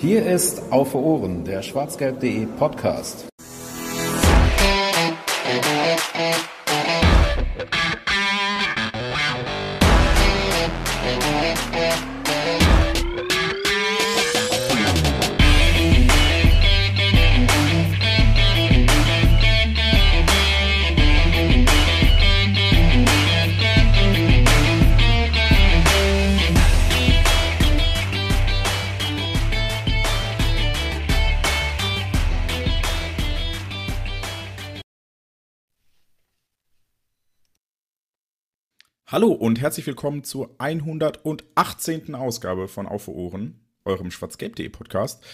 Hier ist Auf Ohren, der schwarzgelb.de Podcast. Hallo und herzlich willkommen zur 118. Ausgabe von Auf Ohren, eurem schwarzgelb.de Podcast.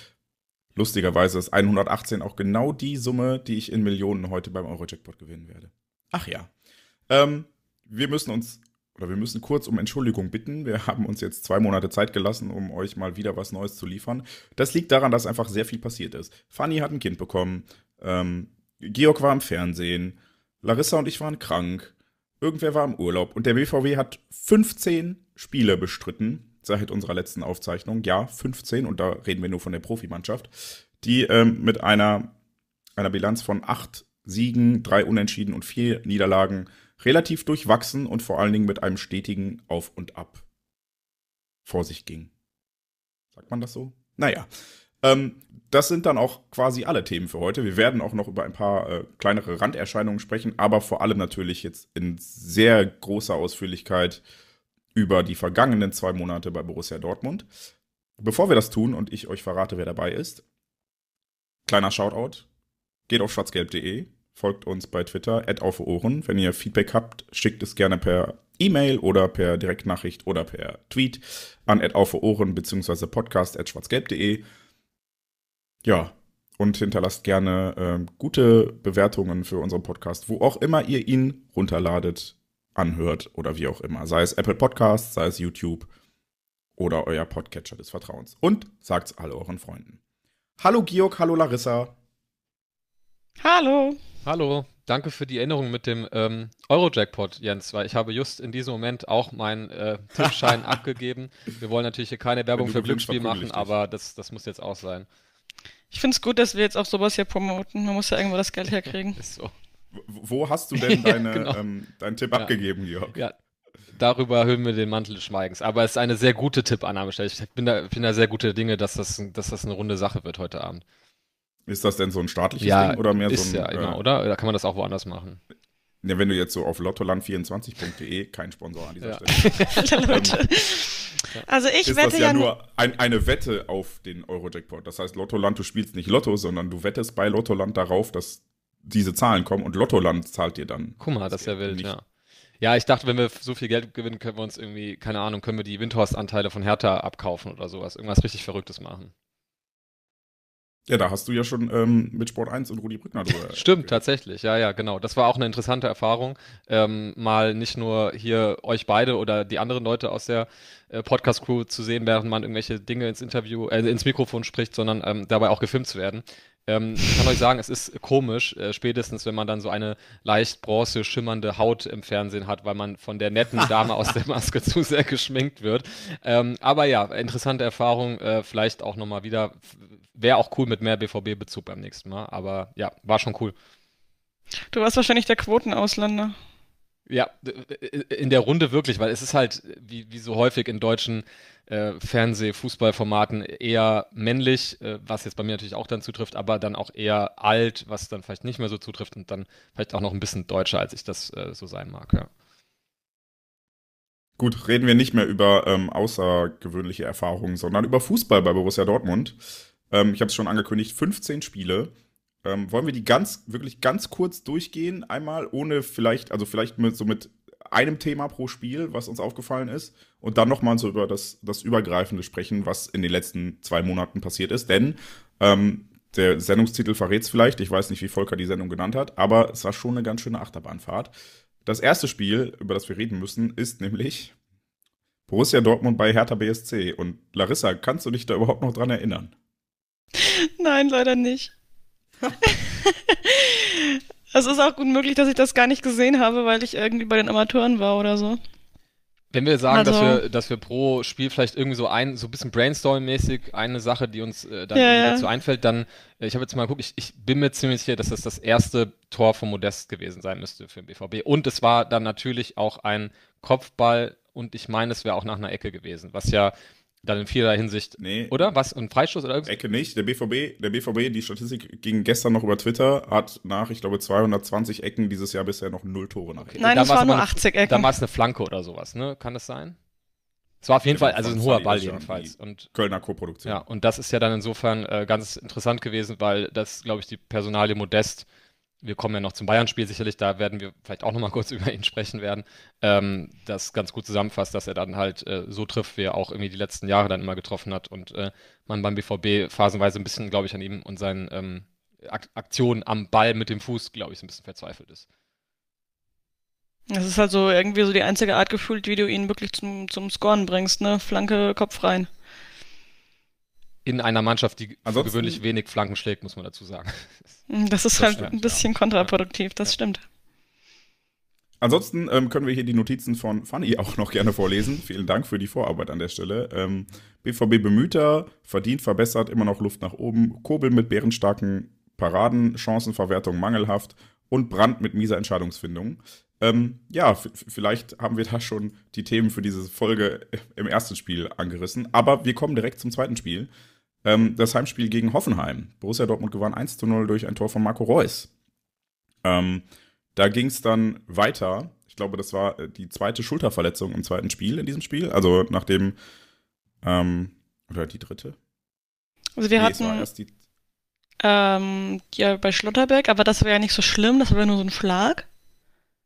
Lustigerweise ist 118 auch genau die Summe, die ich in Millionen heute beim Eurojackpot gewinnen werde. Ach ja. Ähm, wir müssen uns, oder wir müssen kurz um Entschuldigung bitten. Wir haben uns jetzt zwei Monate Zeit gelassen, um euch mal wieder was Neues zu liefern. Das liegt daran, dass einfach sehr viel passiert ist. Fanny hat ein Kind bekommen. Ähm, Georg war im Fernsehen. Larissa und ich waren krank. Irgendwer war im Urlaub und der BVW hat 15 Spiele bestritten seit unserer letzten Aufzeichnung. Ja, 15 und da reden wir nur von der Profimannschaft, die ähm, mit einer, einer Bilanz von 8 Siegen, 3 Unentschieden und 4 Niederlagen relativ durchwachsen und vor allen Dingen mit einem stetigen Auf und Ab vor sich ging. Sagt man das so? Naja. Ähm, das sind dann auch quasi alle Themen für heute. Wir werden auch noch über ein paar äh, kleinere Randerscheinungen sprechen, aber vor allem natürlich jetzt in sehr großer Ausführlichkeit über die vergangenen zwei Monate bei Borussia Dortmund. Bevor wir das tun und ich euch verrate, wer dabei ist, kleiner Shoutout, geht auf schwarzgelb.de, folgt uns bei Twitter, at auf Ohren. Wenn ihr Feedback habt, schickt es gerne per E-Mail oder per Direktnachricht oder per Tweet an at auf Ohren bzw. podcast at schwarzgelb.de ja, und hinterlasst gerne äh, gute Bewertungen für unseren Podcast, wo auch immer ihr ihn runterladet, anhört oder wie auch immer. Sei es Apple Podcasts, sei es YouTube oder euer Podcatcher des Vertrauens. Und sagt's alle euren Freunden. Hallo Georg, hallo Larissa. Hallo. Hallo, danke für die Erinnerung mit dem ähm, Euro-Jackpot, Jens, weil ich habe just in diesem Moment auch meinen äh, Tippschein abgegeben. Wir wollen natürlich hier keine Werbung für Glücksspiel machen, aber das, das muss jetzt auch sein. Ich finde es gut, dass wir jetzt auch sowas hier promoten. Man muss ja irgendwo das Geld herkriegen. Ist So. Wo hast du denn deine, ja, genau. ähm, deinen Tipp ja. abgegeben, Georg? Ja, darüber erhöhen wir den Mantel des Schweigens. Aber es ist eine sehr gute Tippannahme. Ich bin da, bin da sehr gute Dinge, dass das, dass das eine runde Sache wird heute Abend. Ist das denn so ein staatliches ja, Ding oder mehr ist so ein. Ja, äh, genau, oder? Da kann man das auch woanders machen. Ne, wenn du jetzt so auf lottoland24.de, kein Sponsor an dieser ja. Stelle. Leute. Ähm, also ich ist wette das ja, ja nur ein, eine Wette auf den Euro-Jackpot. Das heißt, Lottoland, du spielst nicht Lotto, sondern du wettest bei Lottoland darauf, dass diese Zahlen kommen und Lottoland zahlt dir dann. Guck mal, das ist ja wild, ja. Ja, ich dachte, wenn wir so viel Geld gewinnen, können wir uns irgendwie, keine Ahnung, können wir die Windhorst-Anteile von Hertha abkaufen oder sowas. Irgendwas richtig Verrücktes machen. Ja, da hast du ja schon ähm, mit Sport 1 und Rudi Brückner drüber. Stimmt, tatsächlich. Ja, ja, genau. Das war auch eine interessante Erfahrung. Ähm, mal nicht nur hier euch beide oder die anderen Leute aus der äh, Podcast-Crew zu sehen, während man irgendwelche Dinge ins Interview, äh, ins Mikrofon spricht, sondern ähm, dabei auch gefilmt zu werden. Ähm, ich kann euch sagen, es ist komisch, äh, spätestens wenn man dann so eine leicht bronze schimmernde Haut im Fernsehen hat, weil man von der netten Dame aus der Maske zu sehr geschminkt wird. Ähm, aber ja, interessante Erfahrung, äh, vielleicht auch nochmal wieder wäre auch cool mit mehr BVB-Bezug beim nächsten Mal. Aber ja, war schon cool. Du warst wahrscheinlich der Quotenausländer. Ja, äh, in der Runde wirklich, weil es ist halt, wie, wie so häufig in deutschen äh, Fernseh-Fußballformaten, eher männlich, äh, was jetzt bei mir natürlich auch dann zutrifft, aber dann auch eher alt, was dann vielleicht nicht mehr so zutrifft und dann vielleicht auch noch ein bisschen deutscher, als ich das äh, so sein mag, ja. Gut, reden wir nicht mehr über ähm, außergewöhnliche Erfahrungen, sondern über Fußball bei Borussia Dortmund. Ähm, ich habe es schon angekündigt, 15 Spiele. Ähm, wollen wir die ganz, wirklich ganz kurz durchgehen, einmal, ohne vielleicht, also vielleicht mit, so mit einem Thema pro Spiel, was uns aufgefallen ist, und dann nochmal so über das, das Übergreifende sprechen, was in den letzten zwei Monaten passiert ist. Denn ähm, der Sendungstitel verrät es vielleicht, ich weiß nicht, wie Volker die Sendung genannt hat, aber es war schon eine ganz schöne Achterbahnfahrt. Das erste Spiel, über das wir reden müssen, ist nämlich Borussia Dortmund bei Hertha BSC. Und Larissa, kannst du dich da überhaupt noch dran erinnern? Nein, leider nicht. es ist auch gut möglich, dass ich das gar nicht gesehen habe, weil ich irgendwie bei den Amateuren war oder so. Wenn wir sagen, also, dass, wir, dass wir pro Spiel vielleicht irgendwie so ein, so ein bisschen brainstorm-mäßig eine Sache, die uns äh, dann ja, dazu ja. einfällt, dann, äh, ich habe jetzt mal geguckt, ich, ich, bin mir ziemlich sicher, dass das das erste Tor von Modest gewesen sein müsste für den BVB. Und es war dann natürlich auch ein Kopfball und ich meine, es wäre auch nach einer Ecke gewesen, was ja dann in vieler Hinsicht. Nee. Oder? Was? Ein Freistoß oder irgendwas? Ecke nicht. Der BVB, der BVB, die Statistik ging gestern noch über Twitter, hat nach, ich glaube, 220 Ecken dieses Jahr bisher noch null Tore nach. Okay. Nein, das waren nur 80 Ecken. Da war es eine Flanke oder sowas, ne? Kann das sein? Es war auf jeden ja, Fall, also ein hoher Ball jedenfalls. Und, Kölner Co-Produktion. Ja, und das ist ja dann insofern äh, ganz interessant gewesen, weil das, glaube ich, die Personalie Modest wir kommen ja noch zum Bayern-Spiel sicherlich, da werden wir vielleicht auch nochmal kurz über ihn sprechen werden, ähm, das ganz gut zusammenfasst, dass er dann halt äh, so trifft, wie er auch irgendwie die letzten Jahre dann immer getroffen hat und äh, man beim BVB phasenweise ein bisschen, glaube ich, an ihm und seinen ähm, Aktionen am Ball mit dem Fuß, glaube ich, so ein bisschen verzweifelt ist. Das ist halt so irgendwie so die einzige Art gefühlt, wie du ihn wirklich zum, zum Scoren bringst, ne? Flanke, Kopf rein in einer Mannschaft, die gewöhnlich wenig Flanken schlägt, muss man dazu sagen. Das ist das halt stimmt, ein bisschen ja. kontraproduktiv, das ja. stimmt. Ansonsten ähm, können wir hier die Notizen von Fanny auch noch gerne vorlesen. Vielen Dank für die Vorarbeit an der Stelle. Ähm, BVB bemühter, verdient, verbessert, immer noch Luft nach oben. Kobel mit bärenstarken Paraden, Chancenverwertung mangelhaft und Brand mit mieser Entscheidungsfindung. Ähm, ja, vielleicht haben wir da schon die Themen für diese Folge im ersten Spiel angerissen, aber wir kommen direkt zum zweiten Spiel ähm, das Heimspiel gegen Hoffenheim. Borussia Dortmund gewann 1 zu 0 durch ein Tor von Marco Reus. Ähm, da ging es dann weiter. Ich glaube, das war äh, die zweite Schulterverletzung im zweiten Spiel in diesem Spiel. Also nachdem, ähm, oder die dritte? Also wir nee, hatten erst die, ähm, ja, bei Schlotterbeck, aber das war ja nicht so schlimm, das war nur so ein Schlag.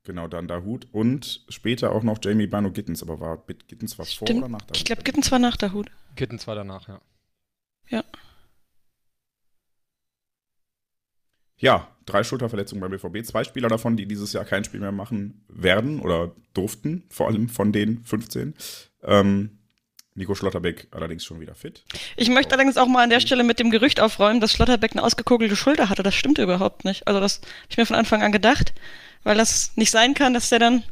Genau, dann Dahut und später auch noch Jamie Bano Gittens, aber war Gittens war Stimmt. vor oder nach Dahut? Ich glaube, Gittens war nach Dahut. Gittens war danach, ja. Ja. Ja, drei Schulterverletzungen beim BVB. Zwei Spieler davon, die dieses Jahr kein Spiel mehr machen werden oder durften, vor allem von den 15. Ähm, Nico Schlotterbeck allerdings schon wieder fit. Ich möchte allerdings auch mal an der Stelle mit dem Gerücht aufräumen, dass Schlotterbeck eine ausgekugelte Schulter hatte. Das stimmt überhaupt nicht. Also das habe ich mir von Anfang an gedacht, weil das nicht sein kann, dass der dann,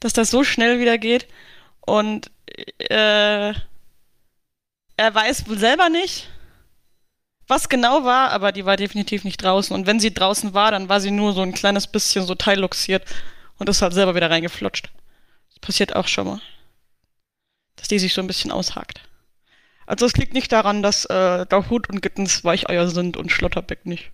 dass das so schnell wieder geht. Und äh, er weiß wohl selber nicht, was genau war, aber die war definitiv nicht draußen. Und wenn sie draußen war, dann war sie nur so ein kleines bisschen so teilluxiert und ist halt selber wieder reingeflutscht. Das passiert auch schon mal. Dass die sich so ein bisschen aushakt. Also es liegt nicht daran, dass äh, Dahut und Gittens Weicheier sind und Schlotterbeck nicht.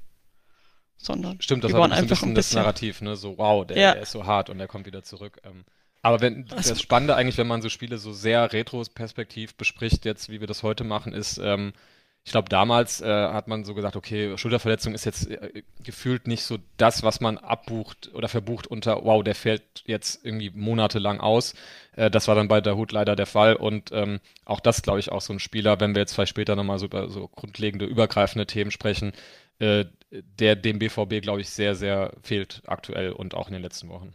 Sondern Stimmt, das die einfach ein bisschen, ein bisschen das Narrativ, ne? So, wow, der, ja. der, ist so hart und der kommt wieder zurück. Ähm, aber wenn, das Spannende eigentlich, wenn man so Spiele so sehr retrospektiv bespricht, jetzt wie wir das heute machen, ist, ähm, ich glaube, damals äh, hat man so gesagt, okay, Schulterverletzung ist jetzt äh, gefühlt nicht so das, was man abbucht oder verbucht unter, wow, der fällt jetzt irgendwie monatelang aus. Äh, das war dann bei Dahut leider der Fall und ähm, auch das, glaube ich, auch so ein Spieler, wenn wir jetzt vielleicht später nochmal so über so grundlegende, übergreifende Themen sprechen, äh, der dem BVB, glaube ich, sehr, sehr fehlt aktuell und auch in den letzten Wochen.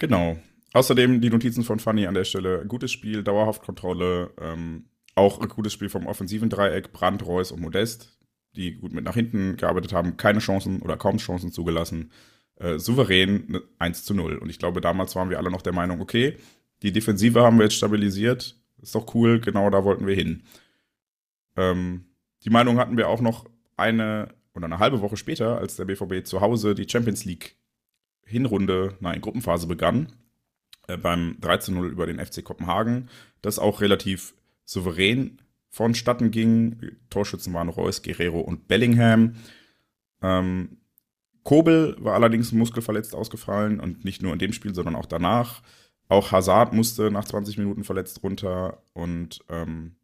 Genau. Außerdem die Notizen von Fanny an der Stelle. Gutes Spiel, dauerhaft Kontrolle, ähm, auch ein gutes Spiel vom offensiven Dreieck, Brand, Reus und Modest, die gut mit nach hinten gearbeitet haben, keine Chancen oder kaum Chancen zugelassen. Äh, souverän 1 ne, zu 0. Und ich glaube, damals waren wir alle noch der Meinung, okay, die Defensive haben wir jetzt stabilisiert, ist doch cool, genau da wollten wir hin. Ähm, die Meinung hatten wir auch noch eine oder eine halbe Woche später, als der BVB zu Hause die Champions League Hinrunde, nein, Gruppenphase begann, äh, beim 13-0 über den FC Kopenhagen, das auch relativ souverän vonstatten ging. Torschützen waren Reus, Guerrero und Bellingham. Ähm, Kobel war allerdings muskelverletzt ausgefallen und nicht nur in dem Spiel, sondern auch danach. Auch Hazard musste nach 20 Minuten verletzt runter. Und ähm,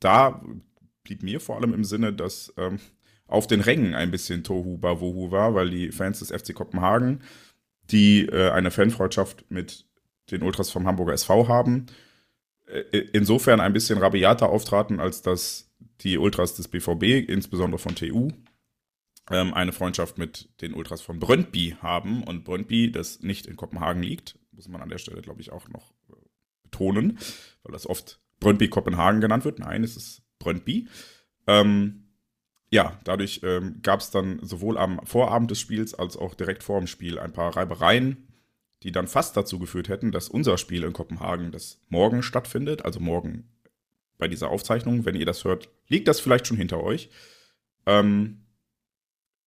da blieb mir vor allem im Sinne, dass ähm, auf den Rängen ein bisschen Tohu Bawohu war, weil die Fans des FC Kopenhagen die äh, eine Fanfreundschaft mit den Ultras vom Hamburger SV haben, äh, insofern ein bisschen rabiater auftraten, als dass die Ultras des BVB, insbesondere von TU, ähm, eine Freundschaft mit den Ultras von Brøndby haben. Und Brøndby, das nicht in Kopenhagen liegt, muss man an der Stelle, glaube ich, auch noch äh, betonen, weil das oft Brøndby Kopenhagen genannt wird. Nein, es ist Brøndby. Ähm, ja, dadurch ähm, gab es dann sowohl am Vorabend des Spiels als auch direkt vor dem Spiel ein paar Reibereien, die dann fast dazu geführt hätten, dass unser Spiel in Kopenhagen, das morgen stattfindet, also morgen bei dieser Aufzeichnung, wenn ihr das hört, liegt das vielleicht schon hinter euch, ähm,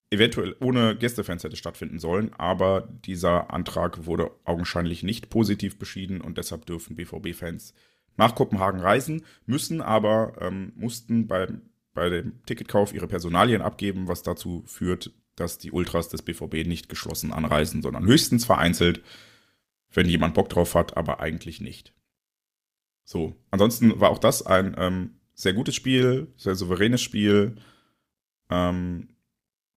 eventuell ohne Gästefans hätte stattfinden sollen, aber dieser Antrag wurde augenscheinlich nicht positiv beschieden und deshalb dürfen BVB-Fans nach Kopenhagen reisen, müssen aber, ähm, mussten beim bei dem Ticketkauf ihre Personalien abgeben, was dazu führt, dass die Ultras des BVB nicht geschlossen anreisen, sondern höchstens vereinzelt, wenn jemand Bock drauf hat, aber eigentlich nicht. So, ansonsten war auch das ein ähm, sehr gutes Spiel, sehr souveränes Spiel. Ähm,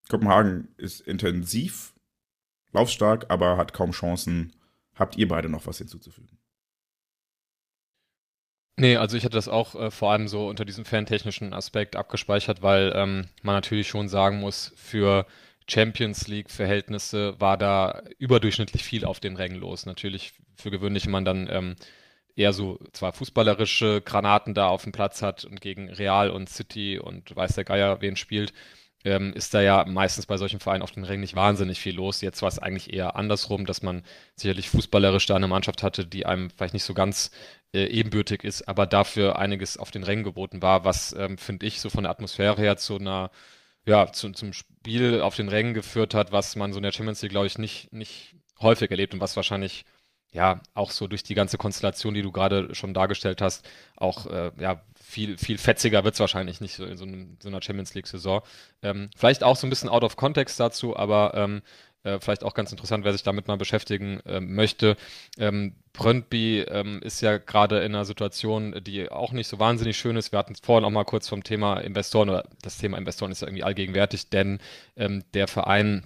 Kopenhagen ist intensiv, laufstark, aber hat kaum Chancen. Habt ihr beide noch was hinzuzufügen? Nee, also ich hatte das auch äh, vor allem so unter diesem fantechnischen Aspekt abgespeichert, weil ähm, man natürlich schon sagen muss, für Champions League-Verhältnisse war da überdurchschnittlich viel auf den Rängen los. Natürlich für gewöhnlich, wenn man dann ähm, eher so zwar fußballerische Granaten da auf dem Platz hat und gegen Real und City und weiß der Geier wen spielt, ähm, ist da ja meistens bei solchen Vereinen auf den Rängen nicht wahnsinnig viel los. Jetzt war es eigentlich eher andersrum, dass man sicherlich fußballerisch da eine Mannschaft hatte, die einem vielleicht nicht so ganz äh, ebenbürtig ist, aber dafür einiges auf den Rängen geboten war, was, ähm, finde ich, so von der Atmosphäre her zu einer ja, zu, zum Spiel auf den Rängen geführt hat, was man so in der Champions League, glaube ich, nicht, nicht häufig erlebt und was wahrscheinlich ja, auch so durch die ganze Konstellation, die du gerade schon dargestellt hast, auch äh, ja, viel, viel fetziger wird es wahrscheinlich nicht so in so, einem, so einer Champions League-Saison. Ähm, vielleicht auch so ein bisschen out of context dazu, aber ähm, äh, vielleicht auch ganz interessant, wer sich damit mal beschäftigen äh, möchte. Ähm, Brøndby ähm, ist ja gerade in einer Situation, die auch nicht so wahnsinnig schön ist. Wir hatten es vorhin auch mal kurz vom Thema Investoren, oder das Thema Investoren ist ja irgendwie allgegenwärtig, denn ähm, der Verein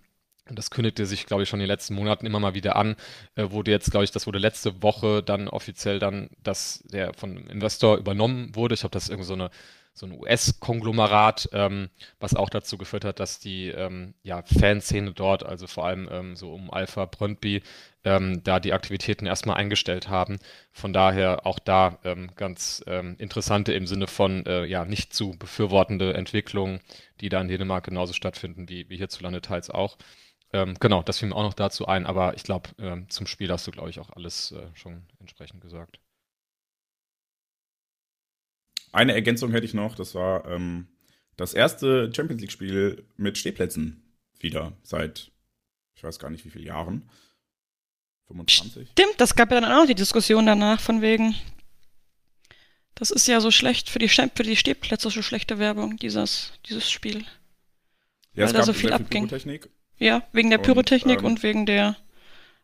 das kündigte sich, glaube ich, schon in den letzten Monaten immer mal wieder an. Äh, wurde jetzt, glaube ich, das wurde letzte Woche dann offiziell dann, dass der von einem Investor übernommen wurde. Ich glaube, das ist irgendwie so eine so ein US-Konglomerat, ähm, was auch dazu geführt hat, dass die ähm, ja, Fanszene dort, also vor allem ähm, so um Alpha Brøndby, ähm, da die Aktivitäten erstmal eingestellt haben. Von daher auch da ähm, ganz ähm, interessante im Sinne von äh, ja nicht zu befürwortende Entwicklungen, die da in Dänemark genauso stattfinden wie, wie hierzulande teils auch. Ähm, genau, das fiel mir auch noch dazu ein, aber ich glaube, ähm, zum Spiel hast du, glaube ich, auch alles äh, schon entsprechend gesagt. Eine Ergänzung hätte ich noch, das war ähm, das erste Champions League-Spiel mit Stehplätzen wieder seit, ich weiß gar nicht wie viele Jahren. 25. Stimmt, das gab ja dann auch die Diskussion danach von wegen, das ist ja so schlecht für die, für die Stehplätze, so schlechte Werbung, dieses, dieses Spiel. Ja, weil es da gab so viel, viel abging. Ja, wegen der und, Pyrotechnik ähm, und wegen der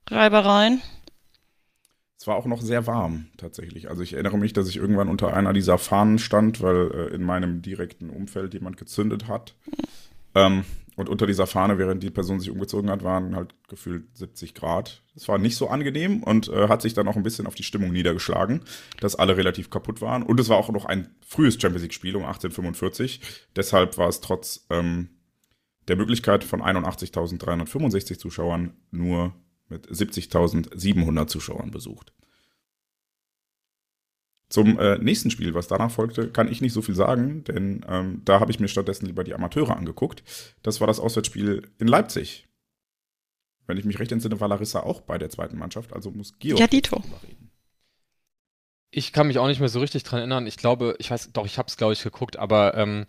Reibereien. Es war auch noch sehr warm tatsächlich. Also ich erinnere mich, dass ich irgendwann unter einer dieser Fahnen stand, weil äh, in meinem direkten Umfeld jemand gezündet hat. Ähm, und unter dieser Fahne, während die Person sich umgezogen hat, waren halt gefühlt 70 Grad. Es war nicht so angenehm und äh, hat sich dann auch ein bisschen auf die Stimmung niedergeschlagen, dass alle relativ kaputt waren. Und es war auch noch ein frühes Champions League-Spiel um 1845. Deshalb war es trotz ähm, der Möglichkeit von 81.365 Zuschauern nur mit 70.700 Zuschauern besucht. Zum äh, nächsten Spiel, was danach folgte, kann ich nicht so viel sagen, denn ähm, da habe ich mir stattdessen lieber die Amateure angeguckt. Das war das Auswärtsspiel in Leipzig. Wenn ich mich recht entsinne, war Larissa auch bei der zweiten Mannschaft, also muss Georg ja, Dito. reden. Ich kann mich auch nicht mehr so richtig dran erinnern. Ich glaube, ich weiß, doch, ich habe es, glaube ich, geguckt, aber ähm,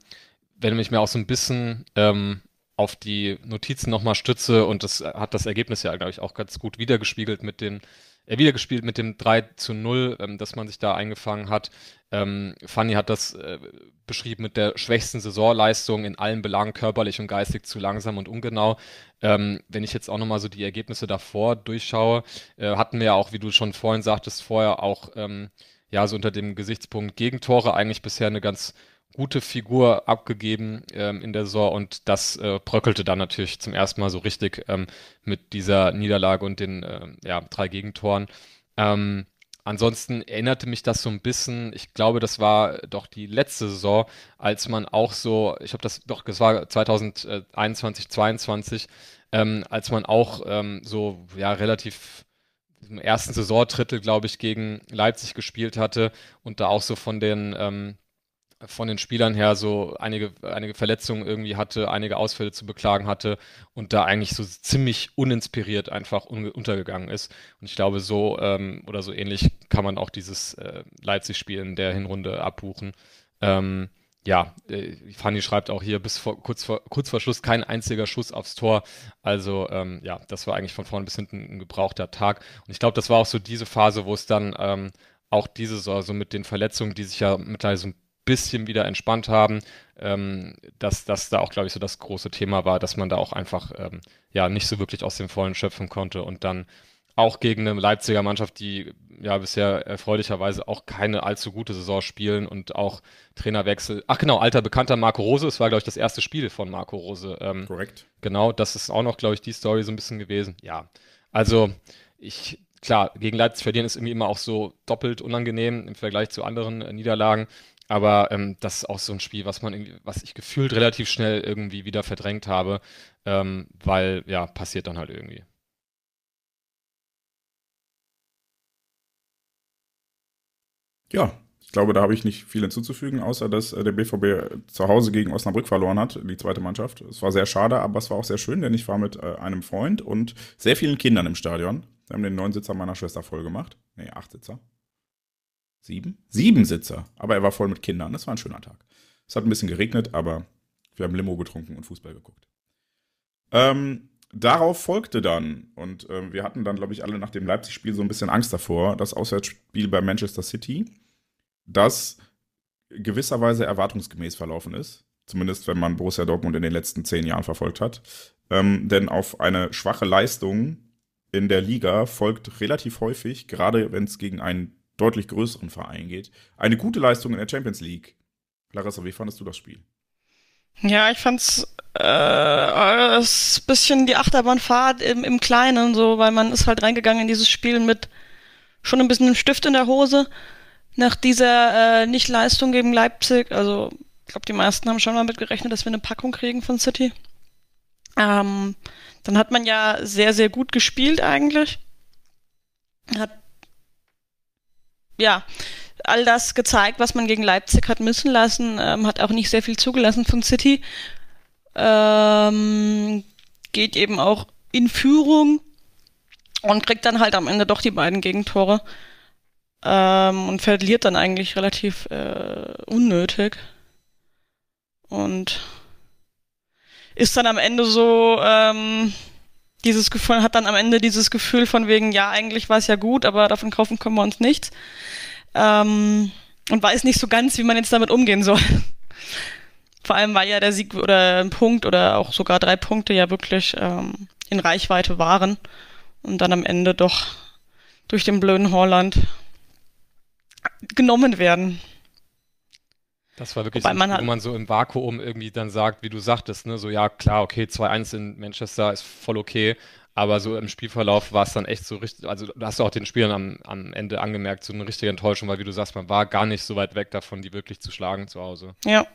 wenn du mich mir auch so ein bisschen ähm, auf die Notizen nochmal stütze und das äh, hat das Ergebnis ja, glaube ich, auch ganz gut wiedergespiegelt mit den äh, wiedergespielt mit dem 3 zu 0, ähm, dass man sich da eingefangen hat. Ähm, Fanny hat das äh, beschrieben mit der schwächsten Saisonleistung in allen Belangen, körperlich und geistig zu langsam und ungenau. Ähm, wenn ich jetzt auch nochmal so die Ergebnisse davor durchschaue, äh, hatten wir ja auch, wie du schon vorhin sagtest, vorher auch ähm, ja so unter dem Gesichtspunkt Gegentore eigentlich bisher eine ganz gute Figur abgegeben ähm, in der Saison und das äh, bröckelte dann natürlich zum ersten Mal so richtig ähm, mit dieser Niederlage und den äh, ja, drei Gegentoren. Ähm, ansonsten erinnerte mich das so ein bisschen, ich glaube, das war doch die letzte Saison, als man auch so, ich habe das doch, das war 2021, 22, ähm, als man auch ähm, so ja relativ im ersten Saisondrittel, glaube ich, gegen Leipzig gespielt hatte und da auch so von den ähm, von den Spielern her so einige, einige Verletzungen irgendwie hatte, einige Ausfälle zu beklagen hatte und da eigentlich so ziemlich uninspiriert einfach un untergegangen ist. Und ich glaube, so ähm, oder so ähnlich kann man auch dieses äh, Leipzig-Spiel in der Hinrunde abbuchen. Ähm, ja, äh, Fanny schreibt auch hier bis vor, kurz, vor, kurz vor Schluss kein einziger Schuss aufs Tor. Also ähm, ja, das war eigentlich von vorn bis hinten ein gebrauchter Tag. Und ich glaube, das war auch so diese Phase, wo es dann ähm, auch diese Saison mit den Verletzungen, die sich ja mittlerweile so ein bisschen wieder entspannt haben, ähm, dass das da auch, glaube ich, so das große Thema war, dass man da auch einfach ähm, ja nicht so wirklich aus dem Vollen schöpfen konnte und dann auch gegen eine Leipziger Mannschaft, die ja bisher erfreulicherweise auch keine allzu gute Saison spielen und auch Trainerwechsel. Ach genau, alter Bekannter Marco Rose, es war, glaube ich, das erste Spiel von Marco Rose. Ähm, Korrekt. Genau, das ist auch noch, glaube ich, die Story so ein bisschen gewesen. Ja, also ich, klar, gegen Leipzig verlieren ist irgendwie immer auch so doppelt unangenehm im Vergleich zu anderen äh, Niederlagen. Aber ähm, das ist auch so ein Spiel, was man irgendwie, was ich gefühlt relativ schnell irgendwie wieder verdrängt habe, ähm, weil ja, passiert dann halt irgendwie. Ja, ich glaube, da habe ich nicht viel hinzuzufügen, außer dass äh, der BVB äh, zu Hause gegen Osnabrück verloren hat, die zweite Mannschaft. Es war sehr schade, aber es war auch sehr schön, denn ich war mit äh, einem Freund und sehr vielen Kindern im Stadion. Wir haben den neun Sitzer meiner Schwester voll gemacht. Nee, acht Sitzer sieben? Sieben Sitzer. Aber er war voll mit Kindern. Das war ein schöner Tag. Es hat ein bisschen geregnet, aber wir haben Limo getrunken und Fußball geguckt. Ähm, darauf folgte dann, und äh, wir hatten dann, glaube ich, alle nach dem Leipzig-Spiel so ein bisschen Angst davor, das Auswärtsspiel bei Manchester City, das gewisserweise erwartungsgemäß verlaufen ist. Zumindest, wenn man Borussia Dortmund in den letzten zehn Jahren verfolgt hat. Ähm, denn auf eine schwache Leistung in der Liga folgt relativ häufig, gerade wenn es gegen einen deutlich größeren Verein geht. Eine gute Leistung in der Champions League. Larissa, wie fandest du das Spiel? Ja, ich fand's äh, ist bisschen die Achterbahnfahrt im, im Kleinen, so, weil man ist halt reingegangen in dieses Spiel mit schon ein bisschen einem Stift in der Hose nach dieser äh, Nichtleistung gegen Leipzig. Also, ich glaube, die meisten haben schon mal mitgerechnet, dass wir eine Packung kriegen von City. Ähm, dann hat man ja sehr, sehr gut gespielt eigentlich. Hat ja, all das gezeigt, was man gegen Leipzig hat müssen lassen, ähm, hat auch nicht sehr viel zugelassen von City. Ähm, geht eben auch in Führung und kriegt dann halt am Ende doch die beiden Gegentore ähm, und verliert dann eigentlich relativ äh, unnötig. Und ist dann am Ende so, ähm, dieses Gefühl, hat dann am Ende dieses Gefühl von wegen, ja, eigentlich war es ja gut, aber davon kaufen können wir uns nichts. Ähm, und weiß nicht so ganz, wie man jetzt damit umgehen soll. Vor allem, weil ja der Sieg oder ein Punkt oder auch sogar drei Punkte ja wirklich ähm, in Reichweite waren und dann am Ende doch durch den blöden Horland genommen werden. Das war wirklich man hat, wo man so im Vakuum irgendwie dann sagt, wie du sagtest, ne, so ja, klar, okay, 2-1 in Manchester ist voll okay, aber so im Spielverlauf war es dann echt so richtig, also du hast auch den Spielern am, am Ende angemerkt, so eine richtige Enttäuschung, weil wie du sagst, man war gar nicht so weit weg davon, die wirklich zu schlagen zu Hause. Ja.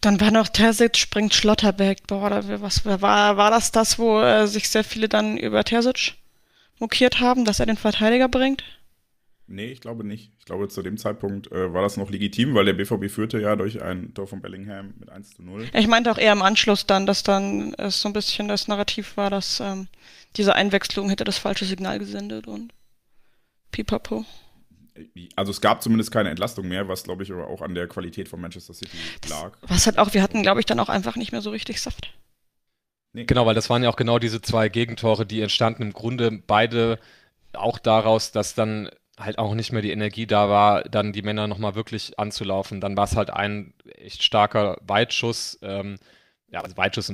Dann war noch Terzic springt Schlotterberg. Boah, was war, war das das, wo äh, sich sehr viele dann über Terzic mokiert haben, dass er den Verteidiger bringt? Nee, ich glaube nicht. Ich glaube, zu dem Zeitpunkt äh, war das noch legitim, weil der BVB führte ja durch ein Tor von Bellingham mit 1 zu 0. Ich meinte auch eher im Anschluss dann, dass dann es so ein bisschen das Narrativ war, dass ähm, diese Einwechslung hätte das falsche Signal gesendet und pipapo. Also es gab zumindest keine Entlastung mehr, was glaube ich aber auch an der Qualität von Manchester City das, lag. Was halt auch, wir hatten glaube ich dann auch einfach nicht mehr so richtig Saft. Nee. Genau, weil das waren ja auch genau diese zwei Gegentore, die entstanden im Grunde beide auch daraus, dass dann halt auch nicht mehr die Energie da war, dann die Männer nochmal wirklich anzulaufen. Dann war es halt ein echt starker Weitschuss. Ähm, ja, also Weitschuss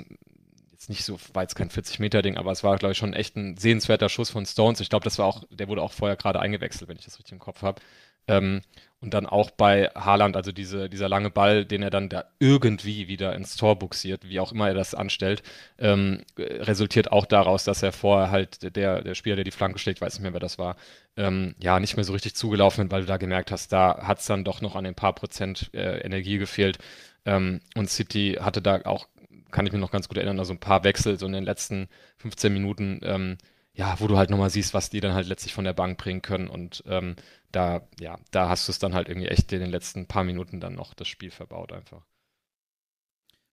jetzt nicht so, weit, kein 40-Meter-Ding, aber es war, glaube ich, schon echt ein sehenswerter Schuss von Stones. Ich glaube, das war auch, der wurde auch vorher gerade eingewechselt, wenn ich das richtig im Kopf habe. Ähm, und dann auch bei Haaland, also diese, dieser lange Ball, den er dann da irgendwie wieder ins Tor buxiert, wie auch immer er das anstellt, ähm, resultiert auch daraus, dass er vorher halt der, der Spieler, der die Flanke schlägt, weiß nicht mehr, wer das war, ähm, ja, nicht mehr so richtig zugelaufen ist, weil du da gemerkt hast, da hat es dann doch noch an ein paar Prozent äh, Energie gefehlt. Ähm, und City hatte da auch, kann ich mich noch ganz gut erinnern, also ein paar Wechsel so in den letzten 15 Minuten ähm, ja, wo du halt nochmal siehst, was die dann halt letztlich von der Bank bringen können. Und ähm, da, ja, da hast du es dann halt irgendwie echt in den letzten paar Minuten dann noch das Spiel verbaut einfach.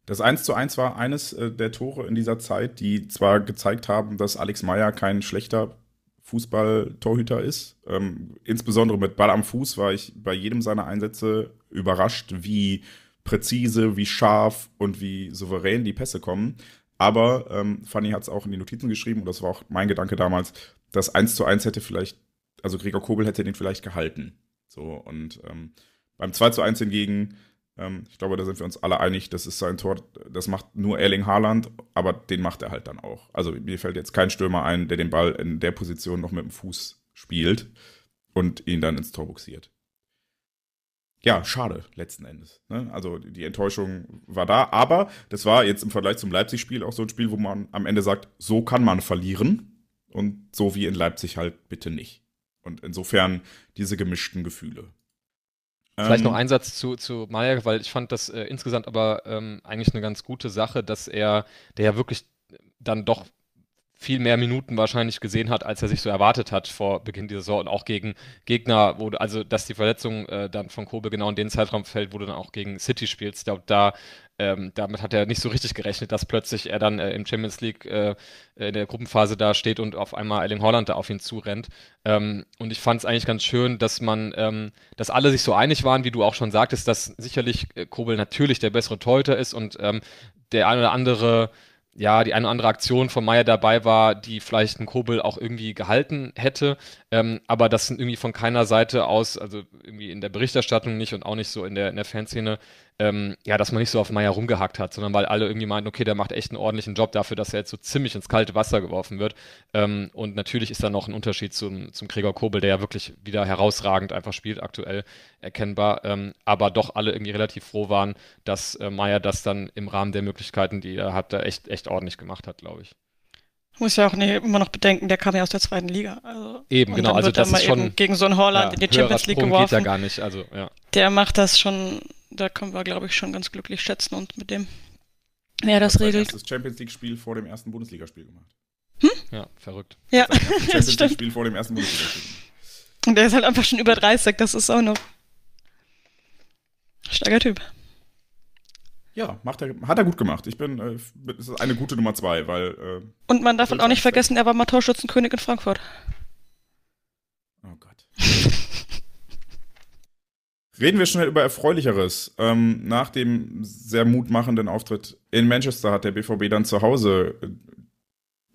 Das 1 zu 1 war eines äh, der Tore in dieser Zeit, die zwar gezeigt haben, dass Alex Meyer kein schlechter Fußballtorhüter ist. Ähm, insbesondere mit Ball am Fuß war ich bei jedem seiner Einsätze überrascht, wie präzise, wie scharf und wie souverän die Pässe kommen. Aber ähm, Fanny hat es auch in die Notizen geschrieben, und das war auch mein Gedanke damals, das 1 zu 1 hätte vielleicht also Gregor Kobel hätte den vielleicht gehalten. So, und ähm, beim 2 zu 1 hingegen, ähm, ich glaube, da sind wir uns alle einig, das ist sein Tor, das macht nur Erling Haaland, aber den macht er halt dann auch. Also mir fällt jetzt kein Stürmer ein, der den Ball in der Position noch mit dem Fuß spielt und ihn dann ins Tor boxiert. Ja, schade, letzten Endes. Ne? Also die Enttäuschung war da, aber das war jetzt im Vergleich zum Leipzig-Spiel auch so ein Spiel, wo man am Ende sagt, so kann man verlieren und so wie in Leipzig halt bitte nicht. Und insofern diese gemischten Gefühle. Vielleicht ähm, noch ein Satz zu, zu Mayer, weil ich fand das äh, insgesamt aber ähm, eigentlich eine ganz gute Sache, dass er, der ja wirklich dann doch viel mehr Minuten wahrscheinlich gesehen hat, als er sich so erwartet hat vor Beginn dieser Saison und auch gegen Gegner, wo also dass die Verletzung äh, dann von Kobe genau in den Zeitraum fällt, wo du dann auch gegen City spielst. Ich glaube, da ähm, damit hat er nicht so richtig gerechnet, dass plötzlich er dann äh, im Champions League äh, äh in der Gruppenphase da steht und auf einmal Erling Holland da auf ihn zurennt. Ähm, und ich fand es eigentlich ganz schön, dass man, ähm, dass alle sich so einig waren, wie du auch schon sagtest, dass sicherlich äh, Kobel natürlich der bessere Torhüter ist und ähm, der ein oder andere ja, die eine oder andere Aktion von Meier dabei war, die vielleicht ein Kobel auch irgendwie gehalten hätte, ähm, aber das sind irgendwie von keiner Seite aus, also irgendwie in der Berichterstattung nicht und auch nicht so in der, in der Fanszene, ähm, ja, dass man nicht so auf Meier rumgehackt hat, sondern weil alle irgendwie meinten, okay, der macht echt einen ordentlichen Job dafür, dass er jetzt so ziemlich ins kalte Wasser geworfen wird. Ähm, und natürlich ist da noch ein Unterschied zum, zum Gregor Kobel, der ja wirklich wieder herausragend einfach spielt, aktuell erkennbar. Ähm, aber doch alle irgendwie relativ froh waren, dass äh, Meier das dann im Rahmen der Möglichkeiten, die er hat, da echt, echt ordentlich gemacht hat, glaube ich. Muss ja auch nee, immer noch bedenken, der kam ja aus der zweiten Liga. Also, eben, genau. also das ist schon gegen so einen Holland ja, in die Champions League geworfen. Geht ja gar nicht. Also, ja. Der macht das schon da können wir, glaube ich, schon ganz glücklich schätzen und mit dem, wer das regelt. Du hast das Champions League-Spiel vor dem ersten Bundesligaspiel gemacht. Hm? Ja, verrückt. Ja, das, das Champions League-Spiel vor dem ersten Bundesligaspiel. Und der ist halt einfach schon über 30, das ist auch noch. Starker Typ. Ja, macht er, hat er gut gemacht. Ich bin, äh, ist eine gute Nummer zwei, weil. Äh, und man darf halt auch nicht vergessen, er war mal Torschützenkönig in Frankfurt. Oh Gott. Reden wir schnell über Erfreulicheres. Ähm, nach dem sehr mutmachenden Auftritt in Manchester hat der BVB dann zu Hause äh,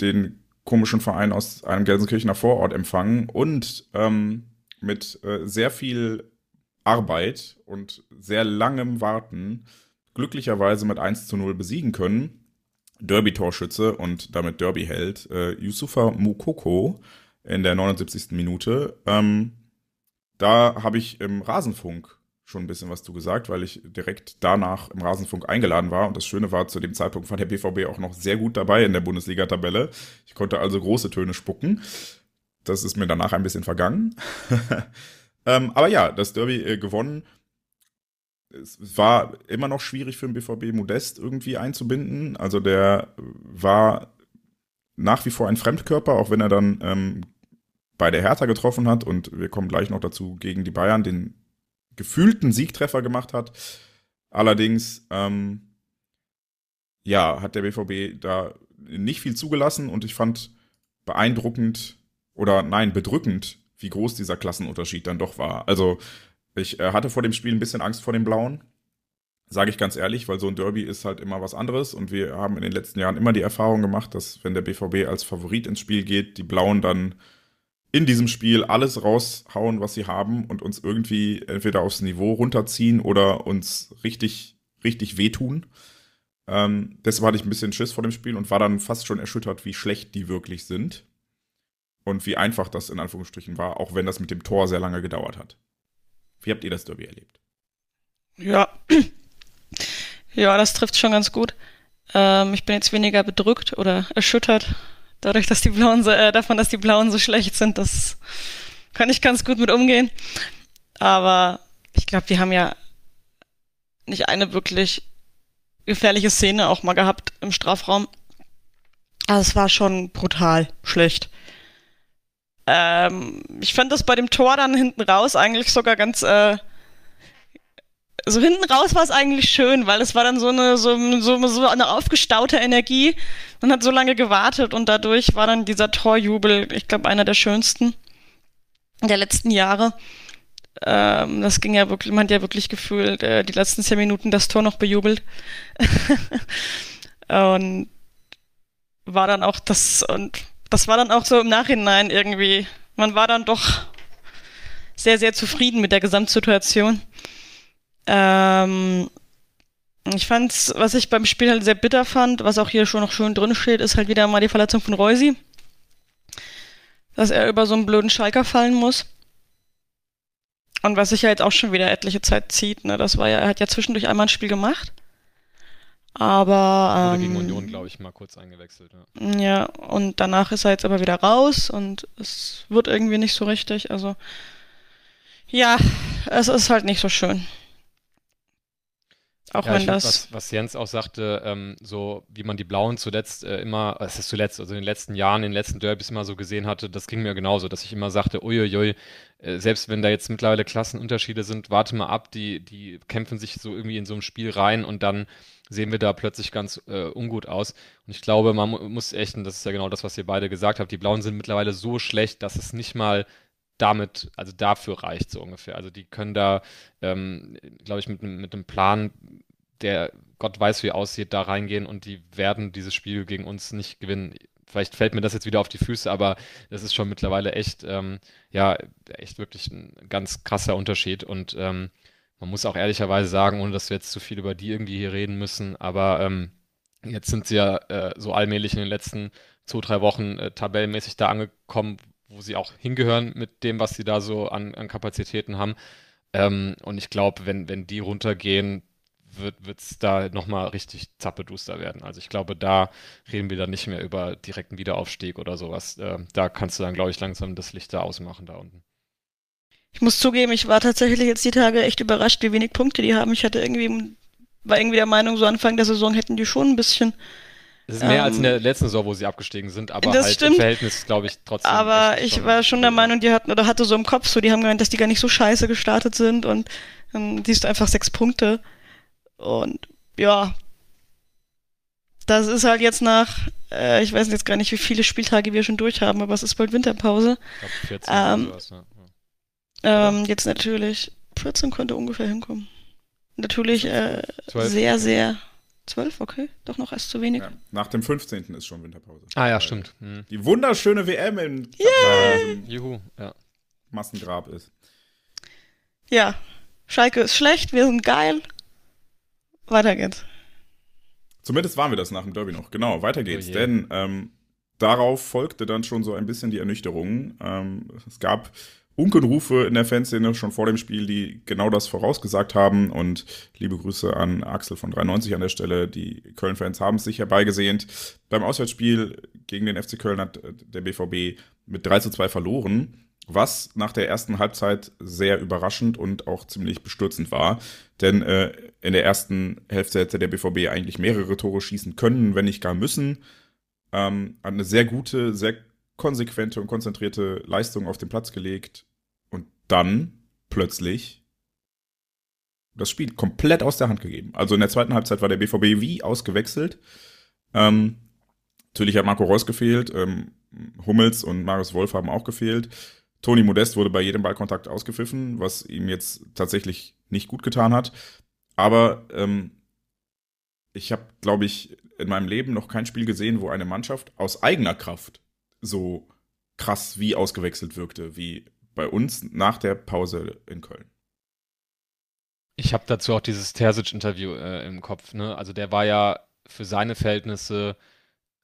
den komischen Verein aus einem Gelsenkirchener Vorort empfangen und ähm, mit äh, sehr viel Arbeit und sehr langem Warten glücklicherweise mit 1 zu 0 besiegen können. Derby-Torschütze und damit Derby-Held äh, Yusufa Mukoko in der 79. Minute. Ähm, da habe ich im Rasenfunk schon ein bisschen was zu gesagt, weil ich direkt danach im Rasenfunk eingeladen war. Und das Schöne war, zu dem Zeitpunkt war der BVB auch noch sehr gut dabei in der Bundesliga-Tabelle. Ich konnte also große Töne spucken. Das ist mir danach ein bisschen vergangen. ähm, aber ja, das Derby äh, gewonnen. Es war immer noch schwierig für den BVB Modest irgendwie einzubinden. Also der äh, war nach wie vor ein Fremdkörper, auch wenn er dann ähm, bei der Hertha getroffen hat und wir kommen gleich noch dazu, gegen die Bayern den gefühlten Siegtreffer gemacht hat. Allerdings, ähm, ja, hat der BVB da nicht viel zugelassen und ich fand beeindruckend oder nein, bedrückend, wie groß dieser Klassenunterschied dann doch war. Also, ich äh, hatte vor dem Spiel ein bisschen Angst vor den Blauen, sage ich ganz ehrlich, weil so ein Derby ist halt immer was anderes und wir haben in den letzten Jahren immer die Erfahrung gemacht, dass wenn der BVB als Favorit ins Spiel geht, die Blauen dann in diesem Spiel alles raushauen, was sie haben und uns irgendwie entweder aufs Niveau runterziehen oder uns richtig, richtig wehtun. Ähm, deshalb hatte ich ein bisschen Schiss vor dem Spiel und war dann fast schon erschüttert, wie schlecht die wirklich sind. Und wie einfach das in Anführungsstrichen war, auch wenn das mit dem Tor sehr lange gedauert hat. Wie habt ihr das Derby erlebt? Ja. Ja, das trifft schon ganz gut. Ähm, ich bin jetzt weniger bedrückt oder erschüttert dadurch, dass die Blauen so, äh, davon, dass die Blauen so schlecht sind, das kann ich ganz gut mit umgehen. Aber ich glaube, die haben ja nicht eine wirklich gefährliche Szene auch mal gehabt im Strafraum. Also es war schon brutal schlecht. Ähm, ich fand das bei dem Tor dann hinten raus eigentlich sogar ganz äh, so hinten raus war es eigentlich schön, weil es war dann so eine, so, so, so eine aufgestaute Energie. Man hat so lange gewartet und dadurch war dann dieser Torjubel, ich glaube, einer der schönsten der letzten Jahre. Ähm, das ging ja wirklich, man hat ja wirklich gefühlt, äh, die letzten zehn Minuten das Tor noch bejubelt. und war dann auch das, und das war dann auch so im Nachhinein irgendwie. Man war dann doch sehr, sehr zufrieden mit der Gesamtsituation. Ähm, ich fand's, was ich beim Spiel halt sehr bitter fand, was auch hier schon noch schön drin steht, ist halt wieder mal die Verletzung von Reusi. Dass er über so einen blöden Schalker fallen muss. Und was sich ja jetzt auch schon wieder etliche Zeit zieht, ne? Das war ja, er hat ja zwischendurch einmal ein Spiel gemacht. Aber. Ähm, gegen Union, glaube ich, mal kurz eingewechselt, ja. ja, und danach ist er jetzt aber wieder raus und es wird irgendwie nicht so richtig. Also ja, es ist halt nicht so schön. Auch ja, wenn das. Was, was, Jens auch sagte, ähm, so wie man die Blauen zuletzt äh, immer, äh, es ist zuletzt, also in den letzten Jahren, in den letzten Derbys immer so gesehen hatte, das ging mir genauso, dass ich immer sagte, uiuiui, äh, selbst wenn da jetzt mittlerweile Klassenunterschiede sind, warte mal ab, die, die kämpfen sich so irgendwie in so ein Spiel rein und dann sehen wir da plötzlich ganz äh, ungut aus. Und ich glaube, man mu muss echt, und das ist ja genau das, was ihr beide gesagt habt, die Blauen sind mittlerweile so schlecht, dass es nicht mal damit, also dafür reicht so ungefähr. Also die können da, ähm, glaube ich, mit, mit einem Plan, der Gott weiß, wie aussieht, da reingehen und die werden dieses Spiel gegen uns nicht gewinnen. Vielleicht fällt mir das jetzt wieder auf die Füße, aber das ist schon mittlerweile echt, ähm, ja, echt wirklich ein ganz krasser Unterschied. Und ähm, man muss auch ehrlicherweise sagen, ohne dass wir jetzt zu viel über die irgendwie hier reden müssen, aber ähm, jetzt sind sie ja äh, so allmählich in den letzten zwei, drei Wochen äh, tabellenmäßig da angekommen, wo sie auch hingehören mit dem, was sie da so an, an Kapazitäten haben. Ähm, und ich glaube, wenn, wenn die runtergehen, wird es da nochmal richtig zappeduster werden. Also ich glaube, da reden wir dann nicht mehr über direkten Wiederaufstieg oder sowas. Äh, da kannst du dann, glaube ich, langsam das Licht da ausmachen da unten. Ich muss zugeben, ich war tatsächlich jetzt die Tage echt überrascht, wie wenig Punkte die haben. Ich hatte irgendwie, war irgendwie der Meinung, so Anfang der Saison hätten die schon ein bisschen es ist mehr ähm, als in der ähm, letzten Saison, wo sie abgestiegen sind, aber das halt stimmt. im Verhältnis, glaube ich, trotzdem. Aber ich schon war schon der Meinung, die hatten oder hatte so im Kopf, so die haben gemeint, dass die gar nicht so scheiße gestartet sind und dann ähm, siehst du einfach sechs Punkte. Und ja, das ist halt jetzt nach, äh, ich weiß jetzt gar nicht, wie viele Spieltage wir schon durch haben, aber es ist bald Winterpause. Ich glaub, 14 ähm, sowas, ne? ja. ähm, jetzt natürlich, 14 könnte ungefähr hinkommen. Natürlich äh, sehr, sehr 12, okay. Doch noch erst zu wenig. Ja, nach dem 15. ist schon Winterpause. Ah ja, stimmt. Mhm. Die wunderschöne WM in yeah. Juhu, ja. Massengrab ist. Ja, Schalke ist schlecht, wir sind geil. Weiter geht's. Zumindest waren wir das nach dem Derby noch. Genau, weiter geht's. Oh denn ähm, darauf folgte dann schon so ein bisschen die Ernüchterung. Ähm, es gab Unkenrufe in der Fanszene schon vor dem Spiel, die genau das vorausgesagt haben. Und liebe Grüße an Axel von 93 an der Stelle. Die Köln-Fans haben es sich herbeigesehnt. Beim Auswärtsspiel gegen den FC Köln hat der BVB mit 3 zu 2 verloren, was nach der ersten Halbzeit sehr überraschend und auch ziemlich bestürzend war. Denn äh, in der ersten Hälfte hätte der BVB eigentlich mehrere Tore schießen können, wenn nicht gar müssen. Ähm, eine sehr gute, sehr konsequente und konzentrierte Leistung auf den Platz gelegt dann plötzlich das Spiel komplett aus der Hand gegeben. Also in der zweiten Halbzeit war der BVB wie ausgewechselt. Ähm, natürlich hat Marco Reus gefehlt, ähm, Hummels und Marius Wolf haben auch gefehlt. Toni Modest wurde bei jedem Ballkontakt ausgepfiffen, was ihm jetzt tatsächlich nicht gut getan hat. Aber ähm, ich habe, glaube ich, in meinem Leben noch kein Spiel gesehen, wo eine Mannschaft aus eigener Kraft so krass wie ausgewechselt wirkte, wie bei uns nach der Pause in Köln. Ich habe dazu auch dieses Terzic-Interview äh, im Kopf. Ne? Also der war ja für seine Verhältnisse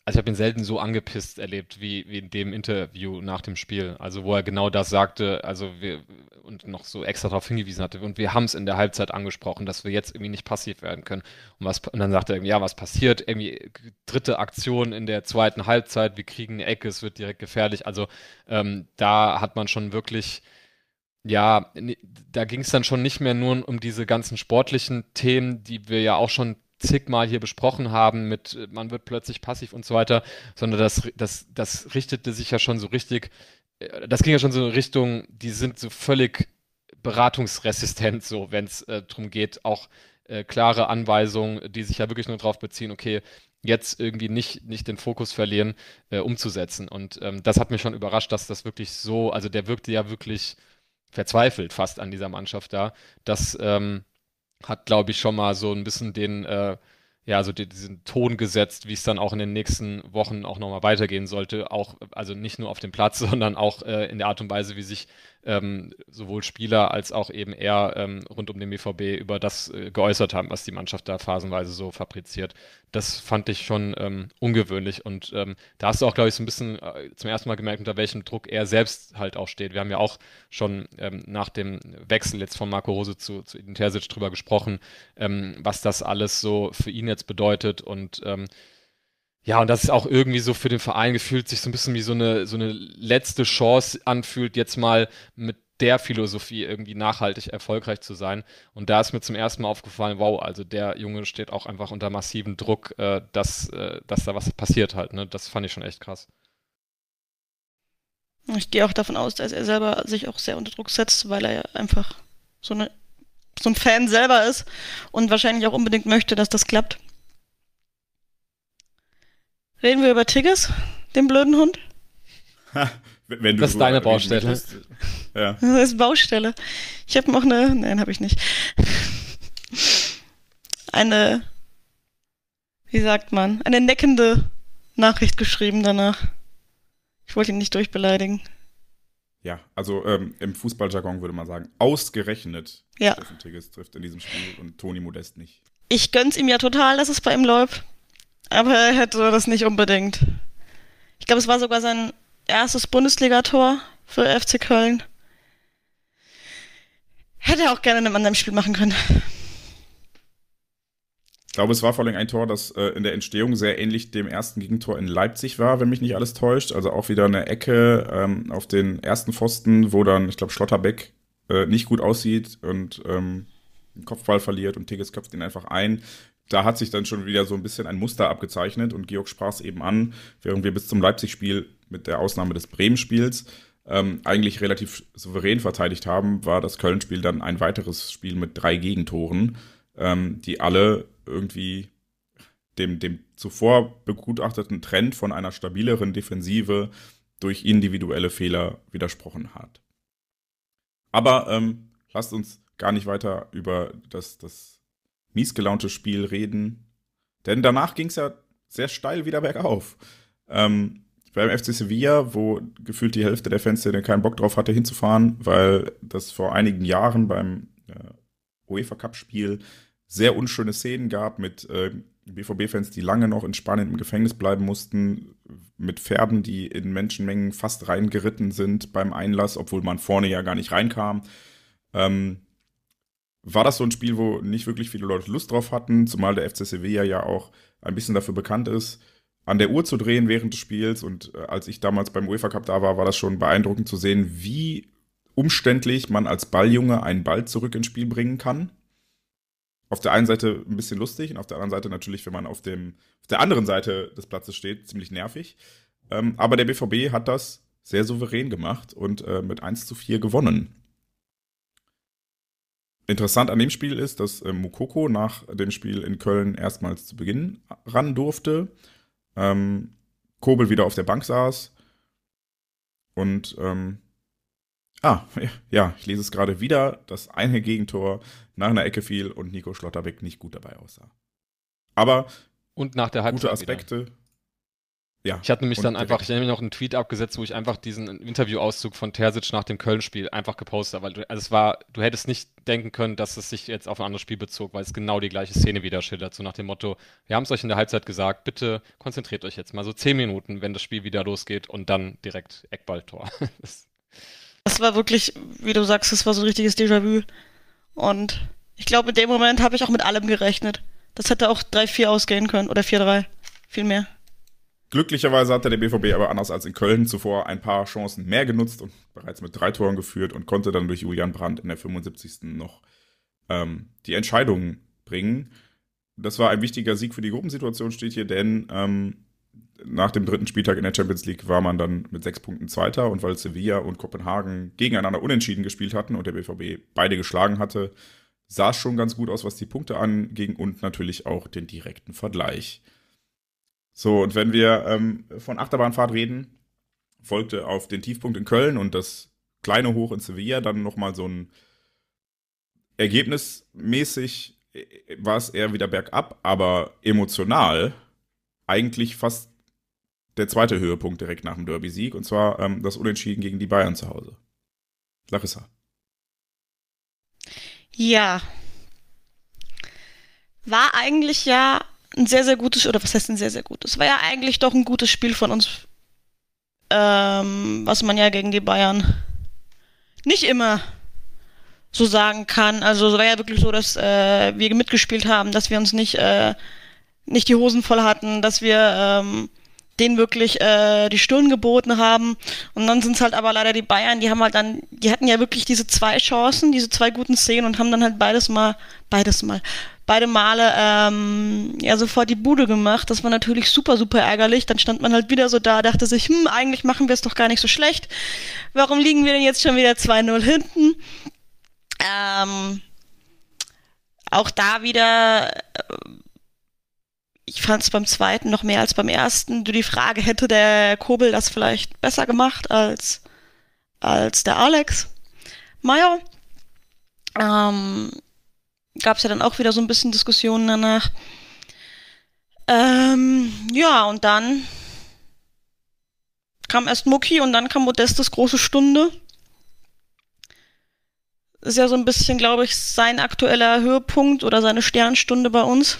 also ich habe ihn selten so angepisst erlebt wie, wie in dem Interview nach dem Spiel. Also wo er genau das sagte, also wir und noch so extra darauf hingewiesen hatte. Und wir haben es in der Halbzeit angesprochen, dass wir jetzt irgendwie nicht passiv werden können. Und, was, und dann sagte er, ja, was passiert? Irgendwie dritte Aktion in der zweiten Halbzeit, wir kriegen eine Ecke, es wird direkt gefährlich. Also ähm, da hat man schon wirklich ja, da ging es dann schon nicht mehr nur um diese ganzen sportlichen Themen, die wir ja auch schon zigmal hier besprochen haben mit äh, man wird plötzlich passiv und so weiter, sondern das, das, das richtete sich ja schon so richtig, äh, das ging ja schon so in Richtung, die sind so völlig beratungsresistent, so wenn es äh, darum geht, auch äh, klare Anweisungen, die sich ja wirklich nur darauf beziehen, okay, jetzt irgendwie nicht, nicht den Fokus verlieren, äh, umzusetzen. Und ähm, das hat mich schon überrascht, dass das wirklich so, also der wirkte ja wirklich verzweifelt fast an dieser Mannschaft da, dass, ähm, hat, glaube ich, schon mal so ein bisschen den, äh, ja, so die, diesen Ton gesetzt, wie es dann auch in den nächsten Wochen auch nochmal weitergehen sollte. Auch, also nicht nur auf dem Platz, sondern auch äh, in der Art und Weise, wie sich ähm, sowohl Spieler als auch eben eher ähm, rund um den BVB über das äh, geäußert haben, was die Mannschaft da phasenweise so fabriziert. Das fand ich schon ähm, ungewöhnlich und ähm, da hast du auch, glaube ich, so ein bisschen äh, zum ersten Mal gemerkt, unter welchem Druck er selbst halt auch steht. Wir haben ja auch schon ähm, nach dem Wechsel jetzt von Marco Rose zu, zu Eden drüber gesprochen, ähm, was das alles so für ihn jetzt bedeutet und ja, und das ist auch irgendwie so für den Verein gefühlt sich so ein bisschen wie so eine, so eine letzte Chance anfühlt, jetzt mal mit der Philosophie irgendwie nachhaltig erfolgreich zu sein. Und da ist mir zum ersten Mal aufgefallen, wow, also der Junge steht auch einfach unter massivem Druck, äh, dass, äh, dass da was passiert halt. Ne? Das fand ich schon echt krass. Ich gehe auch davon aus, dass er selber sich auch sehr unter Druck setzt, weil er ja einfach so, eine, so ein Fan selber ist und wahrscheinlich auch unbedingt möchte, dass das klappt. Reden wir über Tigges, den blöden Hund? Wenn du das ist deine Baustelle. Ja. Das ist Baustelle. Ich habe noch eine. Nein, habe ich nicht. Eine. Wie sagt man? Eine neckende Nachricht geschrieben danach. Ich wollte ihn nicht durchbeleidigen. Ja, also ähm, im Fußballjargon würde man sagen, ausgerechnet ja. Tigges trifft in diesem Spiel und Toni Modest nicht. Ich gönn's ihm ja total, dass es bei ihm läuft aber er hätte das nicht unbedingt. Ich glaube, es war sogar sein erstes Bundesligator für FC Köln. Hätte er auch gerne in einem anderen Spiel machen können. Ich glaube, es war vor allem ein Tor, das äh, in der Entstehung sehr ähnlich dem ersten Gegentor in Leipzig war, wenn mich nicht alles täuscht. Also auch wieder eine Ecke ähm, auf den ersten Pfosten, wo dann, ich glaube, Schlotterbeck äh, nicht gut aussieht und ähm, einen Kopfball verliert und Tigges köpft ihn einfach ein da hat sich dann schon wieder so ein bisschen ein Muster abgezeichnet und Georg sprach es eben an, während wir bis zum Leipzig-Spiel mit der Ausnahme des Bremen-Spiels ähm, eigentlich relativ souverän verteidigt haben, war das Köln-Spiel dann ein weiteres Spiel mit drei Gegentoren, ähm, die alle irgendwie dem, dem zuvor begutachteten Trend von einer stabileren Defensive durch individuelle Fehler widersprochen hat. Aber ähm, lasst uns gar nicht weiter über das, das miesgelauntes Spiel reden. Denn danach ging es ja sehr steil wieder bergauf. Ähm, beim FC Sevilla, wo gefühlt die Hälfte der Fans keinen Bock drauf hatte, hinzufahren, weil das vor einigen Jahren beim äh, UEFA-Cup-Spiel sehr unschöne Szenen gab mit äh, BVB-Fans, die lange noch in Spanien im Gefängnis bleiben mussten, mit Pferden, die in Menschenmengen fast reingeritten sind beim Einlass, obwohl man vorne ja gar nicht reinkam. Ähm, war das so ein Spiel, wo nicht wirklich viele Leute Lust drauf hatten, zumal der FC Sevilla ja auch ein bisschen dafür bekannt ist, an der Uhr zu drehen während des Spiels. Und äh, als ich damals beim UEFA Cup da war, war das schon beeindruckend zu sehen, wie umständlich man als Balljunge einen Ball zurück ins Spiel bringen kann. Auf der einen Seite ein bisschen lustig und auf der anderen Seite natürlich, wenn man auf, dem, auf der anderen Seite des Platzes steht, ziemlich nervig. Ähm, aber der BVB hat das sehr souverän gemacht und äh, mit 1 zu 4 gewonnen. Interessant an dem Spiel ist, dass äh, Mukoko nach dem Spiel in Köln erstmals zu Beginn ran durfte. Ähm, Kobel wieder auf der Bank saß. Und ähm, ah, ja, ich lese es gerade wieder, das eine Gegentor nach einer Ecke fiel und Nico Schlotterbeck nicht gut dabei aussah. Aber und nach der gute Aspekte. Wieder. Ja. Ich hatte nämlich dann direkt. einfach, ich habe noch einen Tweet abgesetzt, wo ich einfach diesen Interviewauszug von Terzic nach dem Köln-Spiel einfach gepostet habe, weil du, also es war, du hättest nicht denken können, dass es sich jetzt auf ein anderes Spiel bezog, weil es genau die gleiche Szene wieder schildert, so nach dem Motto, wir haben es euch in der Halbzeit gesagt, bitte konzentriert euch jetzt mal so zehn Minuten, wenn das Spiel wieder losgeht und dann direkt Eckballtor. das war wirklich, wie du sagst, es war so ein richtiges Déjà-vu und ich glaube, in dem Moment habe ich auch mit allem gerechnet. Das hätte auch 3-4 ausgehen können oder 4-3, viel mehr. Glücklicherweise hatte der BVB aber anders als in Köln zuvor ein paar Chancen mehr genutzt und bereits mit drei Toren geführt und konnte dann durch Julian Brandt in der 75. noch ähm, die Entscheidung bringen. Das war ein wichtiger Sieg für die Gruppensituation, steht hier, denn ähm, nach dem dritten Spieltag in der Champions League war man dann mit sechs Punkten Zweiter und weil Sevilla und Kopenhagen gegeneinander unentschieden gespielt hatten und der BVB beide geschlagen hatte, sah es schon ganz gut aus, was die Punkte anging und natürlich auch den direkten Vergleich. So, und wenn wir ähm, von Achterbahnfahrt reden, folgte auf den Tiefpunkt in Köln und das kleine Hoch in Sevilla dann nochmal so ein ergebnismäßig äh, war es eher wieder bergab, aber emotional eigentlich fast der zweite Höhepunkt direkt nach dem Derby-Sieg und zwar ähm, das Unentschieden gegen die Bayern zu Hause. Larissa. Ja. War eigentlich ja ein sehr, sehr gutes, oder was heißt ein sehr, sehr gutes? War ja eigentlich doch ein gutes Spiel von uns, ähm, was man ja gegen die Bayern nicht immer so sagen kann. Also es war ja wirklich so, dass äh, wir mitgespielt haben, dass wir uns nicht, äh, nicht die Hosen voll hatten, dass wir ähm, denen wirklich äh, die Stirn geboten haben. Und dann sind es halt aber leider die Bayern, die haben halt dann, die hatten ja wirklich diese zwei Chancen, diese zwei guten Szenen und haben dann halt beides mal, beides mal, beide Male ähm, ja sofort die Bude gemacht. Das war natürlich super, super ärgerlich. Dann stand man halt wieder so da, dachte sich, hm, eigentlich machen wir es doch gar nicht so schlecht. Warum liegen wir denn jetzt schon wieder 2-0 hinten? Ähm, auch da wieder, äh, ich fand es beim zweiten noch mehr als beim ersten. Du die Frage, hätte der Kobel das vielleicht besser gemacht als, als der Alex? Naja, ähm, gab es ja dann auch wieder so ein bisschen Diskussionen danach. Ähm, ja, und dann kam erst Mucki und dann kam Modestes große Stunde. Ist ja so ein bisschen, glaube ich, sein aktueller Höhepunkt oder seine Sternstunde bei uns.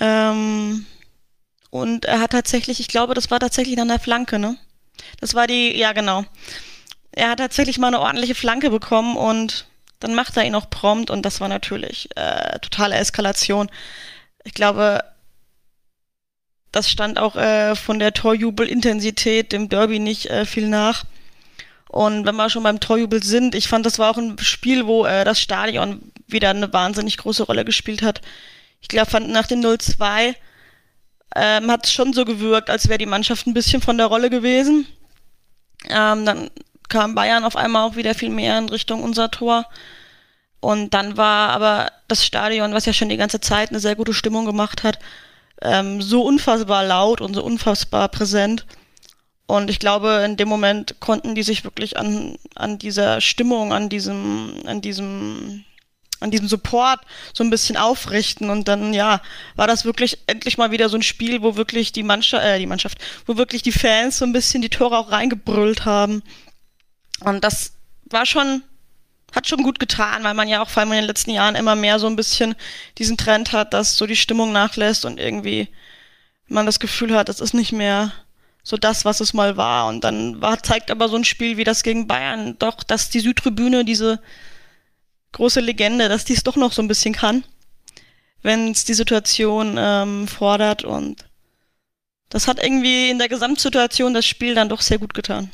Ähm, und er hat tatsächlich, ich glaube, das war tatsächlich an der Flanke, ne? Das war die, ja genau. Er hat tatsächlich mal eine ordentliche Flanke bekommen und dann macht er ihn auch prompt und das war natürlich äh, totale Eskalation. Ich glaube, das stand auch äh, von der Torjubelintensität dem Derby nicht äh, viel nach. Und wenn wir schon beim Torjubel sind, ich fand, das war auch ein Spiel, wo äh, das Stadion wieder eine wahnsinnig große Rolle gespielt hat. Ich glaube, nach dem 0-2 ähm, hat es schon so gewirkt, als wäre die Mannschaft ein bisschen von der Rolle gewesen. Ähm, dann kam Bayern auf einmal auch wieder viel mehr in Richtung unser Tor. Und dann war aber das Stadion, was ja schon die ganze Zeit eine sehr gute Stimmung gemacht hat, ähm, so unfassbar laut und so unfassbar präsent. Und ich glaube, in dem Moment konnten die sich wirklich an, an dieser Stimmung, an diesem, an diesem, an diesem Support so ein bisschen aufrichten. Und dann, ja, war das wirklich endlich mal wieder so ein Spiel, wo wirklich die Mannschaft, äh, die Mannschaft, wo wirklich die Fans so ein bisschen die Tore auch reingebrüllt haben. Und das war schon, hat schon gut getan, weil man ja auch vor allem in den letzten Jahren immer mehr so ein bisschen diesen Trend hat, dass so die Stimmung nachlässt und irgendwie man das Gefühl hat, es ist nicht mehr so das, was es mal war. Und dann war, zeigt aber so ein Spiel wie das gegen Bayern doch, dass die Südtribüne diese große Legende, dass dies doch noch so ein bisschen kann, wenn es die Situation ähm, fordert. Und das hat irgendwie in der Gesamtsituation das Spiel dann doch sehr gut getan.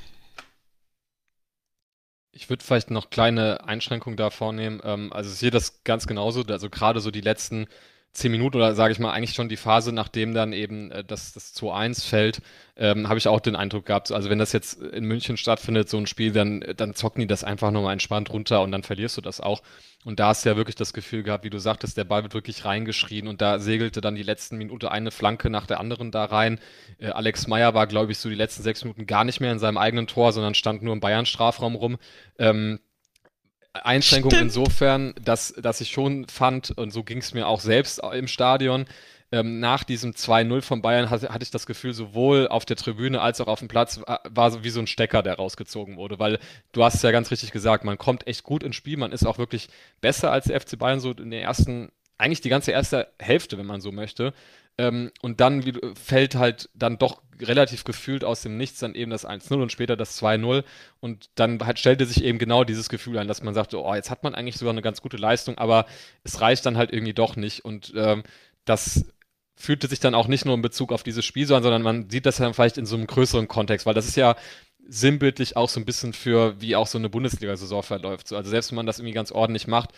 Ich würde vielleicht noch kleine Einschränkungen da vornehmen. Ähm, also ich sehe das ganz genauso. Also gerade so die letzten zehn Minuten oder sage ich mal eigentlich schon die Phase, nachdem dann eben äh, das, das 2-1 fällt, ähm, habe ich auch den Eindruck gehabt, also wenn das jetzt in München stattfindet, so ein Spiel, dann, dann zocken die das einfach nochmal entspannt runter und dann verlierst du das auch. Und da hast du ja wirklich das Gefühl gehabt, wie du sagtest, der Ball wird wirklich reingeschrien und da segelte dann die letzten Minute eine Flanke nach der anderen da rein. Äh, Alex Meyer war, glaube ich, so die letzten sechs Minuten gar nicht mehr in seinem eigenen Tor, sondern stand nur im Bayern-Strafraum rum. Ähm, Einschränkung Stimmt. insofern, dass, dass ich schon fand, und so ging es mir auch selbst äh, im Stadion, ähm, nach diesem 2-0 von Bayern hatte, hatte, ich das Gefühl, sowohl auf der Tribüne als auch auf dem Platz äh, war, so wie so ein Stecker, der rausgezogen wurde, weil du hast es ja ganz richtig gesagt, man kommt echt gut ins Spiel, man ist auch wirklich besser als der FC Bayern so in der ersten, eigentlich die ganze erste Hälfte, wenn man so möchte. Ähm, und dann wie, fällt halt dann doch relativ gefühlt aus dem Nichts dann eben das 1-0 und später das 2-0. Und dann halt stellte sich eben genau dieses Gefühl ein, dass man sagte, oh, jetzt hat man eigentlich sogar eine ganz gute Leistung, aber es reicht dann halt irgendwie doch nicht. Und ähm, das fühlte sich dann auch nicht nur in Bezug auf dieses Spiel so an, sondern man sieht das dann vielleicht in so einem größeren Kontext, weil das ist ja sinnbildlich auch so ein bisschen für, wie auch so eine Bundesliga-Saison verläuft. Also selbst wenn man das irgendwie ganz ordentlich macht,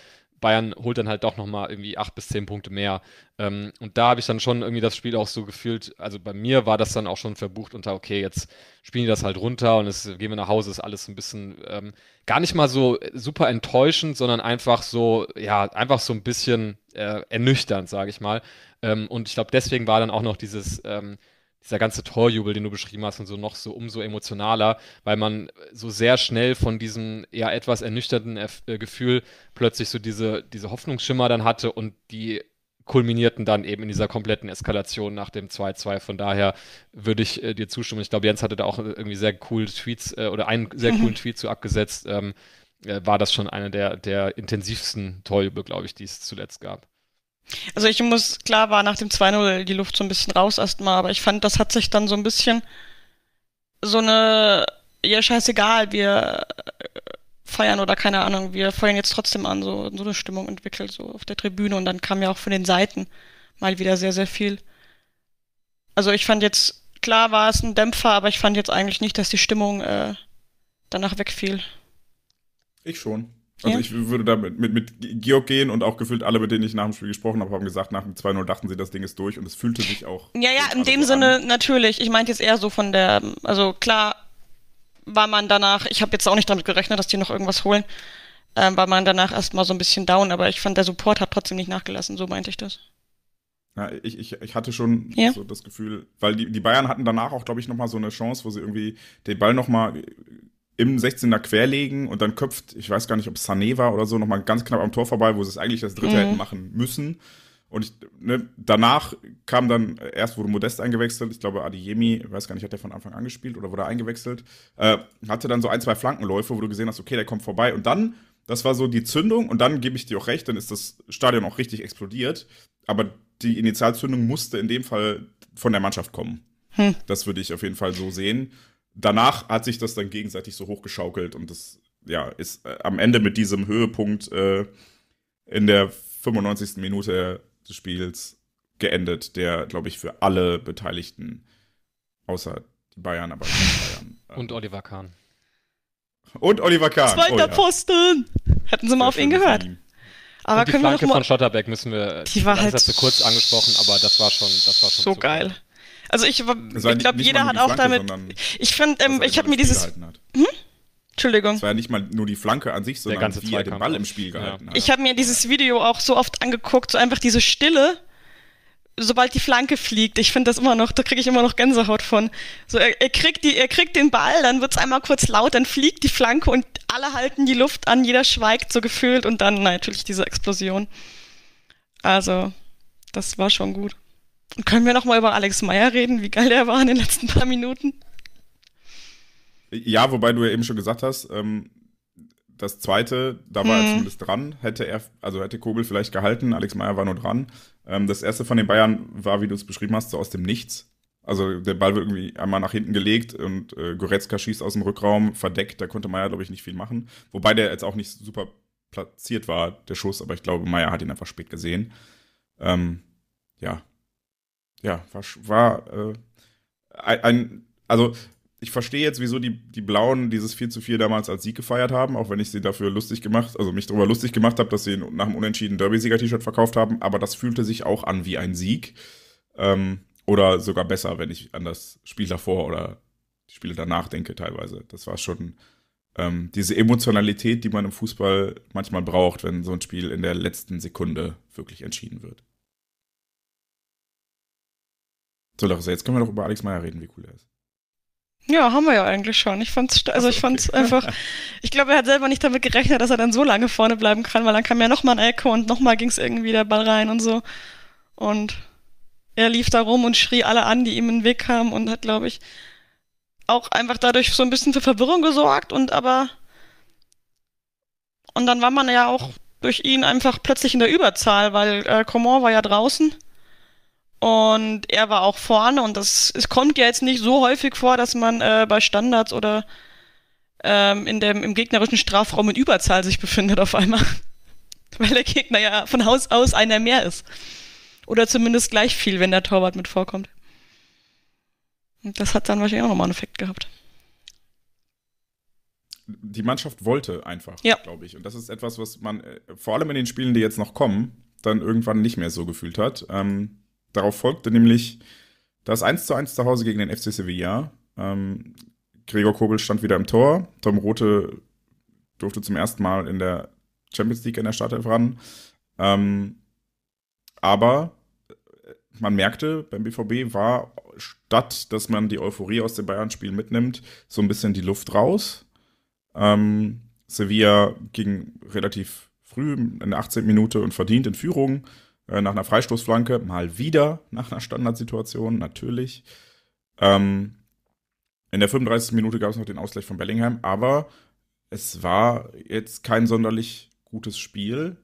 Bayern holt dann halt doch nochmal irgendwie acht bis zehn Punkte mehr. Ähm, und da habe ich dann schon irgendwie das Spiel auch so gefühlt, also bei mir war das dann auch schon verbucht unter, okay, jetzt spielen die das halt runter und es, gehen wir nach Hause, ist alles ein bisschen ähm, gar nicht mal so super enttäuschend, sondern einfach so, ja, einfach so ein bisschen äh, ernüchternd, sage ich mal. Ähm, und ich glaube, deswegen war dann auch noch dieses ähm, dieser ganze Torjubel, den du beschrieben hast und so noch so umso emotionaler, weil man so sehr schnell von diesem eher etwas ernüchterten Erf äh, Gefühl plötzlich so diese, diese Hoffnungsschimmer dann hatte und die kulminierten dann eben in dieser kompletten Eskalation nach dem 2-2. Von daher würde ich äh, dir zustimmen. Ich glaube, Jens hatte da auch äh, irgendwie sehr coole Tweets äh, oder einen sehr coolen Tweet zu abgesetzt. Ähm, äh, war das schon einer der, der intensivsten Torjubel, glaube ich, die es zuletzt gab. Also ich muss, klar war nach dem 2-0 die Luft so ein bisschen raus erstmal, aber ich fand, das hat sich dann so ein bisschen so eine, ja scheißegal, wir äh, feiern oder keine Ahnung, wir feuern jetzt trotzdem an, so, so eine Stimmung entwickelt, so auf der Tribüne und dann kam ja auch von den Seiten mal wieder sehr, sehr viel. Also ich fand jetzt, klar war es ein Dämpfer, aber ich fand jetzt eigentlich nicht, dass die Stimmung äh, danach wegfiel. Ich schon. Also ja. ich würde da mit, mit, mit Georg gehen und auch gefühlt alle, mit denen ich nach dem Spiel gesprochen habe, haben gesagt, nach dem 2-0 dachten sie, das Ding ist durch und es fühlte sich auch. Ja, ja, also in dem Sinne an. natürlich. Ich meinte jetzt eher so von der, also klar war man danach, ich habe jetzt auch nicht damit gerechnet, dass die noch irgendwas holen, ähm, war man danach erstmal so ein bisschen down, aber ich fand, der Support hat trotzdem nicht nachgelassen, so meinte ich das. Ja, ich, ich, ich hatte schon ja. so das Gefühl, weil die, die Bayern hatten danach auch, glaube ich, nochmal so eine Chance, wo sie irgendwie den Ball nochmal im 16er querlegen und dann köpft, ich weiß gar nicht, ob es Sané war oder so, nochmal ganz knapp am Tor vorbei, wo sie es eigentlich das dritte mhm. hätten machen müssen. Und ich, ne, danach kam dann, erst wurde Modest eingewechselt, ich glaube Adiemi, weiß gar nicht, hat der von Anfang an gespielt oder wurde eingewechselt, äh, hatte dann so ein, zwei Flankenläufe, wo du gesehen hast, okay, der kommt vorbei. Und dann, das war so die Zündung und dann gebe ich dir auch recht, dann ist das Stadion auch richtig explodiert. Aber die Initialzündung musste in dem Fall von der Mannschaft kommen. Hm. Das würde ich auf jeden Fall so sehen danach hat sich das dann gegenseitig so hochgeschaukelt und das ja, ist äh, am Ende mit diesem Höhepunkt äh, in der 95. Minute des Spiels geendet, der, glaube ich, für alle Beteiligten, außer die Bayern, aber Bayern. Äh, und Oliver Kahn. Und Oliver Kahn. Oh Zweiter oh, ja. Posten! Hätten Sie mal auf ihn gehört. Aber die können Flanke wir noch mal von Schotterbeck müssen wir. Die war halt so kurz angesprochen, aber das war schon, das war schon so geil. Cool. Also ich, also ich glaube, jeder hat auch Flanke, damit. Ich fand, ähm, ich habe mir dieses. Hm? Entschuldigung. Es war ja nicht mal nur die Flanke an sich, sondern Der ganze wie er den Ball im Spiel gehalten ja. hat. Ich habe mir dieses Video auch so oft angeguckt, so einfach diese Stille, sobald die Flanke fliegt. Ich finde das immer noch, da kriege ich immer noch Gänsehaut von. So, er, er, kriegt die, er kriegt den Ball, dann wird es einmal kurz laut, dann fliegt die Flanke und alle halten die Luft an, jeder schweigt so gefühlt und dann na, natürlich diese Explosion. Also, das war schon gut. Können wir nochmal über Alex Meyer reden, wie geil der war in den letzten paar Minuten? Ja, wobei du ja eben schon gesagt hast, ähm, das zweite, da war hm. er mhm. zumindest dran, hätte er, also hätte Kobel vielleicht gehalten, Alex Meyer war nur dran. Ähm, das erste von den Bayern war, wie du es beschrieben hast, so aus dem Nichts. Also der Ball wird irgendwie einmal nach hinten gelegt und äh, Goretzka schießt aus dem Rückraum, verdeckt, da konnte Meyer, glaube ich, nicht viel machen. Wobei der jetzt auch nicht super platziert war, der Schuss, aber ich glaube, Meyer hat ihn einfach spät gesehen. Ähm, ja, ja, war, war äh, ein, also ich verstehe jetzt, wieso die, die Blauen dieses 4 zu 4 damals als Sieg gefeiert haben, auch wenn ich sie dafür lustig gemacht, also mich darüber lustig gemacht habe, dass sie nach dem unentschieden Derby-Sieger-T-Shirt verkauft haben, aber das fühlte sich auch an wie ein Sieg. Ähm, oder sogar besser, wenn ich an das Spiel davor oder die Spiele danach denke, teilweise. Das war schon ähm, diese Emotionalität, die man im Fußball manchmal braucht, wenn so ein Spiel in der letzten Sekunde wirklich entschieden wird. So, Larissa, jetzt können wir doch über Alex Meyer reden, wie cool er ist. Ja, haben wir ja eigentlich schon. Ich fand's, also ich fand's okay. einfach, ich glaube, er hat selber nicht damit gerechnet, dass er dann so lange vorne bleiben kann, weil dann kam ja nochmal ein Ecke und nochmal ging's irgendwie der Ball rein und so. Und er lief da rum und schrie alle an, die ihm in den Weg kamen und hat, glaube ich, auch einfach dadurch so ein bisschen für Verwirrung gesorgt und aber, und dann war man ja auch durch ihn einfach plötzlich in der Überzahl, weil äh, Coman war ja draußen. Und er war auch vorne und das es kommt ja jetzt nicht so häufig vor, dass man äh, bei Standards oder ähm, in dem, im gegnerischen Strafraum in Überzahl sich befindet auf einmal. Weil der Gegner ja von Haus aus einer mehr ist. Oder zumindest gleich viel, wenn der Torwart mit vorkommt. Und das hat dann wahrscheinlich auch nochmal einen Effekt gehabt die Mannschaft wollte einfach, ja. glaube ich. Und das ist etwas, was man äh, vor allem in den Spielen, die jetzt noch kommen, dann irgendwann nicht mehr so gefühlt hat. Ähm, darauf folgte, nämlich das 1 zu 1 zu Hause gegen den FC Sevilla. Ähm, Gregor Kobel stand wieder im Tor. Tom Rote durfte zum ersten Mal in der Champions League in der Startelf ran. Ähm, aber äh, man merkte, beim BVB war statt, dass man die Euphorie aus dem Bayern-Spiel mitnimmt, so ein bisschen die Luft raus. Ähm, Sevilla ging relativ früh in der 18. Minute und verdient in Führung. Äh, nach einer Freistoßflanke, mal wieder nach einer Standardsituation, natürlich. Ähm, in der 35. Minute gab es noch den Ausgleich von Bellingham, aber es war jetzt kein sonderlich gutes Spiel,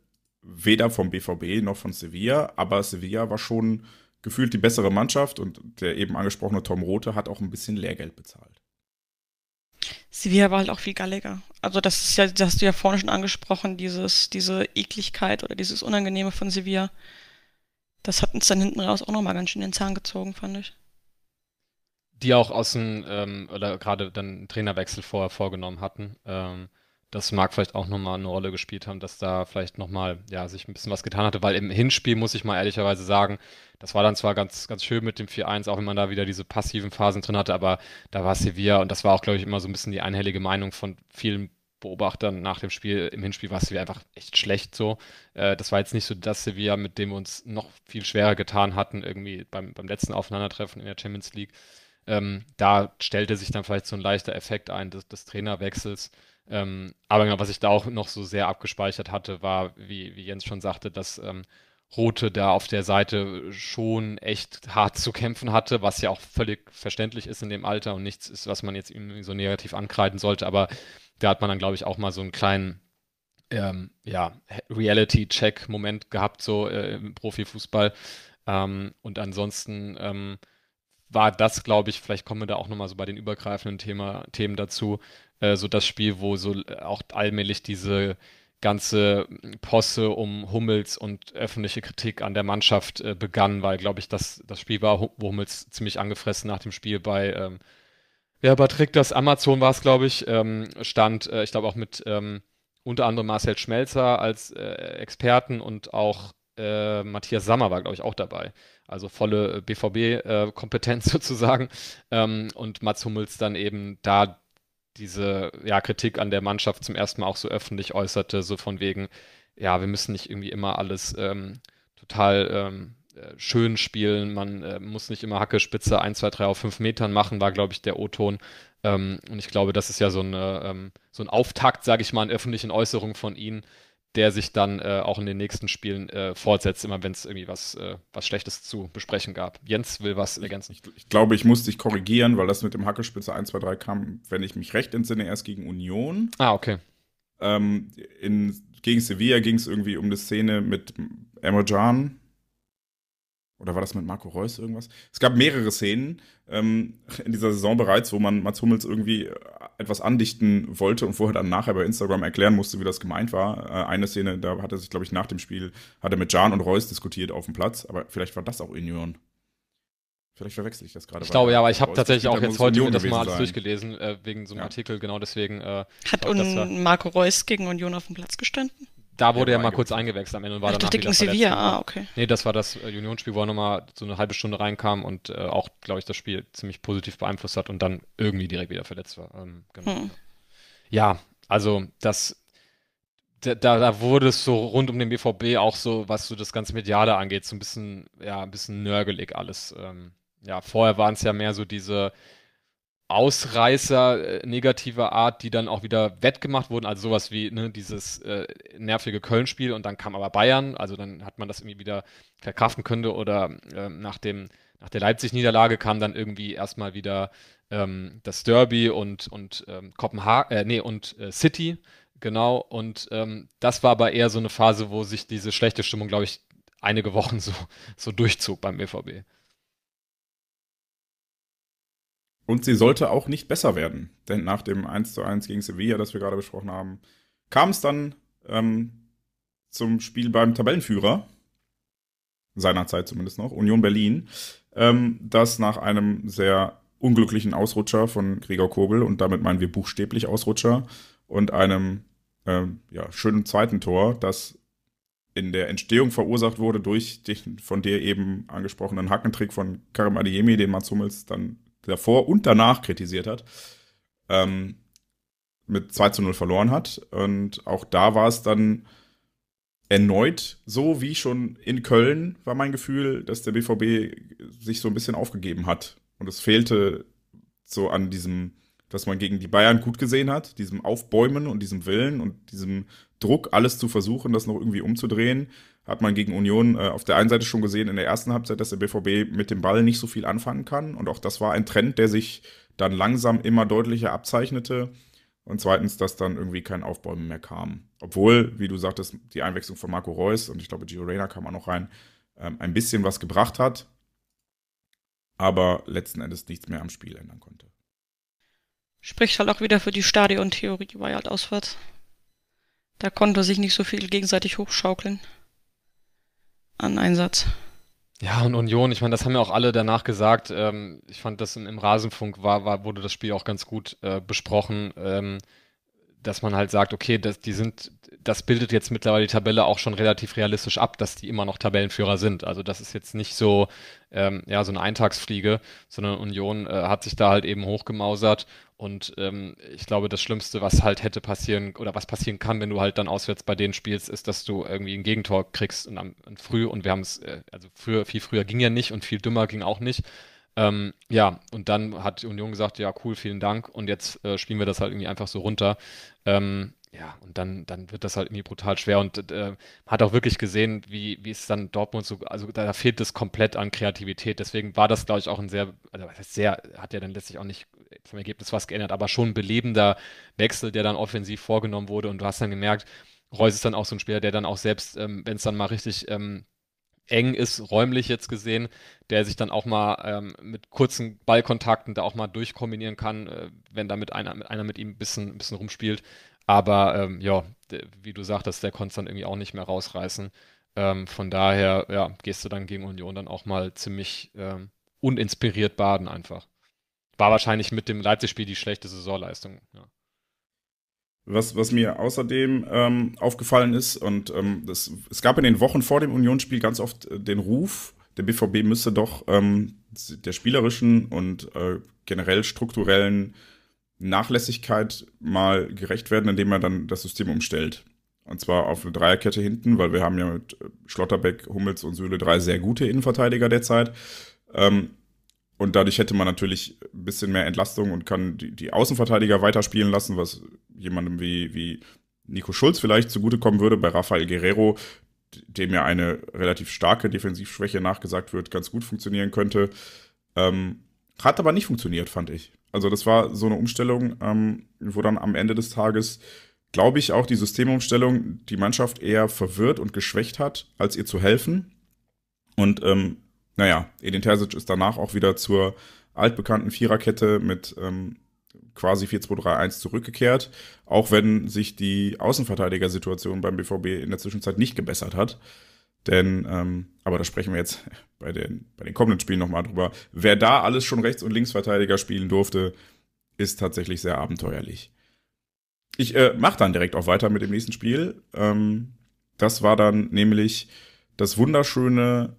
weder vom BVB noch von Sevilla, aber Sevilla war schon gefühlt die bessere Mannschaft und der eben angesprochene Tom Rote hat auch ein bisschen Lehrgeld bezahlt. Sevilla war halt auch viel galliger. Also das ist ja, das hast du ja vorne schon angesprochen, dieses, diese Ekligkeit oder dieses Unangenehme von Sevilla. Das hat uns dann hinten raus auch nochmal ganz schön in den Zahn gezogen, fand ich. Die auch außen ähm, oder gerade dann einen Trainerwechsel vorher vorgenommen hatten. Ähm, das mag vielleicht auch nochmal eine Rolle gespielt haben, dass da vielleicht nochmal ja, sich ein bisschen was getan hatte, weil im Hinspiel, muss ich mal ehrlicherweise sagen, das war dann zwar ganz, ganz schön mit dem 4-1, auch wenn man da wieder diese passiven Phasen drin hatte, aber da war Sevilla und das war auch, glaube ich, immer so ein bisschen die einhellige Meinung von vielen Beobachtern nach dem Spiel. Im Hinspiel war Sevilla einfach echt schlecht so. Äh, das war jetzt nicht so das Sevilla, mit dem wir uns noch viel schwerer getan hatten, irgendwie beim, beim letzten Aufeinandertreffen in der Champions League. Ähm, da stellte sich dann vielleicht so ein leichter Effekt ein des, des Trainerwechsels ähm, aber genau, was ich da auch noch so sehr abgespeichert hatte, war, wie, wie Jens schon sagte, dass ähm, Rote da auf der Seite schon echt hart zu kämpfen hatte, was ja auch völlig verständlich ist in dem Alter und nichts ist, was man jetzt irgendwie so negativ ankreiden sollte. Aber da hat man dann, glaube ich, auch mal so einen kleinen ähm, ja, Reality-Check-Moment gehabt, so äh, im Profifußball. Ähm, und ansonsten ähm, war das, glaube ich, vielleicht kommen wir da auch nochmal so bei den übergreifenden Thema, Themen dazu, äh, so das Spiel, wo so äh, auch allmählich diese ganze Posse um Hummels und öffentliche Kritik an der Mannschaft äh, begann, weil, glaube ich, das, das Spiel war, wo Hummels ziemlich angefressen nach dem Spiel bei, ähm, wer Trick, das? Amazon war es, glaube ich, ähm, stand, äh, ich glaube, auch mit ähm, unter anderem Marcel Schmelzer als äh, Experten und auch äh, Matthias Sammer war, glaube ich, auch dabei. Also volle BVB-Kompetenz äh, äh sozusagen. Ähm, und Mats Hummels dann eben da diese ja, Kritik an der Mannschaft zum ersten Mal auch so öffentlich äußerte, so von wegen, ja, wir müssen nicht irgendwie immer alles ähm, total ähm, äh, schön spielen, man äh, muss nicht immer Hackespitze 1, 2, 3 auf 5 Metern machen, war, glaube ich, der O-Ton. Ähm, und ich glaube, das ist ja so, eine, ähm, so ein Auftakt, sage ich mal, in öffentlichen Äußerungen von ihnen, der sich dann äh, auch in den nächsten Spielen äh, fortsetzt, immer wenn es irgendwie was, äh, was Schlechtes zu besprechen gab. Jens will was ergänzen. Ich, ich, glaube, ich muss dich korrigieren, weil das mit dem Hackespitze 1, 2, 3 kam, wenn ich mich recht entsinne, erst gegen Union. Ah, okay. Ähm, in, gegen Sevilla ging es irgendwie um eine Szene mit Emre Can, oder war das mit Marco Reus irgendwas? Es gab mehrere Szenen ähm, in dieser Saison bereits, wo man Mats Hummels irgendwie äh, etwas andichten wollte und vorher dann nachher bei Instagram erklären musste, wie das gemeint war. Äh, eine Szene, da hat er sich, glaube ich, nach dem Spiel, hat er mit Jan und Reus diskutiert auf dem Platz, aber vielleicht war das auch Union. Vielleicht verwechsel ich das gerade. Ich glaube ja, aber ich habe tatsächlich auch jetzt heute das mal alles durchgelesen, äh, wegen so einem ja. Artikel, genau deswegen. Äh, hat glaub, Marco Reus gegen Union auf dem Platz gestanden? Da wurde er mal kurz eingewechselt am Ende und war ich danach dachte, wieder gegen Sevilla, ah, okay. Nee, das war das äh, Unionsspiel, wo er nochmal so eine halbe Stunde reinkam und äh, auch, glaube ich, das Spiel ziemlich positiv beeinflusst hat und dann irgendwie direkt wieder verletzt war. Ähm, genau. hm. Ja, also das da, da wurde es so rund um den BVB auch so, was so das ganze Mediale angeht, so ein bisschen, ja, ein bisschen nörgelig alles. Ähm, ja, vorher waren es ja mehr so diese, Ausreißer äh, negativer Art, die dann auch wieder wettgemacht wurden. Also sowas wie ne, dieses äh, nervige Köln-Spiel und dann kam aber Bayern. Also dann hat man das irgendwie wieder verkraften können oder äh, nach, dem, nach der Leipzig-Niederlage kam dann irgendwie erstmal wieder ähm, das Derby und, und ähm, Kopenhagen, äh, nee, und äh, City. Genau, und ähm, das war aber eher so eine Phase, wo sich diese schlechte Stimmung, glaube ich, einige Wochen so, so durchzog beim BVB. Und sie sollte auch nicht besser werden. Denn nach dem 1 zu 1 gegen Sevilla, das wir gerade besprochen haben, kam es dann ähm, zum Spiel beim Tabellenführer, seinerzeit zumindest noch, Union Berlin, ähm, das nach einem sehr unglücklichen Ausrutscher von Gregor Kobel, und damit meinen wir buchstäblich Ausrutscher, und einem ähm, ja, schönen zweiten Tor, das in der Entstehung verursacht wurde durch den von dir eben angesprochenen Hackentrick von Karim Adiemi, den Mats Hummels dann davor und danach kritisiert hat, ähm, mit 2 zu 0 verloren hat. Und auch da war es dann erneut so, wie schon in Köln war mein Gefühl, dass der BVB sich so ein bisschen aufgegeben hat. Und es fehlte so an diesem, dass man gegen die Bayern gut gesehen hat, diesem Aufbäumen und diesem Willen und diesem Druck, alles zu versuchen, das noch irgendwie umzudrehen hat man gegen Union äh, auf der einen Seite schon gesehen in der ersten Halbzeit, dass der BVB mit dem Ball nicht so viel anfangen kann. Und auch das war ein Trend, der sich dann langsam immer deutlicher abzeichnete. Und zweitens, dass dann irgendwie kein Aufbäumen mehr kam. Obwohl, wie du sagtest, die Einwechslung von Marco Reus und ich glaube, Gio Reyna kam auch noch rein, ähm, ein bisschen was gebracht hat. Aber letzten Endes nichts mehr am Spiel ändern konnte. Spricht halt auch wieder für die Stadiontheorie, war ja halt auswärts. Da konnte sich nicht so viel gegenseitig hochschaukeln an Einsatz. Ja, und Union, ich meine, das haben ja auch alle danach gesagt. Ähm, ich fand, das im Rasenfunk war, war, wurde das Spiel auch ganz gut äh, besprochen, ähm, dass man halt sagt, okay, das, die sind, das bildet jetzt mittlerweile die Tabelle auch schon relativ realistisch ab, dass die immer noch Tabellenführer sind. Also das ist jetzt nicht so, ähm, ja, so eine Eintagsfliege, sondern Union äh, hat sich da halt eben hochgemausert und ähm, ich glaube, das Schlimmste, was halt hätte passieren oder was passieren kann, wenn du halt dann auswärts bei denen spielst, ist, dass du irgendwie ein Gegentor kriegst und, am, und früh und wir haben es, äh, also früher, viel früher ging ja nicht und viel dümmer ging auch nicht. Ähm, ja, und dann hat die Union gesagt, ja, cool, vielen Dank. Und jetzt äh, spielen wir das halt irgendwie einfach so runter. Ähm, ja, und dann, dann wird das halt irgendwie brutal schwer. Und äh, hat auch wirklich gesehen, wie, wie es dann Dortmund so, also da, fehlt es komplett an Kreativität. Deswegen war das, glaube ich, auch ein sehr, also sehr, hat ja dann letztlich auch nicht vom Ergebnis was geändert, aber schon ein belebender Wechsel, der dann offensiv vorgenommen wurde. Und du hast dann gemerkt, Reus ist dann auch so ein Spieler, der dann auch selbst, ähm, wenn es dann mal richtig ähm, eng ist, räumlich jetzt gesehen, der sich dann auch mal ähm, mit kurzen Ballkontakten da auch mal durchkombinieren kann, äh, wenn da mit einer, mit einer mit ihm ein bisschen, ein bisschen rumspielt. Aber ähm, ja, wie du sagtest, der konnte es dann irgendwie auch nicht mehr rausreißen. Ähm, von daher ja, gehst du dann gegen Union dann auch mal ziemlich ähm, uninspiriert baden einfach war wahrscheinlich mit dem Leipzig-Spiel die schlechte Saisonleistung. Ja. Was, was mir außerdem ähm, aufgefallen ist, und ähm, das, es gab in den Wochen vor dem Unionsspiel ganz oft äh, den Ruf, der BVB müsse doch ähm, der spielerischen und äh, generell strukturellen Nachlässigkeit mal gerecht werden, indem er dann das System umstellt. Und zwar auf eine Dreierkette hinten, weil wir haben ja mit äh, Schlotterbeck, Hummels und Söhle drei sehr gute Innenverteidiger derzeit. Ähm, und dadurch hätte man natürlich ein bisschen mehr Entlastung und kann die, die Außenverteidiger weiterspielen lassen, was jemandem wie, wie Nico Schulz vielleicht zugutekommen würde. Bei Rafael Guerrero, dem ja eine relativ starke Defensivschwäche nachgesagt wird, ganz gut funktionieren könnte. Ähm, hat aber nicht funktioniert, fand ich. Also das war so eine Umstellung, ähm, wo dann am Ende des Tages, glaube ich, auch die Systemumstellung die Mannschaft eher verwirrt und geschwächt hat, als ihr zu helfen. Und ähm, naja, Edin Terzic ist danach auch wieder zur altbekannten Viererkette mit ähm, quasi 4-2-3-1 zurückgekehrt, auch wenn sich die Außenverteidigersituation beim BVB in der Zwischenzeit nicht gebessert hat. Denn, ähm, aber da sprechen wir jetzt bei den, bei den kommenden Spielen nochmal drüber. Wer da alles schon Rechts- und Linksverteidiger spielen durfte, ist tatsächlich sehr abenteuerlich. Ich äh, mache dann direkt auch weiter mit dem nächsten Spiel. Ähm, das war dann nämlich das wunderschöne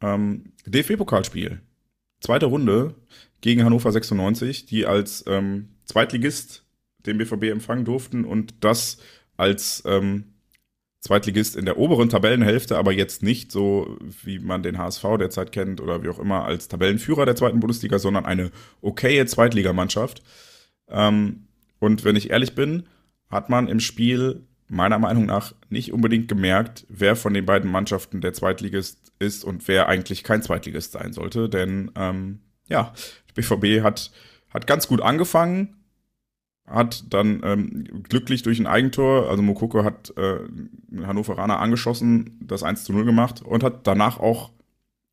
ähm, DFB-Pokalspiel. Zweite Runde gegen Hannover 96, die als ähm, Zweitligist den BVB empfangen durften und das als ähm, Zweitligist in der oberen Tabellenhälfte, aber jetzt nicht so, wie man den HSV derzeit kennt oder wie auch immer, als Tabellenführer der zweiten Bundesliga, sondern eine okaye Zweitligamannschaft. Ähm, und wenn ich ehrlich bin, hat man im Spiel meiner Meinung nach nicht unbedingt gemerkt, wer von den beiden Mannschaften der Zweitligist ist und wer eigentlich kein Zweitligist sein sollte. Denn ähm, ja, BVB hat, hat ganz gut angefangen, hat dann ähm, glücklich durch ein Eigentor, also Mokoko hat äh, Hannoveraner angeschossen, das 1 zu 0 gemacht und hat danach auch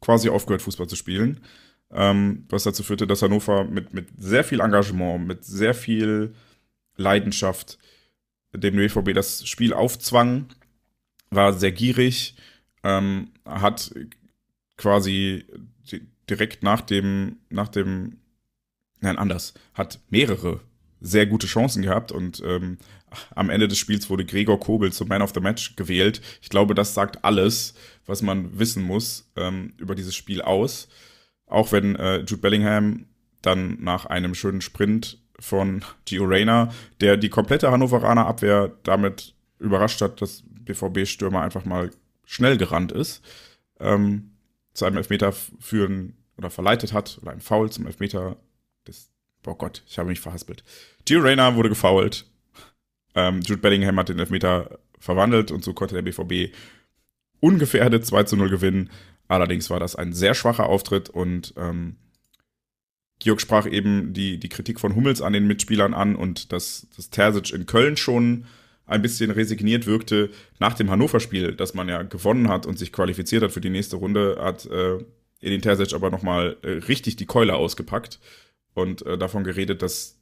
quasi aufgehört, Fußball zu spielen. Ähm, was dazu führte, dass Hannover mit, mit sehr viel Engagement, mit sehr viel Leidenschaft dem BVB das Spiel aufzwang, war sehr gierig, ähm, hat quasi direkt nach dem, nach dem, nein, anders, hat mehrere sehr gute Chancen gehabt und ähm, am Ende des Spiels wurde Gregor Kobel zum Man of the Match gewählt. Ich glaube, das sagt alles, was man wissen muss ähm, über dieses Spiel aus. Auch wenn äh, Jude Bellingham dann nach einem schönen Sprint von Gio Reyna, der die komplette Hannoveraner Abwehr damit überrascht hat, dass BVB-Stürmer einfach mal schnell gerannt ist, ähm, zu einem Elfmeter führen oder verleitet hat, oder ein Foul zum Elfmeter des, oh Gott, ich habe mich verhaspelt. Gio Reyna wurde gefoult, ähm, Jude Bellingham hat den Elfmeter verwandelt und so konnte der BVB ungefährdet 2 zu 0 gewinnen. Allerdings war das ein sehr schwacher Auftritt und ähm, Georg sprach eben die, die Kritik von Hummels an den Mitspielern an und dass, dass Terzic in Köln schon ein bisschen resigniert wirkte nach dem Hannover-Spiel, das man ja gewonnen hat und sich qualifiziert hat für die nächste Runde, hat äh, Edin Terzic aber nochmal äh, richtig die Keule ausgepackt und äh, davon geredet, dass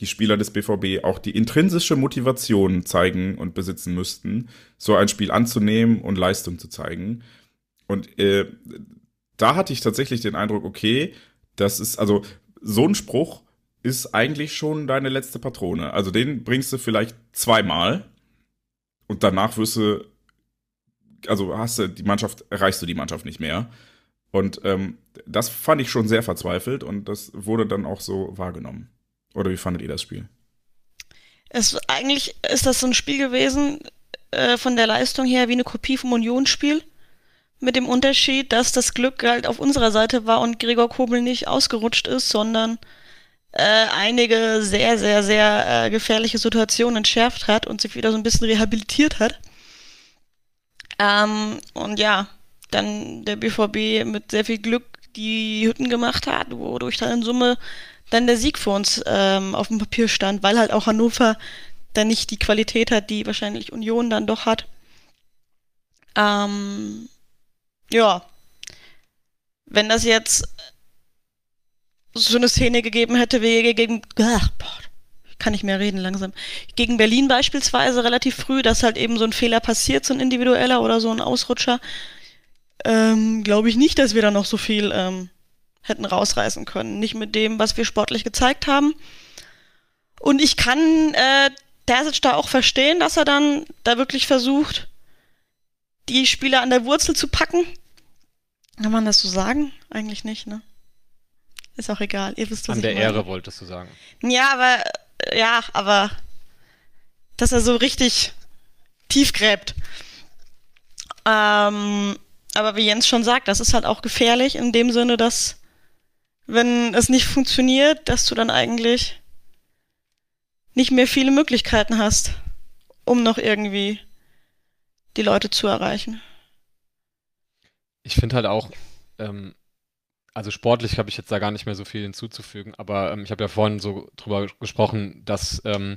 die Spieler des BVB auch die intrinsische Motivation zeigen und besitzen müssten, so ein Spiel anzunehmen und Leistung zu zeigen. Und äh, da hatte ich tatsächlich den Eindruck, okay, das ist also so ein Spruch ist eigentlich schon deine letzte Patrone. Also den bringst du vielleicht zweimal und danach wirst du, also hast du die Mannschaft, erreichst du die Mannschaft nicht mehr. Und ähm, das fand ich schon sehr verzweifelt und das wurde dann auch so wahrgenommen. Oder wie fandet ihr das Spiel? Es, eigentlich ist das so ein Spiel gewesen, äh, von der Leistung her, wie eine Kopie vom Unionsspiel. Mit dem Unterschied, dass das Glück halt auf unserer Seite war und Gregor Kobel nicht ausgerutscht ist, sondern äh, einige sehr, sehr, sehr äh, gefährliche Situationen entschärft hat und sich wieder so ein bisschen rehabilitiert hat. Ähm, und ja, dann der BVB mit sehr viel Glück die Hütten gemacht hat, wodurch dann in Summe dann der Sieg für uns ähm, auf dem Papier stand, weil halt auch Hannover dann nicht die Qualität hat, die wahrscheinlich Union dann doch hat. Ähm, ja, wenn das jetzt so eine Szene gegeben hätte, wie gegen, ach, boah, kann ich mehr reden langsam, gegen Berlin beispielsweise relativ früh, dass halt eben so ein Fehler passiert, so ein individueller oder so ein Ausrutscher, ähm, glaube ich nicht, dass wir da noch so viel ähm, hätten rausreißen können. Nicht mit dem, was wir sportlich gezeigt haben. Und ich kann äh, Dersic da auch verstehen, dass er dann da wirklich versucht, die Spieler an der Wurzel zu packen. Kann man das so sagen? Eigentlich nicht, ne? Ist auch egal. Ihr wisst, was An ich der meine. Ehre wolltest du sagen. Ja, aber ja, aber dass er so richtig tief gräbt. Ähm, aber wie Jens schon sagt, das ist halt auch gefährlich in dem Sinne, dass wenn es nicht funktioniert, dass du dann eigentlich nicht mehr viele Möglichkeiten hast, um noch irgendwie die Leute zu erreichen. Ich finde halt auch, ähm, also sportlich habe ich jetzt da gar nicht mehr so viel hinzuzufügen, aber ähm, ich habe ja vorhin so drüber gesprochen, dass ähm,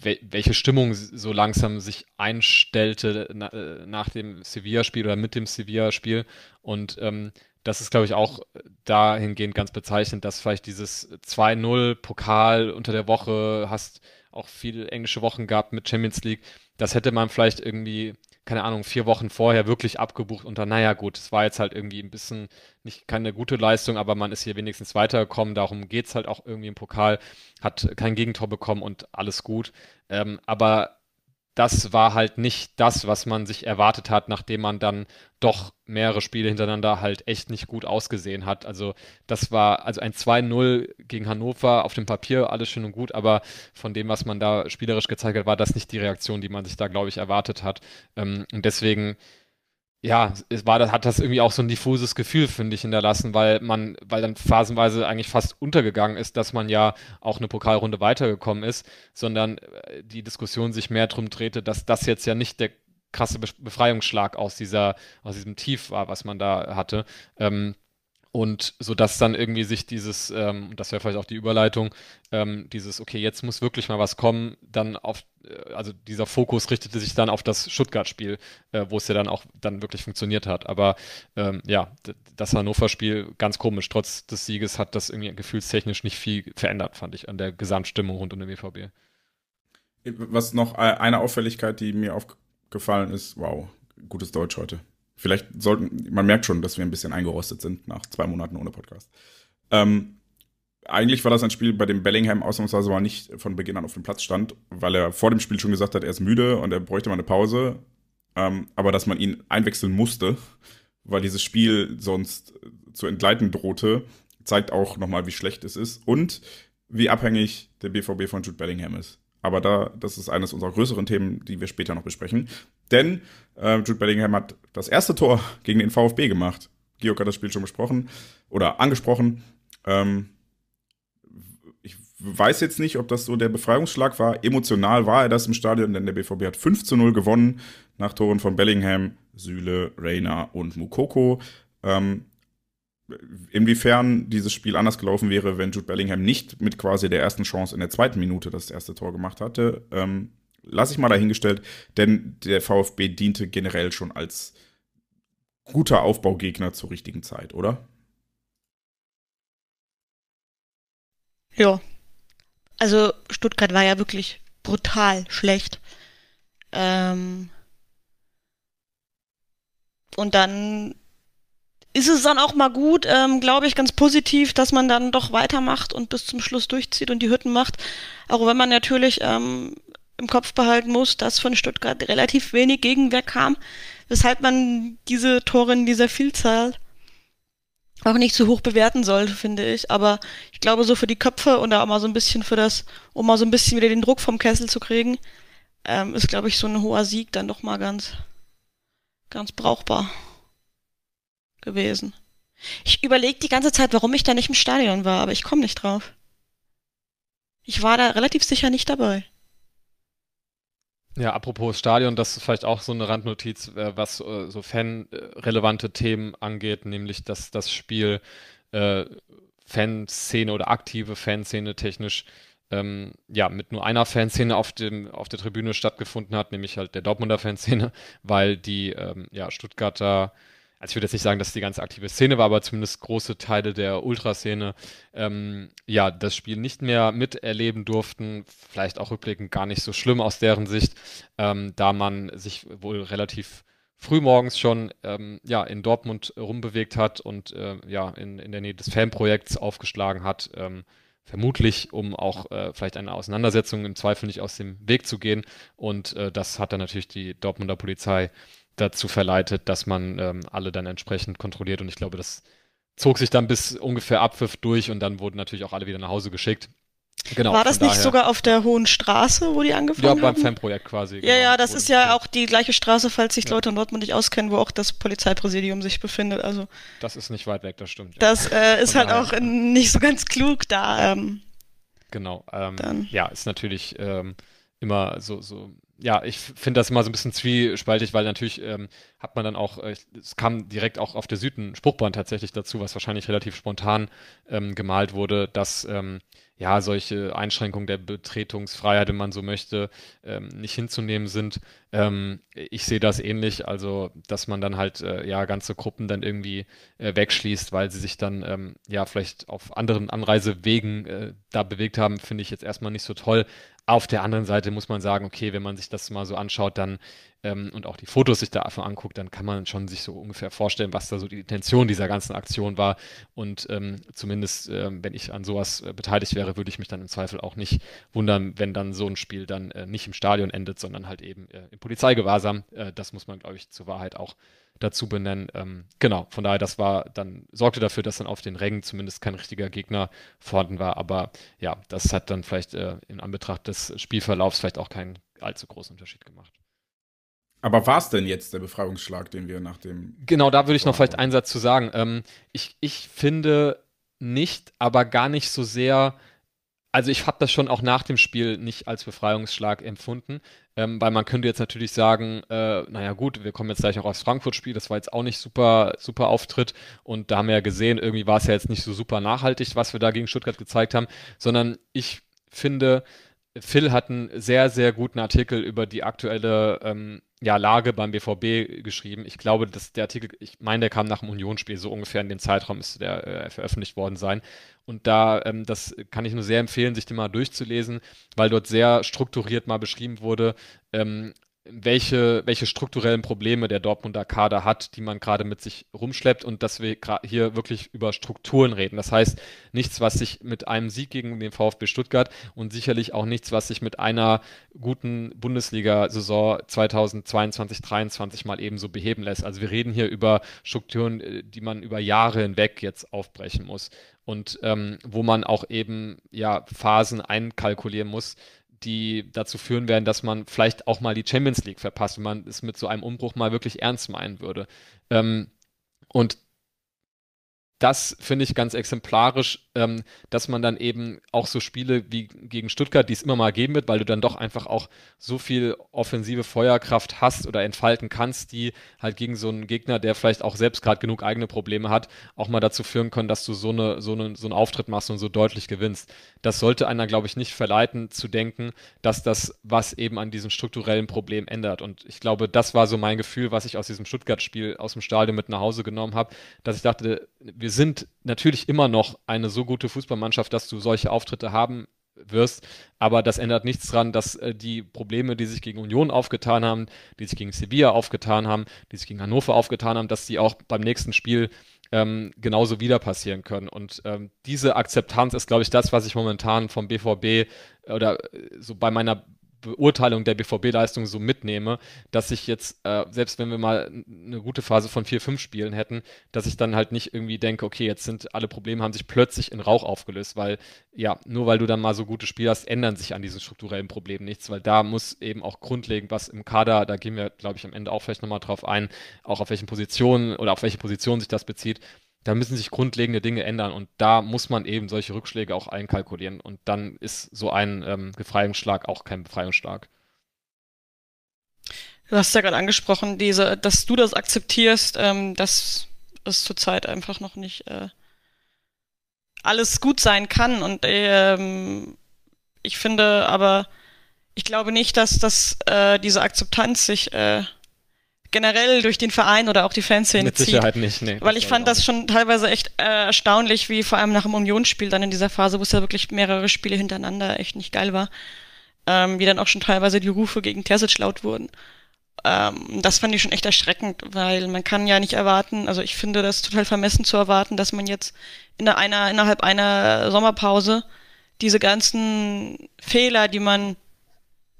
we welche Stimmung so langsam sich einstellte na äh, nach dem Sevilla-Spiel oder mit dem Sevilla-Spiel. Und ähm, das ist, glaube ich, auch dahingehend ganz bezeichnend, dass vielleicht dieses 2-0 Pokal unter der Woche hast auch viele englische Wochen gehabt mit Champions League. Das hätte man vielleicht irgendwie keine Ahnung, vier Wochen vorher wirklich abgebucht und dann, naja gut, es war jetzt halt irgendwie ein bisschen nicht keine gute Leistung, aber man ist hier wenigstens weitergekommen, darum geht es halt auch irgendwie im Pokal, hat kein Gegentor bekommen und alles gut. Ähm, aber das war halt nicht das, was man sich erwartet hat, nachdem man dann doch mehrere Spiele hintereinander halt echt nicht gut ausgesehen hat. Also das war also ein 2-0 gegen Hannover auf dem Papier, alles schön und gut, aber von dem, was man da spielerisch gezeigt hat, war das nicht die Reaktion, die man sich da, glaube ich, erwartet hat. Ähm, und deswegen ja, es war, hat das irgendwie auch so ein diffuses Gefühl, finde ich, hinterlassen, weil man, weil dann phasenweise eigentlich fast untergegangen ist, dass man ja auch eine Pokalrunde weitergekommen ist, sondern äh, die Diskussion sich mehr darum drehte, dass das jetzt ja nicht der krasse Befreiungsschlag aus dieser, aus diesem Tief war, was man da hatte. Ähm, und so dass dann irgendwie sich dieses, ähm, das wäre vielleicht auch die Überleitung, ähm, dieses, okay, jetzt muss wirklich mal was kommen, dann auf, äh, also dieser Fokus richtete sich dann auf das Stuttgart-Spiel, äh, wo es ja dann auch dann wirklich funktioniert hat. Aber ähm, ja, das Hannover-Spiel ganz komisch. Trotz des Sieges hat das irgendwie gefühlstechnisch nicht viel verändert, fand ich, an der Gesamtstimmung rund um den BVB. Was noch äh, eine Auffälligkeit, die mir aufgefallen ist, wow, gutes Deutsch heute. Vielleicht sollten, man merkt schon, dass wir ein bisschen eingerostet sind nach zwei Monaten ohne Podcast. Ähm, eigentlich war das ein Spiel, bei dem Bellingham ausnahmsweise mal nicht von Beginn an auf dem Platz stand, weil er vor dem Spiel schon gesagt hat, er ist müde und er bräuchte mal eine Pause. Ähm, aber dass man ihn einwechseln musste, weil dieses Spiel sonst zu entgleiten drohte, zeigt auch nochmal, wie schlecht es ist und wie abhängig der BVB von Jude Bellingham ist. Aber da, das ist eines unserer größeren Themen, die wir später noch besprechen. Denn äh, Jude Bellingham hat das erste Tor gegen den VfB gemacht. Georg hat das Spiel schon besprochen oder angesprochen. Ähm, ich weiß jetzt nicht, ob das so der Befreiungsschlag war. Emotional war er das im Stadion, denn der BVB hat 5 zu 0 gewonnen nach Toren von Bellingham, Süle, Reyna und Mukoko. Ähm, inwiefern dieses Spiel anders gelaufen wäre, wenn Jude Bellingham nicht mit quasi der ersten Chance in der zweiten Minute das erste Tor gemacht hatte, ähm, lasse ich mal dahingestellt, denn der VfB diente generell schon als guter Aufbaugegner zur richtigen Zeit, oder? Ja. Also Stuttgart war ja wirklich brutal schlecht. Ähm und dann ist es dann auch mal gut, ähm, glaube ich, ganz positiv, dass man dann doch weitermacht und bis zum Schluss durchzieht und die Hütten macht. Auch wenn man natürlich ähm, im Kopf behalten muss, dass von Stuttgart relativ wenig Gegenwehr kam, weshalb man diese Tore in dieser Vielzahl auch nicht zu hoch bewerten sollte, finde ich. Aber ich glaube, so für die Köpfe und auch mal so ein bisschen für das, um mal so ein bisschen wieder den Druck vom Kessel zu kriegen, ähm, ist, glaube ich, so ein hoher Sieg dann doch mal ganz, ganz brauchbar gewesen. Ich überlege die ganze Zeit, warum ich da nicht im Stadion war, aber ich komme nicht drauf. Ich war da relativ sicher nicht dabei. Ja, apropos Stadion, das ist vielleicht auch so eine Randnotiz, äh, was äh, so fanrelevante äh, Themen angeht, nämlich dass das Spiel äh, Fanszene oder aktive Fanszene technisch ähm, ja, mit nur einer Fanszene auf, dem, auf der Tribüne stattgefunden hat, nämlich halt der Dortmunder Fanszene, weil die ähm, ja, Stuttgarter also ich würde jetzt nicht sagen, dass es die ganze aktive Szene war, aber zumindest große Teile der Ultraszene ähm, ja das Spiel nicht mehr miterleben durften. Vielleicht auch rückblickend gar nicht so schlimm aus deren Sicht, ähm, da man sich wohl relativ früh morgens schon ähm, ja, in Dortmund rumbewegt hat und äh, ja, in, in der Nähe des Fanprojekts aufgeschlagen hat. Ähm, vermutlich, um auch äh, vielleicht eine Auseinandersetzung im Zweifel nicht aus dem Weg zu gehen. Und äh, das hat dann natürlich die Dortmunder Polizei dazu verleitet, dass man ähm, alle dann entsprechend kontrolliert. Und ich glaube, das zog sich dann bis ungefähr Abpfiff durch und dann wurden natürlich auch alle wieder nach Hause geschickt. Genau, war das nicht daher. sogar auf der Hohen Straße, wo die angefangen haben? Ja, beim Fanprojekt quasi. Ja, genau, ja, das ist ja auch die gleiche Straße, falls sich ja. Leute in Dortmund nicht auskennen, wo auch das Polizeipräsidium sich befindet. Also das ist nicht weit weg, das stimmt. Ja. Das äh, ist halt auch in, äh, nicht so ganz klug da. Ähm, genau. Ähm, ja, ist natürlich ähm, immer so, so ja, ich finde das immer so ein bisschen zwiespaltig, weil natürlich ähm, hat man dann auch, äh, es kam direkt auch auf der Süden Spruchbahn tatsächlich dazu, was wahrscheinlich relativ spontan ähm, gemalt wurde, dass ähm, ja solche Einschränkungen der Betretungsfreiheit, wenn man so möchte, ähm, nicht hinzunehmen sind. Ähm, ich sehe das ähnlich, also dass man dann halt äh, ja ganze Gruppen dann irgendwie äh, wegschließt, weil sie sich dann ähm, ja vielleicht auf anderen Anreisewegen äh, da bewegt haben, finde ich jetzt erstmal nicht so toll. Auf der anderen Seite muss man sagen, okay, wenn man sich das mal so anschaut, dann ähm, und auch die Fotos sich davon anguckt, dann kann man schon sich so ungefähr vorstellen, was da so die Intention dieser ganzen Aktion war. Und ähm, zumindest, ähm, wenn ich an sowas äh, beteiligt wäre, würde ich mich dann im Zweifel auch nicht wundern, wenn dann so ein Spiel dann äh, nicht im Stadion endet, sondern halt eben äh, im Polizeigewahrsam. Äh, das muss man, glaube ich, zur Wahrheit auch dazu benennen. Ähm, genau, von daher, das war dann, sorgte dafür, dass dann auf den Rängen zumindest kein richtiger Gegner vorhanden war. Aber ja, das hat dann vielleicht äh, in Anbetracht des Spielverlaufs vielleicht auch keinen allzu großen Unterschied gemacht. Aber war es denn jetzt der Befreiungsschlag, den wir nach dem. Genau, da würde ich noch vielleicht einen Satz zu sagen. Ähm, ich, ich finde nicht, aber gar nicht so sehr also ich habe das schon auch nach dem Spiel nicht als Befreiungsschlag empfunden, ähm, weil man könnte jetzt natürlich sagen, äh, naja gut, wir kommen jetzt gleich auch aufs Frankfurt-Spiel, das war jetzt auch nicht super, super Auftritt und da haben wir ja gesehen, irgendwie war es ja jetzt nicht so super nachhaltig, was wir da gegen Stuttgart gezeigt haben, sondern ich finde, Phil hat einen sehr, sehr guten Artikel über die aktuelle ähm, ja, Lage beim BVB geschrieben. Ich glaube, dass der Artikel, ich meine, der kam nach dem Unionsspiel, so ungefähr in dem Zeitraum ist der äh, veröffentlicht worden sein. Und da, ähm, das kann ich nur sehr empfehlen, sich den mal durchzulesen, weil dort sehr strukturiert mal beschrieben wurde, ähm, welche, welche strukturellen Probleme der Dortmunder Kader hat, die man gerade mit sich rumschleppt und dass wir hier wirklich über Strukturen reden. Das heißt, nichts, was sich mit einem Sieg gegen den VfB Stuttgart und sicherlich auch nichts, was sich mit einer guten Bundesliga-Saison 2022 2023 mal ebenso beheben lässt. Also wir reden hier über Strukturen, äh, die man über Jahre hinweg jetzt aufbrechen muss und ähm, wo man auch eben ja Phasen einkalkulieren muss, die dazu führen werden, dass man vielleicht auch mal die Champions League verpasst, wenn man es mit so einem Umbruch mal wirklich ernst meinen würde. Ähm, und das finde ich ganz exemplarisch ähm, dass man dann eben auch so Spiele wie gegen Stuttgart, die es immer mal geben wird, weil du dann doch einfach auch so viel offensive Feuerkraft hast oder entfalten kannst, die halt gegen so einen Gegner, der vielleicht auch selbst gerade genug eigene Probleme hat, auch mal dazu führen können, dass du so, eine, so, eine, so einen Auftritt machst und so deutlich gewinnst. Das sollte einer, glaube ich, nicht verleiten zu denken, dass das was eben an diesem strukturellen Problem ändert. Und ich glaube, das war so mein Gefühl, was ich aus diesem Stuttgart-Spiel aus dem Stadion mit nach Hause genommen habe, dass ich dachte, wir sind natürlich immer noch eine so gute Fußballmannschaft, dass du solche Auftritte haben wirst. Aber das ändert nichts daran, dass äh, die Probleme, die sich gegen Union aufgetan haben, die sich gegen Sevilla aufgetan haben, die sich gegen Hannover aufgetan haben, dass die auch beim nächsten Spiel ähm, genauso wieder passieren können. Und ähm, diese Akzeptanz ist, glaube ich, das, was ich momentan vom BVB oder äh, so bei meiner Beurteilung der BVB-Leistung so mitnehme, dass ich jetzt, äh, selbst wenn wir mal eine gute Phase von vier, fünf Spielen hätten, dass ich dann halt nicht irgendwie denke, okay, jetzt sind alle Probleme, haben sich plötzlich in Rauch aufgelöst, weil ja, nur weil du dann mal so gute Spiele hast, ändern sich an diesen strukturellen Problemen nichts, weil da muss eben auch grundlegend was im Kader, da gehen wir, glaube ich, am Ende auch vielleicht nochmal drauf ein, auch auf welchen Positionen oder auf welche Positionen sich das bezieht, da müssen sich grundlegende Dinge ändern und da muss man eben solche Rückschläge auch einkalkulieren und dann ist so ein ähm, Befreiungsschlag auch kein Befreiungsschlag. Du hast ja gerade angesprochen, diese, dass du das akzeptierst, ähm, dass es zurzeit einfach noch nicht äh, alles gut sein kann und ähm, ich finde aber, ich glaube nicht, dass dass äh, diese Akzeptanz sich äh, generell durch den Verein oder auch die Fanszene Mit Sicherheit zieht. nicht, nee. Weil ich fand das schon teilweise echt äh, erstaunlich, wie vor allem nach dem Unionsspiel dann in dieser Phase, wo es ja wirklich mehrere Spiele hintereinander echt nicht geil war, ähm, wie dann auch schon teilweise die Rufe gegen Terzic laut wurden. Ähm, das fand ich schon echt erschreckend, weil man kann ja nicht erwarten, also ich finde das total vermessen zu erwarten, dass man jetzt in einer, innerhalb einer Sommerpause diese ganzen Fehler, die man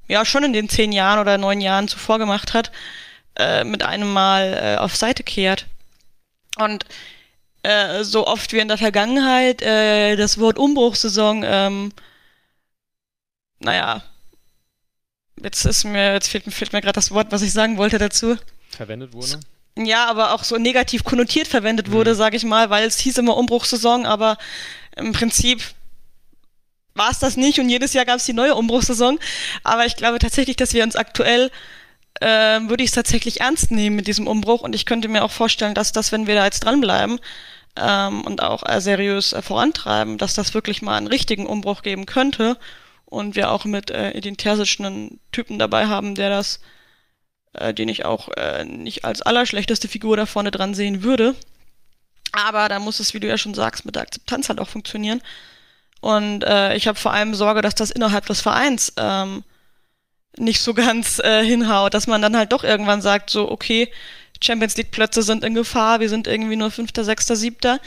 ja schon in den zehn Jahren oder neun Jahren zuvor gemacht hat, äh, mit einem Mal äh, auf Seite kehrt. Und äh, so oft wie in der Vergangenheit äh, das Wort Umbruchssaison, ähm, naja, jetzt ist mir, jetzt fehlt, fehlt mir gerade das Wort, was ich sagen wollte dazu. Verwendet wurde? Ja, aber auch so negativ konnotiert verwendet mhm. wurde, sage ich mal, weil es hieß immer Umbruchssaison, aber im Prinzip war es das nicht und jedes Jahr gab es die neue Umbruchssaison. Aber ich glaube tatsächlich, dass wir uns aktuell äh, würde ich es tatsächlich ernst nehmen mit diesem Umbruch. Und ich könnte mir auch vorstellen, dass das, wenn wir da jetzt dranbleiben ähm, und auch äh, seriös äh, vorantreiben, dass das wirklich mal einen richtigen Umbruch geben könnte. Und wir auch mit äh, Edin Terzic Typen dabei haben, der das, äh, den ich auch äh, nicht als allerschlechteste Figur da vorne dran sehen würde. Aber da muss es, wie du ja schon sagst, mit der Akzeptanz halt auch funktionieren. Und äh, ich habe vor allem Sorge, dass das innerhalb des Vereins ähm, nicht so ganz äh, hinhaut, dass man dann halt doch irgendwann sagt, so, okay, Champions League-Plätze sind in Gefahr, wir sind irgendwie nur Fünfter, Sechster, Siebter.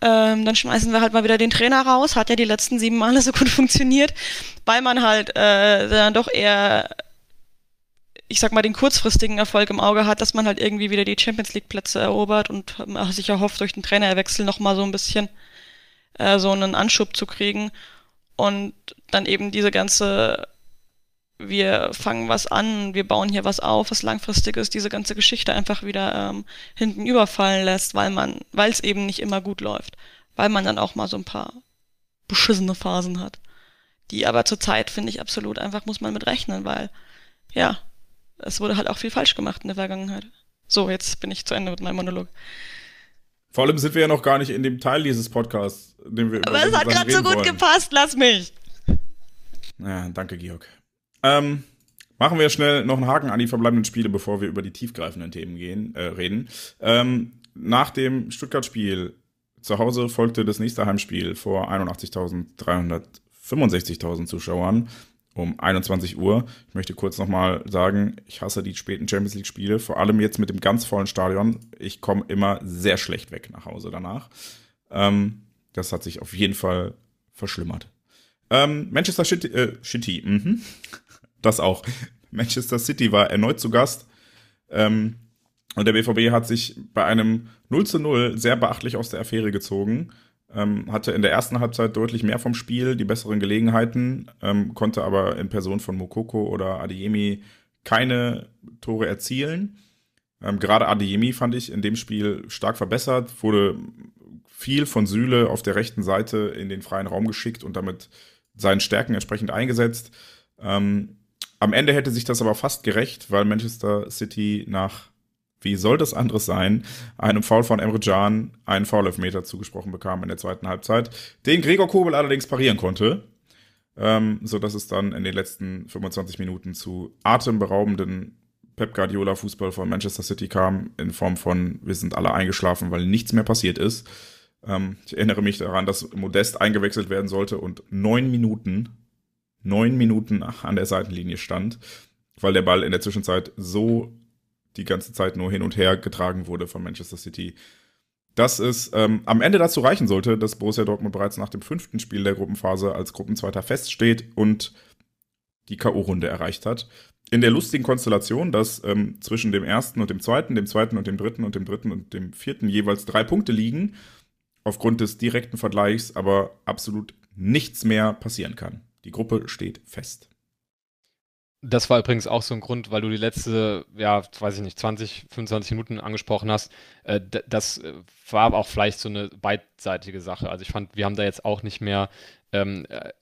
Ähm, dann schmeißen wir halt mal wieder den Trainer raus, hat ja die letzten sieben Male so gut funktioniert, weil man halt äh, dann doch eher, ich sag mal, den kurzfristigen Erfolg im Auge hat, dass man halt irgendwie wieder die Champions League-Plätze erobert und äh, sich erhofft, durch den Trainerwechsel nochmal so ein bisschen äh, so einen Anschub zu kriegen und dann eben diese ganze wir fangen was an, wir bauen hier was auf, was langfristig ist, diese ganze Geschichte einfach wieder ähm, hinten überfallen lässt, weil man, weil es eben nicht immer gut läuft, weil man dann auch mal so ein paar beschissene Phasen hat. Die aber zurzeit finde ich absolut einfach muss man mit rechnen, weil ja, es wurde halt auch viel falsch gemacht in der Vergangenheit. So, jetzt bin ich zu Ende mit meinem Monolog. Vor allem sind wir ja noch gar nicht in dem Teil dieses Podcasts, den wir über Aber es hat gerade so gut wollen. gepasst, lass mich. Ja, danke, Georg. Ähm, machen wir schnell noch einen Haken an die verbleibenden Spiele, bevor wir über die tiefgreifenden Themen gehen, äh, reden. Ähm, nach dem Stuttgart-Spiel zu Hause folgte das nächste Heimspiel vor 81.365.000 Zuschauern um 21 Uhr. Ich möchte kurz nochmal sagen, ich hasse die späten Champions League-Spiele, vor allem jetzt mit dem ganz vollen Stadion. Ich komme immer sehr schlecht weg nach Hause danach. Ähm, das hat sich auf jeden Fall verschlimmert. Ähm, Manchester City, äh, City mhm das auch. Manchester City war erneut zu Gast. Ähm, und der BVB hat sich bei einem 0 zu 0 sehr beachtlich aus der Affäre gezogen. Ähm, hatte in der ersten Halbzeit deutlich mehr vom Spiel, die besseren Gelegenheiten, ähm, konnte aber in Person von Mokoko oder Adiemi keine Tore erzielen. Ähm, gerade Adiemi fand ich in dem Spiel stark verbessert, wurde viel von Sühle auf der rechten Seite in den freien Raum geschickt und damit seinen Stärken entsprechend eingesetzt. Ähm, am Ende hätte sich das aber fast gerecht, weil Manchester City nach, wie soll das anderes sein, einem Foul von Emre Can einen Foul-Elfmeter zugesprochen bekam in der zweiten Halbzeit, den Gregor Kobel allerdings parieren konnte. Ähm, so es dann in den letzten 25 Minuten zu atemberaubenden Pep Guardiola Fußball von Manchester City kam in Form von wir sind alle eingeschlafen, weil nichts mehr passiert ist. Ähm, ich erinnere mich daran, dass Modest eingewechselt werden sollte und neun Minuten neun Minuten an der Seitenlinie stand, weil der Ball in der Zwischenzeit so die ganze Zeit nur hin und her getragen wurde von Manchester City. Dass es ähm, am Ende dazu reichen sollte, dass Borussia Dortmund bereits nach dem fünften Spiel der Gruppenphase als Gruppenzweiter feststeht und die K.O.-Runde erreicht hat. In der lustigen Konstellation, dass ähm, zwischen dem ersten und dem zweiten, dem zweiten und dem dritten und dem dritten und dem vierten jeweils drei Punkte liegen, aufgrund des direkten Vergleichs aber absolut nichts mehr passieren kann. Die Gruppe steht fest. Das war übrigens auch so ein Grund, weil du die letzte, ja, weiß ich nicht, 20, 25 Minuten angesprochen hast. Äh, das äh, war aber auch vielleicht so eine beidseitige Sache. Also ich fand, wir haben da jetzt auch nicht mehr ähm, äh,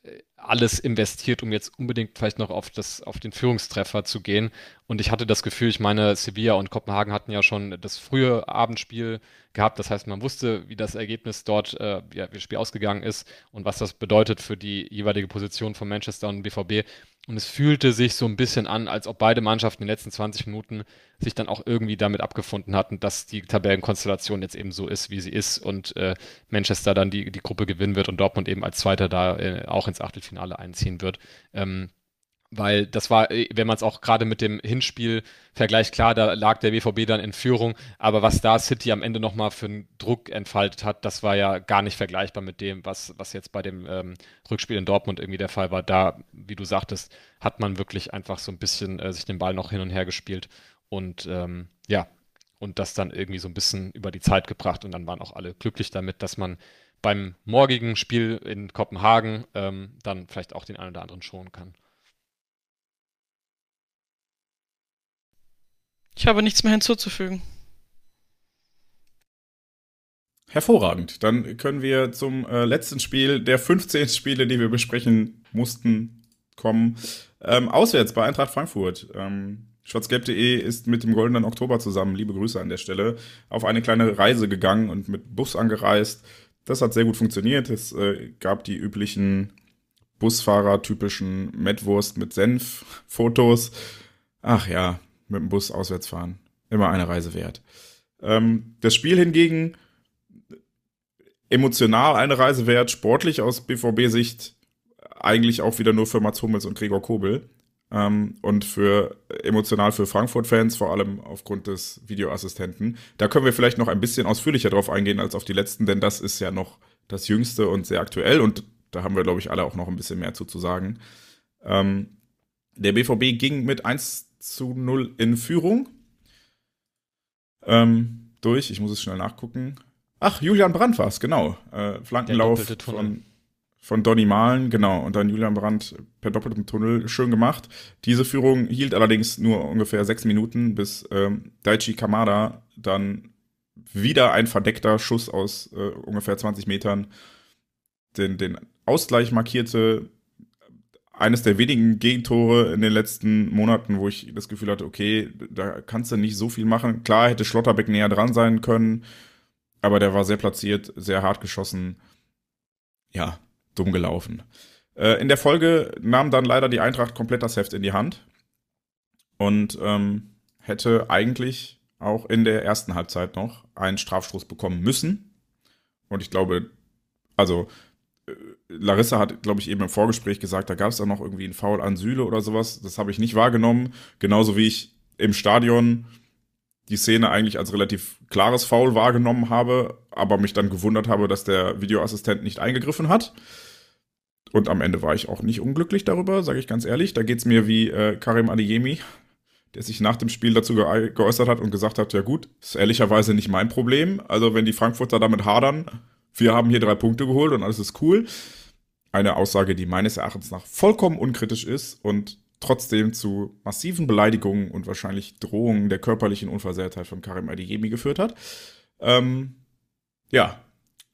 alles investiert, um jetzt unbedingt vielleicht noch auf, das, auf den Führungstreffer zu gehen. Und ich hatte das Gefühl, ich meine, Sevilla und Kopenhagen hatten ja schon das frühe Abendspiel gehabt. Das heißt, man wusste, wie das Ergebnis dort, äh, wie das Spiel ausgegangen ist und was das bedeutet für die jeweilige Position von Manchester und BVB. Und es fühlte sich so ein bisschen an, als ob beide Mannschaften in den letzten 20 Minuten sich dann auch irgendwie damit abgefunden hatten, dass die Tabellenkonstellation jetzt eben so ist, wie sie ist und äh, Manchester dann die, die Gruppe gewinnen wird und Dortmund eben als Zweiter da äh, auch ins Achtelfinale einziehen wird. Ähm, weil das war, äh, wenn man es auch gerade mit dem Hinspiel vergleicht, klar, da lag der BVB dann in Führung, aber was da City am Ende nochmal für einen Druck entfaltet hat, das war ja gar nicht vergleichbar mit dem, was, was jetzt bei dem ähm, Rückspiel in Dortmund irgendwie der Fall war. Da, wie du sagtest, hat man wirklich einfach so ein bisschen äh, sich den Ball noch hin und her gespielt und ähm, ja, und das dann irgendwie so ein bisschen über die Zeit gebracht und dann waren auch alle glücklich damit, dass man beim morgigen Spiel in Kopenhagen ähm, dann vielleicht auch den einen oder anderen schonen kann. Ich habe nichts mehr hinzuzufügen. Hervorragend. Dann können wir zum äh, letzten Spiel der 15 Spiele, die wir besprechen mussten, kommen. Ähm, auswärts bei Eintracht Frankfurt. Ähm, Schwarzgelb.de ist mit dem Goldenen Oktober zusammen, liebe Grüße an der Stelle, auf eine kleine Reise gegangen und mit Bus angereist. Das hat sehr gut funktioniert. Es äh, gab die üblichen Busfahrer-typischen Mettwurst mit Senf-Fotos. Ach ja, mit dem Bus auswärts fahren. Immer eine Reise wert. Ähm, das Spiel hingegen emotional eine Reise wert, sportlich aus BVB-Sicht eigentlich auch wieder nur für Mats Hummels und Gregor Kobel. Ähm, und für emotional für Frankfurt-Fans, vor allem aufgrund des Videoassistenten. Da können wir vielleicht noch ein bisschen ausführlicher drauf eingehen als auf die letzten, denn das ist ja noch das Jüngste und sehr aktuell und da haben wir, glaube ich, alle auch noch ein bisschen mehr zu, zu sagen. Ähm, der BVB ging mit 1 zu 0 in Führung. Ähm, durch, ich muss es schnell nachgucken. Ach, Julian Brandt war es, genau. Äh, Flankenlauf von, von Donny Malen, genau. Und dann Julian Brandt per doppeltem Tunnel, schön gemacht. Diese Führung hielt allerdings nur ungefähr sechs Minuten, bis ähm, Daichi Kamada dann wieder ein verdeckter Schuss aus äh, ungefähr 20 Metern den, den Ausgleich markierte eines der wenigen Gegentore in den letzten Monaten, wo ich das Gefühl hatte, okay, da kannst du nicht so viel machen. Klar hätte Schlotterbeck näher dran sein können, aber der war sehr platziert, sehr hart geschossen. Ja, dumm gelaufen. Äh, in der Folge nahm dann leider die Eintracht komplett das Heft in die Hand und ähm, hätte eigentlich auch in der ersten Halbzeit noch einen Strafstoß bekommen müssen. Und ich glaube, also Larissa hat, glaube ich, eben im Vorgespräch gesagt, da gab es dann noch irgendwie einen Foul an Süle oder sowas. Das habe ich nicht wahrgenommen. Genauso wie ich im Stadion die Szene eigentlich als relativ klares Foul wahrgenommen habe, aber mich dann gewundert habe, dass der Videoassistent nicht eingegriffen hat. Und am Ende war ich auch nicht unglücklich darüber, sage ich ganz ehrlich. Da geht es mir wie äh, Karim Adeyemi, der sich nach dem Spiel dazu ge geäußert hat und gesagt hat, ja gut, ist ehrlicherweise nicht mein Problem. Also wenn die Frankfurter damit hadern, wir haben hier drei Punkte geholt und alles ist cool eine Aussage, die meines Erachtens nach vollkommen unkritisch ist und trotzdem zu massiven Beleidigungen und wahrscheinlich Drohungen der körperlichen Unversehrtheit von Karim Adeyemi geführt hat. Ähm, ja,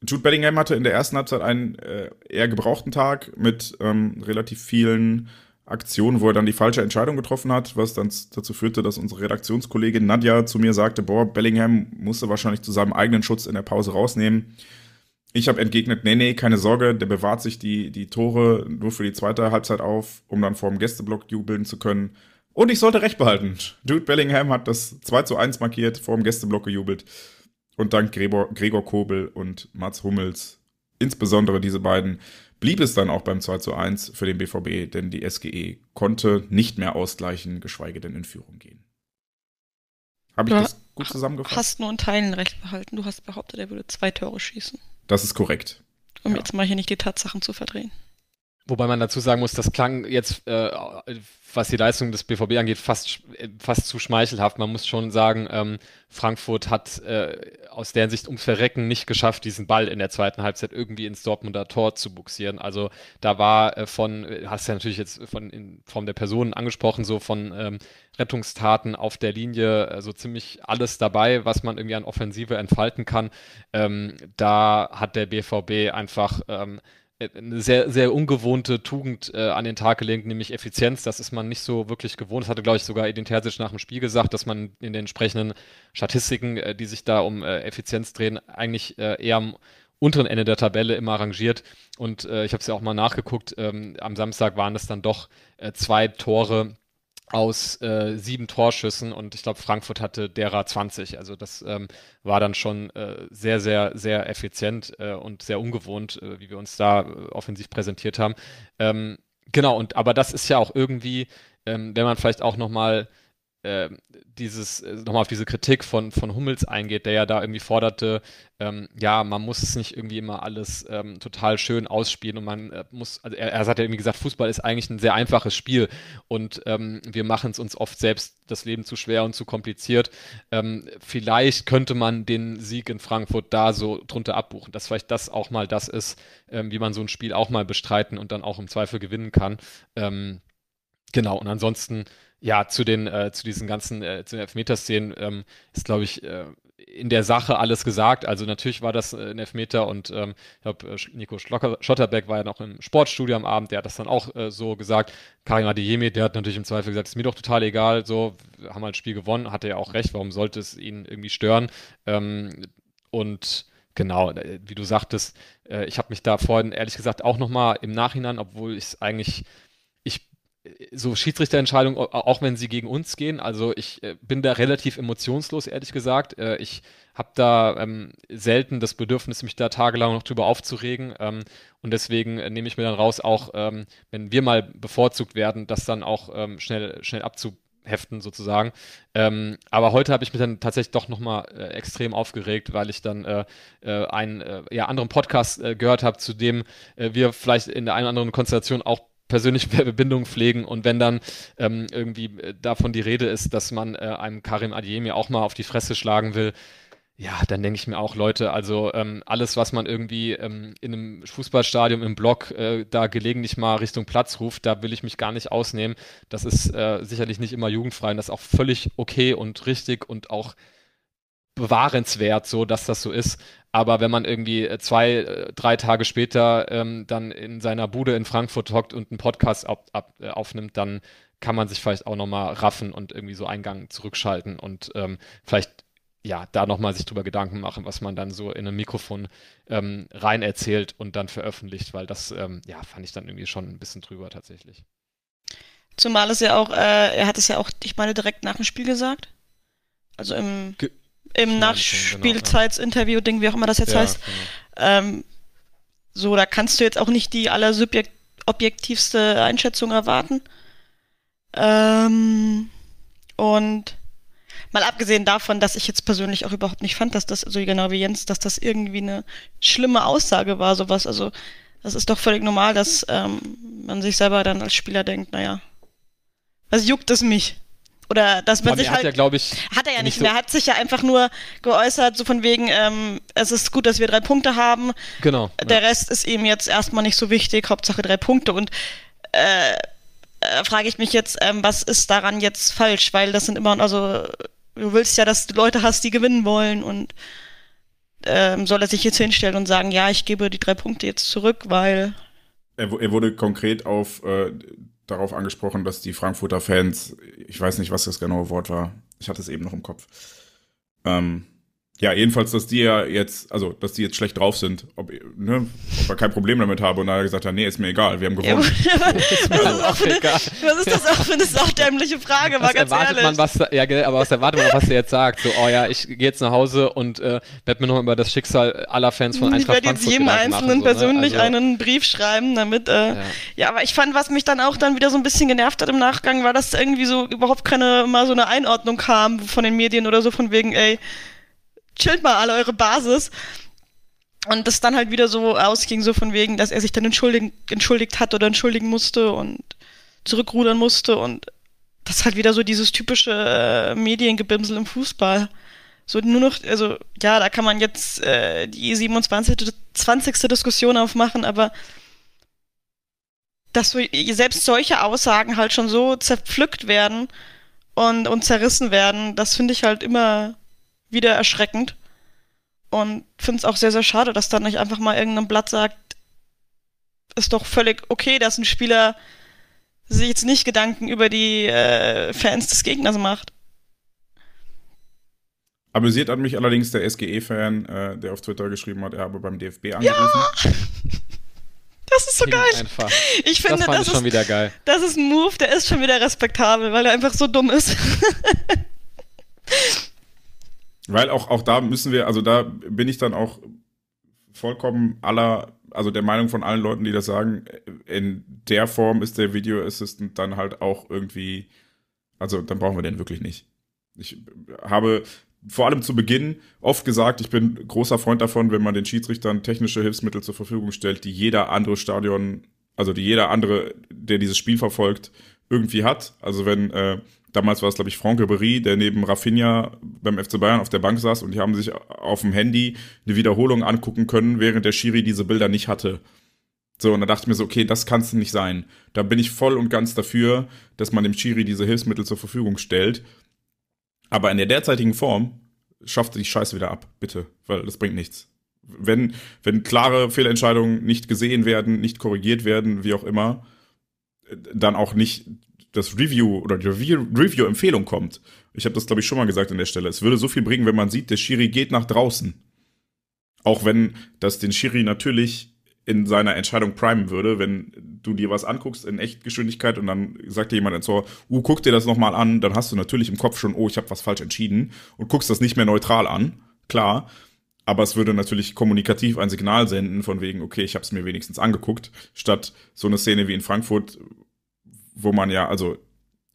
Jude Bellingham hatte in der ersten Halbzeit einen äh, eher gebrauchten Tag mit ähm, relativ vielen Aktionen, wo er dann die falsche Entscheidung getroffen hat, was dann dazu führte, dass unsere Redaktionskollegin Nadja zu mir sagte, boah, Bellingham musste wahrscheinlich zu seinem eigenen Schutz in der Pause rausnehmen. Ich habe entgegnet, nee, nee, keine Sorge, der bewahrt sich die, die Tore nur für die zweite Halbzeit auf, um dann vor dem Gästeblock jubeln zu können. Und ich sollte recht behalten. Jude Bellingham hat das 2 zu 1 markiert, vor dem Gästeblock gejubelt. Und dank Gregor, Gregor Kobel und Mats Hummels, insbesondere diese beiden, blieb es dann auch beim 2 zu 1 für den BVB, denn die SGE konnte nicht mehr ausgleichen, geschweige denn in Führung gehen. Habe ich ja, das gut zusammengefasst? Du Hast nur in Teilen recht behalten. Du hast behauptet, er würde zwei Tore schießen. Das ist korrekt. Um ja. jetzt mal hier nicht die Tatsachen zu verdrehen. Wobei man dazu sagen muss, das klang jetzt, äh, was die Leistung des BVB angeht, fast, äh, fast zu schmeichelhaft. Man muss schon sagen, ähm, Frankfurt hat äh, aus deren Sicht ums Verrecken nicht geschafft, diesen Ball in der zweiten Halbzeit irgendwie ins Dortmunder Tor zu buxieren. Also da war äh, von, äh, hast du ja natürlich jetzt von in Form der Personen angesprochen, so von ähm, Rettungstaten auf der Linie, so also ziemlich alles dabei, was man irgendwie an Offensive entfalten kann. Ähm, da hat der BVB einfach ähm, äh, eine sehr, sehr ungewohnte Tugend äh, an den Tag gelegt, nämlich Effizienz. Das ist man nicht so wirklich gewohnt. Das hatte, glaube ich, sogar Edin Terzic nach dem Spiel gesagt, dass man in den entsprechenden Statistiken, äh, die sich da um äh, Effizienz drehen, eigentlich äh, eher am unteren Ende der Tabelle immer rangiert. Und äh, ich habe es ja auch mal nachgeguckt. Ähm, am Samstag waren es dann doch äh, zwei Tore aus äh, sieben Torschüssen und ich glaube, Frankfurt hatte derer 20. Also das ähm, war dann schon äh, sehr, sehr, sehr effizient äh, und sehr ungewohnt, äh, wie wir uns da äh, offensiv präsentiert haben. Ähm, genau, und aber das ist ja auch irgendwie, ähm, wenn man vielleicht auch nochmal mal ähm, dieses, äh, nochmal auf diese Kritik von, von Hummels eingeht, der ja da irgendwie forderte, ähm, ja, man muss es nicht irgendwie immer alles ähm, total schön ausspielen und man äh, muss, also er, er, hat ja irgendwie gesagt, Fußball ist eigentlich ein sehr einfaches Spiel und ähm, wir machen es uns oft selbst das Leben zu schwer und zu kompliziert. Ähm, vielleicht könnte man den Sieg in Frankfurt da so drunter abbuchen, dass vielleicht das auch mal das ist, ähm, wie man so ein Spiel auch mal bestreiten und dann auch im Zweifel gewinnen kann. genau, und ansonsten ja, zu den, äh, zu diesen ganzen, äh, zu den Elfmeterszenen ähm, ist, glaube ich, äh, in der Sache alles gesagt. Also natürlich war das äh, ein Elfmeter und ähm, ich glaube, äh, Nico Schlotterbeck war ja noch im Sportstudio am Abend, der hat das dann auch äh, so gesagt. Karim Adeyemi, der hat natürlich im Zweifel gesagt, ist mir doch total egal, so, haben wir halt Spiel gewonnen, hat er ja auch recht, warum sollte es ihn irgendwie stören? Ähm, und genau, äh, wie du sagtest, äh, ich habe mich da vorhin ehrlich gesagt auch nochmal im Nachhinein, obwohl ich es eigentlich so Schiedsrichterentscheidungen, auch wenn sie gegen uns gehen. Also ich äh, bin da relativ emotionslos, ehrlich gesagt. Äh, ich habe da ähm, selten das Bedürfnis, mich da tagelang noch drüber aufzuregen. Ähm, und deswegen äh, nehme ich mir dann raus, auch ähm, wenn wir mal bevorzugt werden, das dann auch ähm, schnell, schnell abzuheften sozusagen. Ähm, aber heute habe ich mich dann tatsächlich doch nochmal äh, extrem aufgeregt, weil ich dann äh, äh, einen ja, anderen Podcast gehört habe, zu dem wir vielleicht in der einen oder anderen Konstellation auch persönliche Verbindung pflegen und wenn dann ähm, irgendwie äh, davon die Rede ist, dass man äh, einem Karim Adiemi auch mal auf die Fresse schlagen will, ja, dann denke ich mir auch, Leute, also ähm, alles, was man irgendwie ähm, in einem Fußballstadion im Block äh, da gelegentlich mal Richtung Platz ruft, da will ich mich gar nicht ausnehmen. Das ist äh, sicherlich nicht immer jugendfrei und das ist auch völlig okay und richtig und auch bewahrenswert, so dass das so ist. Aber wenn man irgendwie äh, zwei, äh, drei Tage später ähm, dann in seiner Bude in Frankfurt hockt und einen Podcast ab, ab, äh, aufnimmt, dann kann man sich vielleicht auch nochmal raffen und irgendwie so Eingang zurückschalten und ähm, vielleicht ja, da nochmal sich drüber Gedanken machen, was man dann so in ein Mikrofon ähm, rein erzählt und dann veröffentlicht, weil das, ähm, ja, fand ich dann irgendwie schon ein bisschen drüber tatsächlich. Zumal es ja auch, äh, er hat es ja auch, ich meine, direkt nach dem Spiel gesagt. Also im. Ge im Nachspielzeitsinterview-Ding, genau, ja. wie auch immer das jetzt ja, heißt. Genau. Ähm, so, da kannst du jetzt auch nicht die allerobjektivste Einschätzung erwarten. Ähm, und mal abgesehen davon, dass ich jetzt persönlich auch überhaupt nicht fand, dass das, so genau wie Jens, dass das irgendwie eine schlimme Aussage war, sowas. Also, das ist doch völlig normal, dass ähm, man sich selber dann als Spieler denkt, naja, was juckt es mich? Oder dass man Boah, sich halt. Hat, ja, ich. Hat er ja nicht, nicht mehr. hat sich ja einfach nur geäußert, so von wegen, ähm, es ist gut, dass wir drei Punkte haben. Genau. Der ja. Rest ist ihm jetzt erstmal nicht so wichtig, Hauptsache drei Punkte. Und äh, äh, frage ich mich jetzt, ähm, was ist daran jetzt falsch? Weil das sind immer, also du willst ja, dass du Leute hast, die gewinnen wollen und ähm, soll er sich jetzt hinstellen und sagen, ja, ich gebe die drei Punkte jetzt zurück, weil. Er, er wurde konkret auf äh, darauf angesprochen, dass die Frankfurter Fans, ich weiß nicht, was das genaue Wort war, ich hatte es eben noch im Kopf, ähm, ja, jedenfalls, dass die ja jetzt, also, dass die jetzt schlecht drauf sind, ob, ne, ob er kein Problem damit habe und dann hat er gesagt hat, nee, ist mir egal, wir haben gewonnen. Ja, was, ist eine, was, ist das auch für eine saudämliche Frage, war ganz erwartet ehrlich. Man was, ja, aber was erwartet man, was er jetzt sagt? So, oh ja, ich gehe jetzt nach Hause und äh, werde mir noch über das Schicksal aller Fans von Eintracht Ich werde jetzt jedem Gedanken Einzelnen so, ne? persönlich also, einen Brief schreiben, damit, äh, ja. ja. aber ich fand, was mich dann auch dann wieder so ein bisschen genervt hat im Nachgang, war, dass irgendwie so überhaupt keine, mal so eine Einordnung kam von den Medien oder so von wegen, ey, chillt mal alle eure Basis. Und das dann halt wieder so ausging, so von wegen, dass er sich dann entschuldigt hat oder entschuldigen musste und zurückrudern musste. Und das ist halt wieder so dieses typische äh, Mediengebimsel im Fußball. So nur noch, also ja, da kann man jetzt äh, die 27. 20. Diskussion aufmachen, aber dass so, selbst solche Aussagen halt schon so zerpflückt werden und, und zerrissen werden, das finde ich halt immer wieder erschreckend. Und finde es auch sehr, sehr schade, dass dann nicht einfach mal irgendein Blatt sagt, ist doch völlig okay, dass ein Spieler sich jetzt nicht Gedanken über die äh, Fans des Gegners macht. Amüsiert hat mich allerdings der SGE-Fan, äh, der auf Twitter geschrieben hat, er habe beim DFB angerufen. Ja! Das ist so Klingt geil. Einfach. Ich finde, das, das ist schon wieder geil. Das ist ein Move, der ist schon wieder respektabel, weil er einfach so dumm ist. Weil auch, auch da müssen wir, also da bin ich dann auch vollkommen aller, also der Meinung von allen Leuten, die das sagen, in der Form ist der Video Assistant dann halt auch irgendwie, also dann brauchen wir den wirklich nicht. Ich habe vor allem zu Beginn oft gesagt, ich bin großer Freund davon, wenn man den Schiedsrichtern technische Hilfsmittel zur Verfügung stellt, die jeder andere Stadion, also die jeder andere, der dieses Spiel verfolgt, irgendwie hat. Also wenn äh, damals war es, glaube ich, Franck Ribéry, der neben Rafinha beim FC Bayern auf der Bank saß und die haben sich auf dem Handy eine Wiederholung angucken können, während der Schiri diese Bilder nicht hatte. So, und da dachte ich mir so, okay, das kann es nicht sein. Da bin ich voll und ganz dafür, dass man dem Schiri diese Hilfsmittel zur Verfügung stellt. Aber in der derzeitigen Form schafft die Scheiße wieder ab, bitte, weil das bringt nichts. Wenn, wenn klare Fehlentscheidungen nicht gesehen werden, nicht korrigiert werden, wie auch immer, dann auch nicht das Review oder die Review-Empfehlung kommt. Ich habe das, glaube ich, schon mal gesagt an der Stelle. Es würde so viel bringen, wenn man sieht, der Schiri geht nach draußen. Auch wenn das den Schiri natürlich in seiner Entscheidung primen würde, wenn du dir was anguckst in Echtgeschwindigkeit und dann sagt dir jemand ins Ohr, uh, guck dir das nochmal an, dann hast du natürlich im Kopf schon, oh, ich habe was falsch entschieden und guckst das nicht mehr neutral an, klar. Aber es würde natürlich kommunikativ ein Signal senden von wegen, okay, ich habe es mir wenigstens angeguckt, statt so eine Szene wie in Frankfurt, wo man ja, also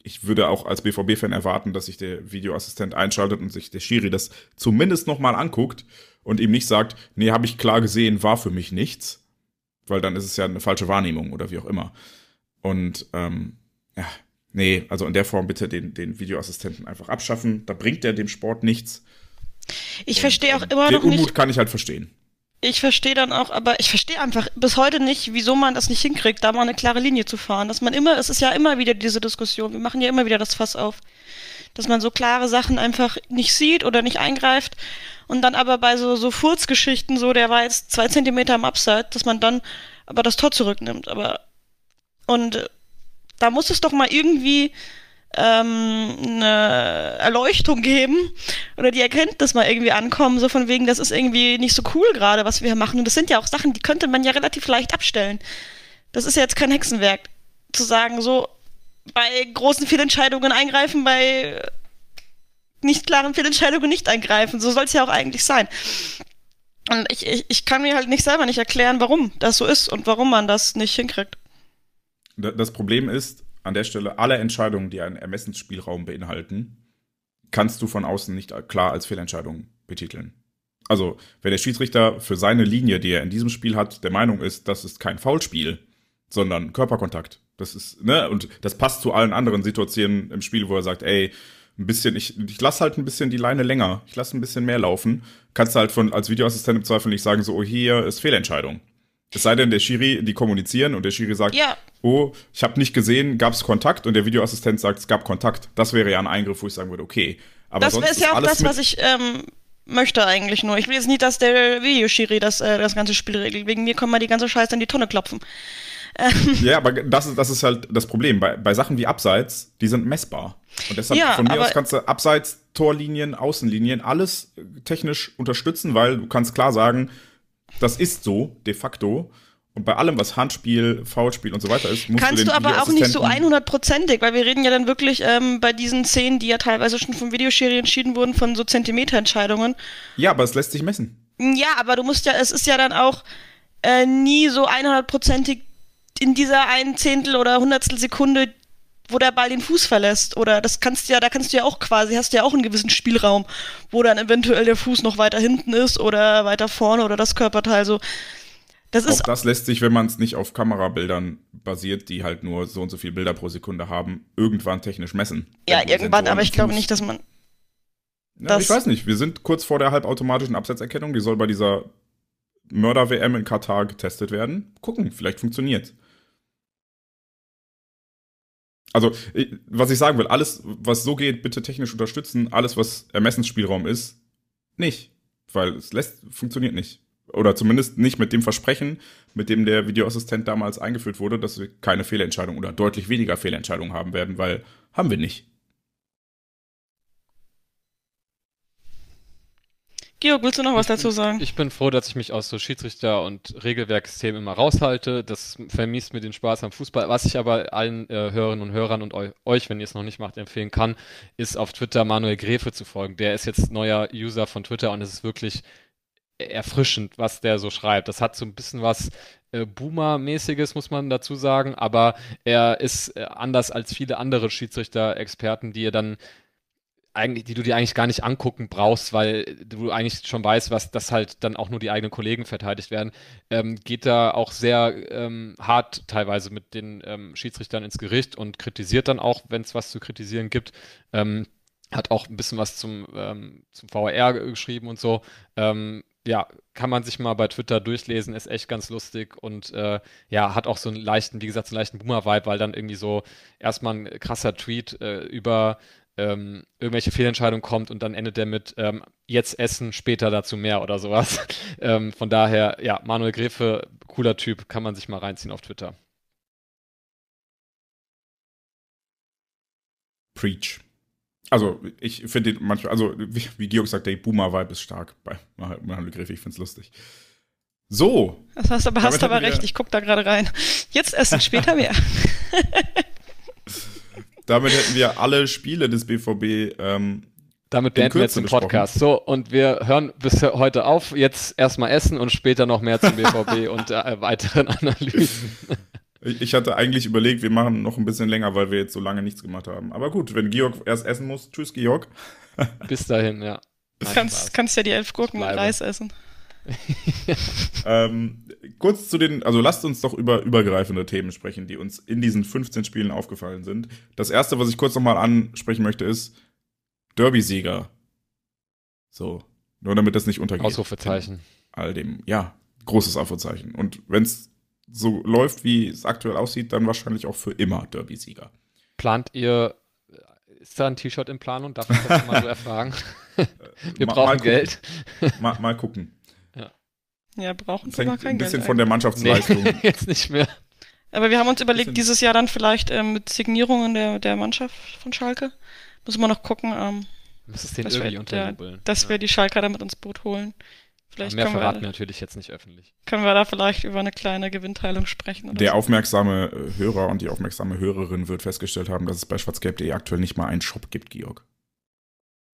ich würde auch als BVB-Fan erwarten, dass sich der Videoassistent einschaltet und sich der Schiri das zumindest nochmal anguckt und ihm nicht sagt, nee, habe ich klar gesehen, war für mich nichts, weil dann ist es ja eine falsche Wahrnehmung oder wie auch immer. Und ähm, ja, nee, also in der Form bitte den, den Videoassistenten einfach abschaffen. Da bringt er dem Sport nichts. Ich verstehe auch immer den noch Unmut nicht. Unmut kann ich halt verstehen ich verstehe dann auch, aber ich verstehe einfach bis heute nicht, wieso man das nicht hinkriegt, da mal eine klare Linie zu fahren. Dass man immer, es ist ja immer wieder diese Diskussion, wir machen ja immer wieder das Fass auf. Dass man so klare Sachen einfach nicht sieht oder nicht eingreift und dann aber bei so, so Furzgeschichten, so der war jetzt zwei Zentimeter am Abseits, dass man dann aber das Tor zurücknimmt. Aber und da muss es doch mal irgendwie ähm, eine Erleuchtung geben oder die Erkenntnis mal irgendwie ankommen, so von wegen, das ist irgendwie nicht so cool gerade, was wir hier machen. Und das sind ja auch Sachen, die könnte man ja relativ leicht abstellen. Das ist ja jetzt kein Hexenwerk, zu sagen, so bei großen Fehlentscheidungen eingreifen, bei nicht klaren Fehlentscheidungen nicht eingreifen. So soll es ja auch eigentlich sein. Und ich, ich, ich kann mir halt nicht selber nicht erklären, warum das so ist und warum man das nicht hinkriegt. Das Problem ist, an der Stelle, alle Entscheidungen, die einen Ermessensspielraum beinhalten, kannst du von außen nicht klar als Fehlentscheidung betiteln. Also, wenn der Schiedsrichter für seine Linie, die er in diesem Spiel hat, der Meinung ist, das ist kein Foulspiel, sondern Körperkontakt. Das ist, ne, und das passt zu allen anderen Situationen im Spiel, wo er sagt, ey, ein bisschen, ich, ich lasse halt ein bisschen die Leine länger, ich lasse ein bisschen mehr laufen, kannst du halt von als Videoassistent im Zweifel nicht sagen, so, oh, hier ist Fehlentscheidung. Es sei denn, der Schiri, die kommunizieren und der Schiri sagt, ja. oh, ich habe nicht gesehen, gab es Kontakt und der Videoassistent sagt, es gab Kontakt. Das wäre ja ein Eingriff, wo ich sagen würde, okay. Aber das sonst ist ja auch das, was ich ähm, möchte eigentlich nur. Ich will jetzt nicht, dass der Videoschiri das, äh, das ganze Spiel regelt. Wegen mir kann man die ganze Scheiße in die Tonne klopfen. Ähm. ja, aber das ist, das ist halt das Problem. Bei, bei Sachen wie Abseits, die sind messbar. Und deshalb ja, von mir aus kannst du Abseits, Torlinien, Außenlinien, alles technisch unterstützen, weil du kannst klar sagen, das ist so, de facto. Und bei allem, was Handspiel, Foulspiel und so weiter ist, musst kannst du, den, du aber auch nicht so 100%ig, weil wir reden ja dann wirklich ähm, bei diesen Szenen, die ja teilweise schon vom Videoschiri entschieden wurden, von so Zentimeterentscheidungen. Ja, aber es lässt sich messen. Ja, aber du musst ja, es ist ja dann auch äh, nie so 100%ig in dieser einen Zehntel oder Hundertstel Sekunde wo der Ball den Fuß verlässt. Oder das kannst du ja, da kannst du ja auch quasi, hast du ja auch einen gewissen Spielraum, wo dann eventuell der Fuß noch weiter hinten ist oder weiter vorne oder das Körperteil so. Das ist auch das lässt sich, wenn man es nicht auf Kamerabildern basiert, die halt nur so und so viele Bilder pro Sekunde haben, irgendwann technisch messen. Ja, Denken irgendwann, aber ich glaube nicht, dass man. Ja, ich weiß nicht, wir sind kurz vor der halbautomatischen Absetzerkennung, die soll bei dieser Mörder-WM in Katar getestet werden. Gucken, vielleicht funktioniert. Also, was ich sagen will, alles, was so geht, bitte technisch unterstützen. Alles, was Ermessensspielraum ist, nicht. Weil es lässt, funktioniert nicht. Oder zumindest nicht mit dem Versprechen, mit dem der Videoassistent damals eingeführt wurde, dass wir keine Fehlentscheidung oder deutlich weniger Fehlentscheidungen haben werden, weil haben wir nicht. Georg, willst du noch was dazu sagen? Ich bin froh, dass ich mich aus so Schiedsrichter- und Regelwerksthemen immer raushalte. Das vermisst mir den Spaß am Fußball. Was ich aber allen äh, Hörerinnen und Hörern und eu euch, wenn ihr es noch nicht macht, empfehlen kann, ist auf Twitter Manuel Grefe zu folgen. Der ist jetzt neuer User von Twitter und es ist wirklich e-, erfrischend, was der so schreibt. Das hat so ein bisschen was äh, Boomer-mäßiges, muss man dazu sagen, aber er ist äh, anders als viele andere Schiedsrichter-Experten, die ihr dann eigentlich, die du dir eigentlich gar nicht angucken brauchst, weil du eigentlich schon weißt, was das halt dann auch nur die eigenen Kollegen verteidigt werden, ähm, geht da auch sehr ähm, hart teilweise mit den ähm, Schiedsrichtern ins Gericht und kritisiert dann auch, wenn es was zu kritisieren gibt. Ähm, hat auch ein bisschen was zum, ähm, zum VR geschrieben und so. Ähm, ja, kann man sich mal bei Twitter durchlesen, ist echt ganz lustig und äh, ja, hat auch so einen leichten, wie gesagt, so einen leichten Boomer-Vibe, weil dann irgendwie so erstmal ein krasser Tweet äh, über ähm, irgendwelche Fehlentscheidungen kommt und dann endet der mit ähm, jetzt essen, später dazu mehr oder sowas. ähm, von daher, ja, Manuel Grefe, cooler Typ, kann man sich mal reinziehen auf Twitter. Preach. Also, ich finde den manchmal, also wie, wie Georg sagt, der Boomer-Vibe ist stark bei Manuel Grefe, ich finde es lustig. So. Das hast aber, hast aber recht, ich gucke da gerade rein. Jetzt essen, später mehr. Damit hätten wir alle Spiele des BVB. Ähm, damit beenden wir jetzt den Podcast. So, und wir hören bis heute auf. Jetzt erstmal essen und später noch mehr zum BVB und äh, weiteren Analysen. Ich hatte eigentlich überlegt, wir machen noch ein bisschen länger, weil wir jetzt so lange nichts gemacht haben. Aber gut, wenn Georg erst essen muss, tschüss Georg. Bis dahin, ja. Du kannst, kannst ja die elf Gurken mit Reis essen. ähm, kurz zu den, also lasst uns doch über übergreifende Themen sprechen, die uns in diesen 15 Spielen aufgefallen sind. Das erste, was ich kurz nochmal ansprechen möchte, ist Derby-Sieger. So, nur damit das nicht untergeht. Ausrufezeichen. all dem, ja, großes Ausrufezeichen. Und wenn es so läuft, wie es aktuell aussieht, dann wahrscheinlich auch für immer Derby-Sieger. Plant ihr ist da ein T-Shirt in Planung? Darf ich das mal so erfragen? Äh, Wir mal, brauchen mal Geld. mal, mal gucken. Ja, brauchen sie wir mal kein Geld. Ein bisschen Geld von der Mannschaftsleistung. Nee, jetzt nicht mehr. Aber wir haben uns überlegt, dieses Jahr dann vielleicht ähm, mit Signierungen der, der Mannschaft von Schalke. Müssen wir noch gucken, ähm, dass, wir, der, dass ja. wir die Schalker da mit ins Boot holen. Vielleicht mehr verraten wir, natürlich jetzt nicht öffentlich. Können wir da vielleicht über eine kleine Gewinnteilung sprechen? der so. aufmerksame äh, Hörer und die aufmerksame Hörerin wird festgestellt haben, dass es bei schwarzgelb.de aktuell nicht mal einen Shop gibt, Georg.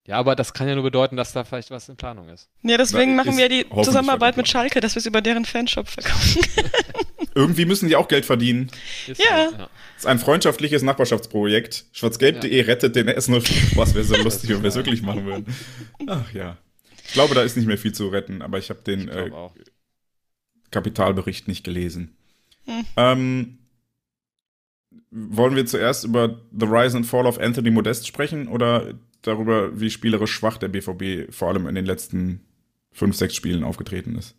Ja, aber das kann ja nur bedeuten, dass da vielleicht was in Planung ist. Ja, deswegen Na, machen wir die Zusammenarbeit mit Schalke, dass wir es über deren Fanshop verkaufen. Irgendwie müssen die auch Geld verdienen. Ist ja. Das halt, Ist ein freundschaftliches Nachbarschaftsprojekt. Schwarzgelb.de ja. rettet den S04. Was wäre so lustig, wenn wir es wirklich machen würden. Ach ja. Ich glaube, da ist nicht mehr viel zu retten, aber ich habe den ich äh, Kapitalbericht nicht gelesen. Hm. Ähm, wollen wir zuerst über The Rise and Fall of Anthony Modest sprechen oder darüber, wie spielerisch schwach der BVB vor allem in den letzten fünf, sechs Spielen aufgetreten ist.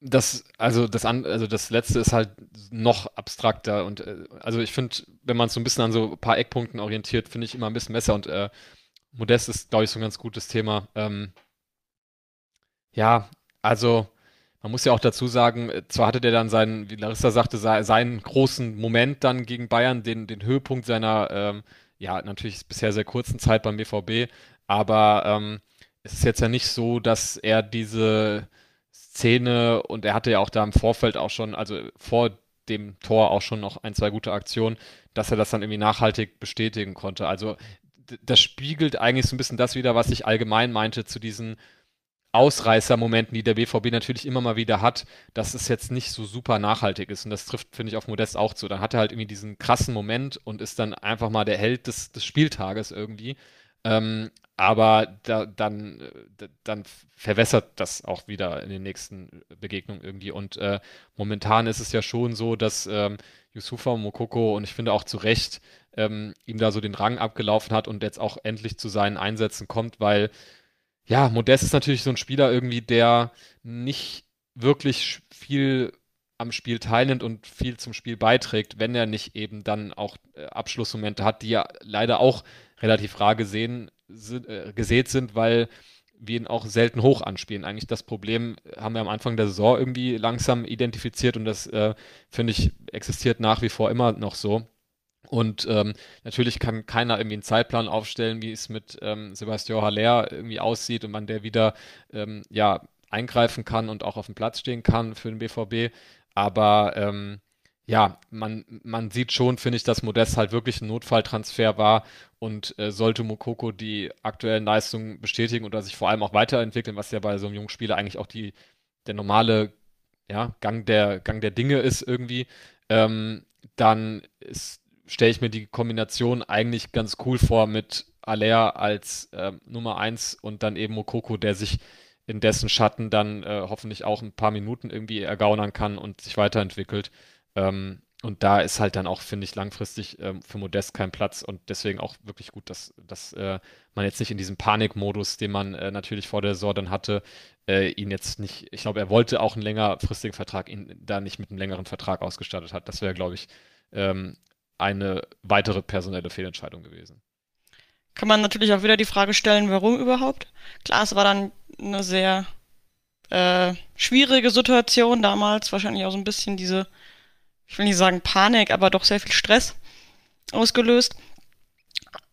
Das, also das also das letzte ist halt noch abstrakter und äh, also ich finde, wenn man es so ein bisschen an so ein paar Eckpunkten orientiert, finde ich immer ein bisschen besser und äh, Modest ist, glaube ich, so ein ganz gutes Thema. Ähm, ja, also man muss ja auch dazu sagen, äh, zwar hatte der dann seinen, wie Larissa sagte, seinen großen Moment dann gegen Bayern, den, den Höhepunkt seiner ähm, ja, natürlich bisher sehr kurzen Zeit beim BVB, aber ähm, es ist jetzt ja nicht so, dass er diese Szene und er hatte ja auch da im Vorfeld auch schon, also vor dem Tor auch schon noch ein, zwei gute Aktionen, dass er das dann irgendwie nachhaltig bestätigen konnte. Also das spiegelt eigentlich so ein bisschen das wieder, was ich allgemein meinte zu diesen Ausreißermomenten, die der BVB natürlich immer mal wieder hat, dass es jetzt nicht so super nachhaltig ist. Und das trifft, finde ich, auf Modest auch zu. Dann hat er halt irgendwie diesen krassen Moment und ist dann einfach mal der Held des, des Spieltages irgendwie. Ähm, aber da, dann, äh, dann verwässert das auch wieder in den nächsten Begegnungen irgendwie. Und äh, momentan ist es ja schon so, dass ähm, Yusufa Mokoko und ich finde auch zu Recht ähm, ihm da so den Rang abgelaufen hat und jetzt auch endlich zu seinen Einsätzen kommt, weil ja, Modest ist natürlich so ein Spieler irgendwie, der nicht wirklich viel am Spiel teilnimmt und viel zum Spiel beiträgt, wenn er nicht eben dann auch äh, Abschlussmomente hat, die ja leider auch relativ rar gesehen, äh, gesät sind, weil wir ihn auch selten hoch anspielen. Eigentlich das Problem haben wir am Anfang der Saison irgendwie langsam identifiziert und das äh, finde ich existiert nach wie vor immer noch so. Und ähm, natürlich kann keiner irgendwie einen Zeitplan aufstellen, wie es mit ähm, Sebastian Haller irgendwie aussieht und wann der wieder ähm, ja, eingreifen kann und auch auf dem Platz stehen kann für den BVB. Aber ähm, ja, man, man sieht schon, finde ich, dass Modest halt wirklich ein Notfalltransfer war und äh, sollte Mokoko die aktuellen Leistungen bestätigen oder sich vor allem auch weiterentwickeln, was ja bei so einem jungen Spieler eigentlich auch die, der normale ja, Gang, der, Gang der Dinge ist irgendwie, ähm, dann ist stelle ich mir die Kombination eigentlich ganz cool vor mit Alea als äh, Nummer 1 und dann eben Mokoko, der sich in dessen Schatten dann äh, hoffentlich auch ein paar Minuten irgendwie ergaunern kann und sich weiterentwickelt. Ähm, und da ist halt dann auch, finde ich, langfristig ähm, für Modest kein Platz und deswegen auch wirklich gut, dass, dass äh, man jetzt nicht in diesem Panikmodus, den man äh, natürlich vor der Saison dann hatte, äh, ihn jetzt nicht, ich glaube, er wollte auch einen längerfristigen Vertrag, ihn da nicht mit einem längeren Vertrag ausgestattet hat. Das wäre, glaube ich, ähm, eine weitere personelle Fehlentscheidung gewesen. Kann man natürlich auch wieder die Frage stellen, warum überhaupt? Klar, es war dann eine sehr äh, schwierige Situation damals, wahrscheinlich auch so ein bisschen diese, ich will nicht sagen Panik, aber doch sehr viel Stress ausgelöst.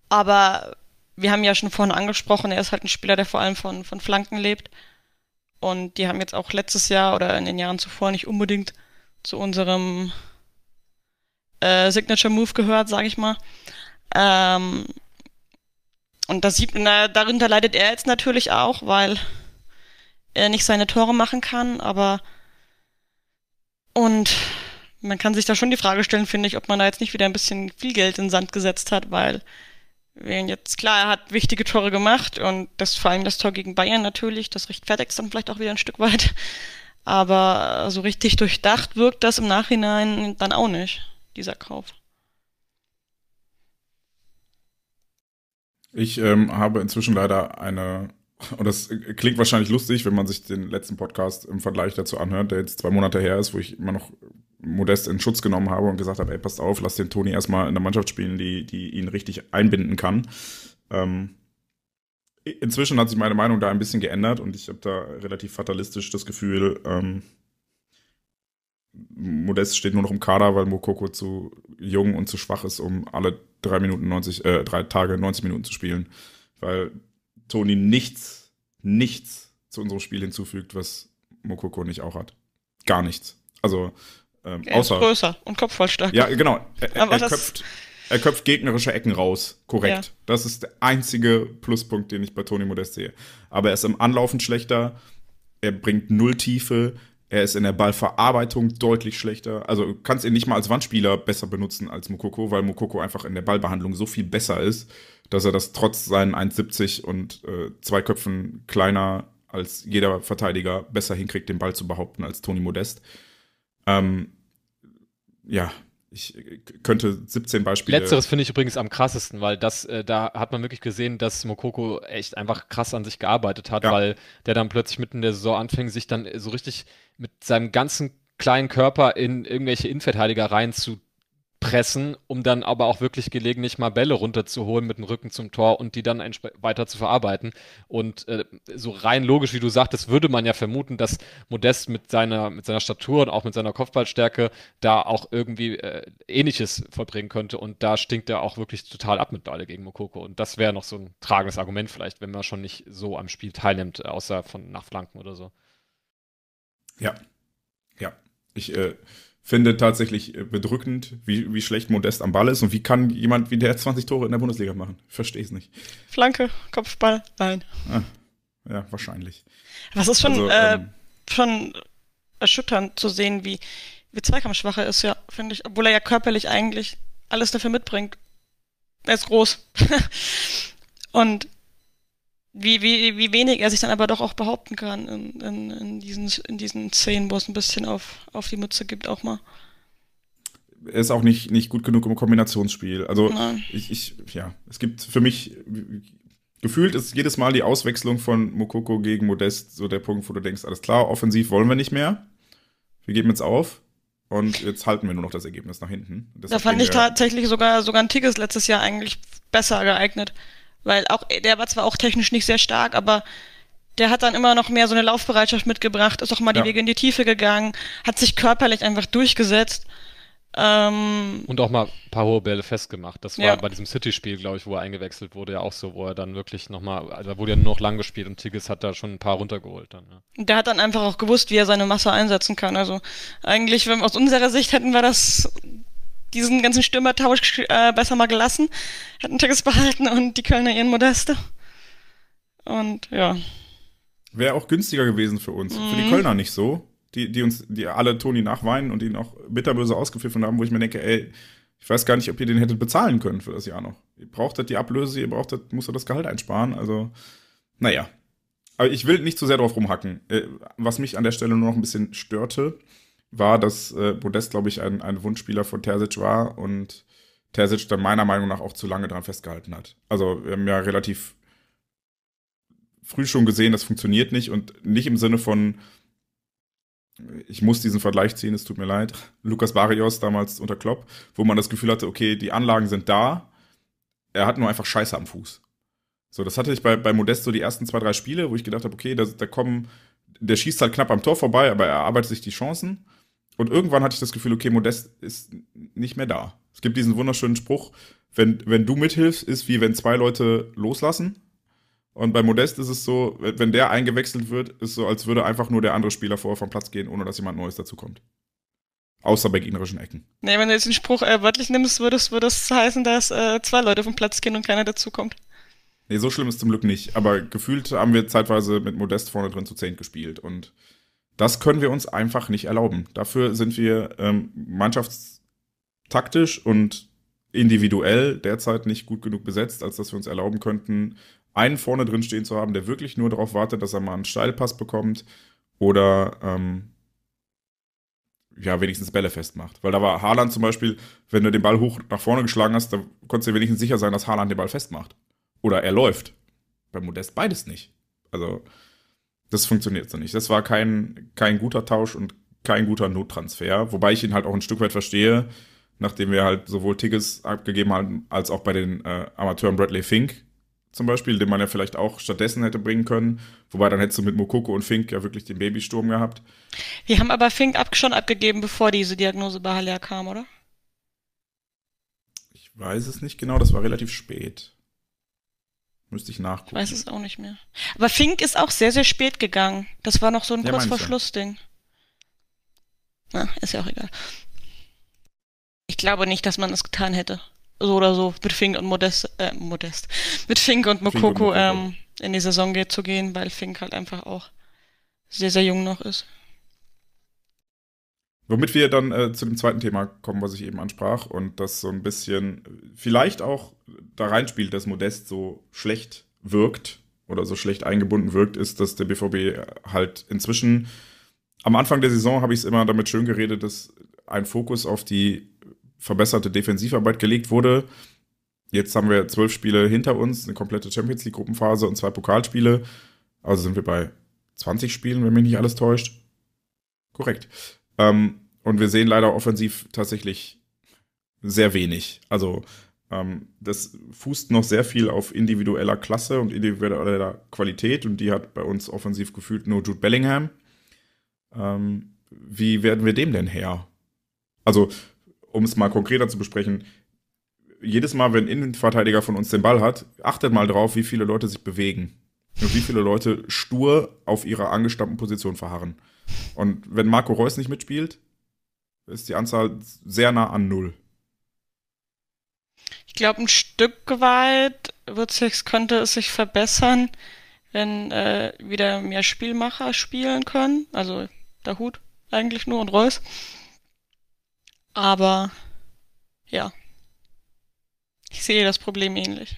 Aber wir haben ja schon vorhin angesprochen, er ist halt ein Spieler, der vor allem von, von Flanken lebt. Und die haben jetzt auch letztes Jahr oder in den Jahren zuvor nicht unbedingt zu unserem äh, Signature Move gehört, sage ich mal. Ähm, und das sieht, na, darunter leidet er jetzt natürlich auch, weil er nicht seine Tore machen kann, aber und man kann sich da schon die Frage stellen, finde ich, ob man da jetzt nicht wieder ein bisschen viel Geld in den Sand gesetzt hat, weil wenn jetzt, klar, er hat wichtige Tore gemacht und das vor allem das Tor gegen Bayern natürlich, das rechtfertigt es dann vielleicht auch wieder ein Stück weit. Aber so richtig durchdacht wirkt das im Nachhinein dann auch nicht dieser Kauf? Ich ähm, habe inzwischen leider eine, und das klingt wahrscheinlich lustig, wenn man sich den letzten Podcast im Vergleich dazu anhört, der jetzt zwei Monate her ist, wo ich immer noch modest in Schutz genommen habe und gesagt habe, ey, passt auf, lass den Toni erstmal in der Mannschaft spielen, die, die ihn richtig einbinden kann. Ähm, inzwischen hat sich meine Meinung da ein bisschen geändert und ich habe da relativ fatalistisch das Gefühl, ähm, Modest steht nur noch im Kader, weil Mokoko zu jung und zu schwach ist, um alle drei Minuten 90, äh, drei Tage 90 Minuten zu spielen. Weil Toni nichts, nichts zu unserem Spiel hinzufügt, was Mokoko nicht auch hat. Gar nichts. Also, ähm, er außer, ist größer und kopfballstarker. Ja, genau. Er, er, köpft, er köpft gegnerische Ecken raus. Korrekt. Ja. Das ist der einzige Pluspunkt, den ich bei Toni Modest sehe. Aber er ist im Anlaufen schlechter. Er bringt null Tiefe. Er ist in der Ballverarbeitung deutlich schlechter. Also kannst ihn nicht mal als Wandspieler besser benutzen als Mokoko, weil Mokoko einfach in der Ballbehandlung so viel besser ist, dass er das trotz seinen 1,70 und äh, zwei Köpfen kleiner als jeder Verteidiger besser hinkriegt, den Ball zu behaupten als Toni Modest. Ähm, ja, ich äh, könnte 17 Beispiele. Letzteres finde ich übrigens am krassesten, weil das, äh, da hat man wirklich gesehen, dass Mokoko echt einfach krass an sich gearbeitet hat, ja. weil der dann plötzlich mitten in der Saison anfing, sich dann so richtig mit seinem ganzen kleinen Körper in irgendwelche Innenverteidiger rein zu pressen, um dann aber auch wirklich gelegentlich mal Bälle runterzuholen mit dem Rücken zum Tor und die dann weiter zu verarbeiten. Und äh, so rein logisch, wie du sagtest, würde man ja vermuten, dass Modest mit seiner, mit seiner Statur und auch mit seiner Kopfballstärke da auch irgendwie äh, Ähnliches vollbringen könnte. Und da stinkt er auch wirklich total ab mit Ball gegen Mokoko. Und das wäre noch so ein tragendes Argument vielleicht, wenn man schon nicht so am Spiel teilnimmt, außer von nach Flanken oder so. Ja, ja. Ich, äh, finde tatsächlich bedrückend, wie, wie schlecht Modest am Ball ist und wie kann jemand wie der 20 Tore in der Bundesliga machen. Verstehe es nicht. Flanke, Kopfball, nein. Ah, ja, wahrscheinlich. Was ist schon, also, äh, ähm, schon erschütternd zu sehen, wie, wie zweikampfschwach er ist, ja, finde ich. Obwohl er ja körperlich eigentlich alles dafür mitbringt. Er ist groß. und wie, wie, wie wenig er sich dann aber doch auch behaupten kann in, in, in, diesen, in diesen Szenen, wo es ein bisschen auf, auf die Mütze gibt, auch mal. Er ist auch nicht, nicht gut genug im Kombinationsspiel. Also ich, ich, ja, es gibt für mich, gefühlt ist jedes Mal die Auswechslung von Mokoko gegen Modest so der Punkt, wo du denkst, alles klar, offensiv wollen wir nicht mehr. Wir geben jetzt auf. Und jetzt halten wir nur noch das Ergebnis nach hinten. Deshalb da fand ich tatsächlich sogar, sogar ein Tigges letztes Jahr eigentlich besser geeignet. Weil auch, der war zwar auch technisch nicht sehr stark, aber der hat dann immer noch mehr so eine Laufbereitschaft mitgebracht, ist auch mal ja. die Wege in die Tiefe gegangen, hat sich körperlich einfach durchgesetzt. Ähm, und auch mal ein paar hohe Bälle festgemacht. Das war ja. bei diesem City-Spiel, glaube ich, wo er eingewechselt wurde, ja auch so, wo er dann wirklich nochmal, also da wurde ja nur noch lang gespielt und Tigges hat da schon ein paar runtergeholt dann. Ja. Ne? Der hat dann einfach auch gewusst, wie er seine Masse einsetzen kann. Also eigentlich, wenn, aus unserer Sicht hätten wir das diesen ganzen Stürmertausch äh, besser mal gelassen, hätten Tickets behalten und die Kölner ihren Modeste. Und ja. Wäre auch günstiger gewesen für uns. Mhm. Für die mhm. Kölner nicht so. Die, die uns, die alle Toni nachweinen und ihn auch bitterböse ausgepfiffen haben, wo ich mir denke, ey, ich weiß gar nicht, ob ihr den hättet bezahlen können für das Jahr noch. Ihr braucht brauchtet die Ablöse, ihr braucht brauchtet, musstet das Gehalt einsparen. Also, naja. Aber ich will nicht zu sehr drauf rumhacken. Äh, was mich an der Stelle nur noch ein bisschen störte, war, dass äh, Modest, glaube ich, ein, ein Wunschspieler von Terzic war und Terzic dann meiner Meinung nach auch zu lange daran festgehalten hat. Also wir haben ja relativ früh schon gesehen, das funktioniert nicht und nicht im Sinne von, ich muss diesen Vergleich ziehen, es tut mir leid, Lukas Barrios damals unter Klopp, wo man das Gefühl hatte, okay, die Anlagen sind da, er hat nur einfach Scheiße am Fuß. So, das hatte ich bei, bei Modesto die ersten zwei, drei Spiele, wo ich gedacht habe, okay, da, da kommen, der schießt halt knapp am Tor vorbei, aber er erarbeitet sich die Chancen und irgendwann hatte ich das Gefühl, okay, Modest ist nicht mehr da. Es gibt diesen wunderschönen Spruch, wenn, wenn du mithilfst, ist wie wenn zwei Leute loslassen. Und bei Modest ist es so, wenn der eingewechselt wird, ist so, als würde einfach nur der andere Spieler vorher vom Platz gehen, ohne dass jemand Neues dazukommt. Außer bei gegnerischen Ecken. Nee, wenn du jetzt den Spruch äh, wörtlich nimmst, würdest, würde es heißen, dass äh, zwei Leute vom Platz gehen und keiner dazukommt. Nee, so schlimm ist zum Glück nicht. Aber gefühlt haben wir zeitweise mit Modest vorne drin zu zehn gespielt und das können wir uns einfach nicht erlauben. Dafür sind wir ähm, mannschaftstaktisch und individuell derzeit nicht gut genug besetzt, als dass wir uns erlauben könnten, einen vorne drin stehen zu haben, der wirklich nur darauf wartet, dass er mal einen Steilpass bekommt oder ähm, ja, wenigstens Bälle festmacht. Weil da war Haaland zum Beispiel, wenn du den Ball hoch nach vorne geschlagen hast, da konntest du dir wenigstens sicher sein, dass Haaland den Ball festmacht. Oder er läuft. Bei Modest beides nicht. Also, das funktioniert so nicht. Das war kein, kein guter Tausch und kein guter Nottransfer, wobei ich ihn halt auch ein Stück weit verstehe, nachdem wir halt sowohl Tickets abgegeben haben, als auch bei den äh, Amateuren Bradley Fink zum Beispiel, den man ja vielleicht auch stattdessen hätte bringen können. Wobei dann hättest du mit Mokoko und Fink ja wirklich den Babysturm gehabt. Wir haben aber Fink ab schon abgegeben, bevor diese Diagnose bei Haller kam, oder? Ich weiß es nicht genau, das war relativ spät. Müsste ich nachgucken. Ich weiß es auch nicht mehr. Aber Fink ist auch sehr, sehr spät gegangen. Das war noch so ein ja, kurz vor Schlussding. Na, ist ja auch egal. Ich glaube nicht, dass man das getan hätte. So oder so, mit Fink und Modest, äh, Modest. Mit Fink und Mokoko, Fink und Mokoko. Ähm, in die Saison geht, zu gehen, weil Fink halt einfach auch sehr, sehr jung noch ist. Womit wir dann äh, zu dem zweiten Thema kommen, was ich eben ansprach, und das so ein bisschen vielleicht auch da reinspielt, dass Modest so schlecht wirkt oder so schlecht eingebunden wirkt, ist, dass der BVB halt inzwischen am Anfang der Saison habe ich es immer damit schön geredet, dass ein Fokus auf die verbesserte Defensivarbeit gelegt wurde. Jetzt haben wir zwölf Spiele hinter uns, eine komplette Champions League Gruppenphase und zwei Pokalspiele. Also sind wir bei 20 Spielen, wenn mich nicht alles täuscht. Korrekt. Ähm, und wir sehen leider offensiv tatsächlich sehr wenig. Also ähm, das fußt noch sehr viel auf individueller Klasse und individueller Qualität und die hat bei uns offensiv gefühlt nur Jude Bellingham. Ähm, wie werden wir dem denn her? Also, um es mal konkreter zu besprechen, jedes Mal, wenn ein Innenverteidiger von uns den Ball hat, achtet mal drauf, wie viele Leute sich bewegen und wie viele Leute stur auf ihrer angestammten Position verharren. Und wenn Marco Reus nicht mitspielt, ist die Anzahl sehr nah an null. Ich glaube, ein Stück weit sich, könnte es sich verbessern, wenn äh, wieder mehr Spielmacher spielen können. Also der Hut eigentlich nur und Reus. Aber ja, ich sehe das Problem ähnlich.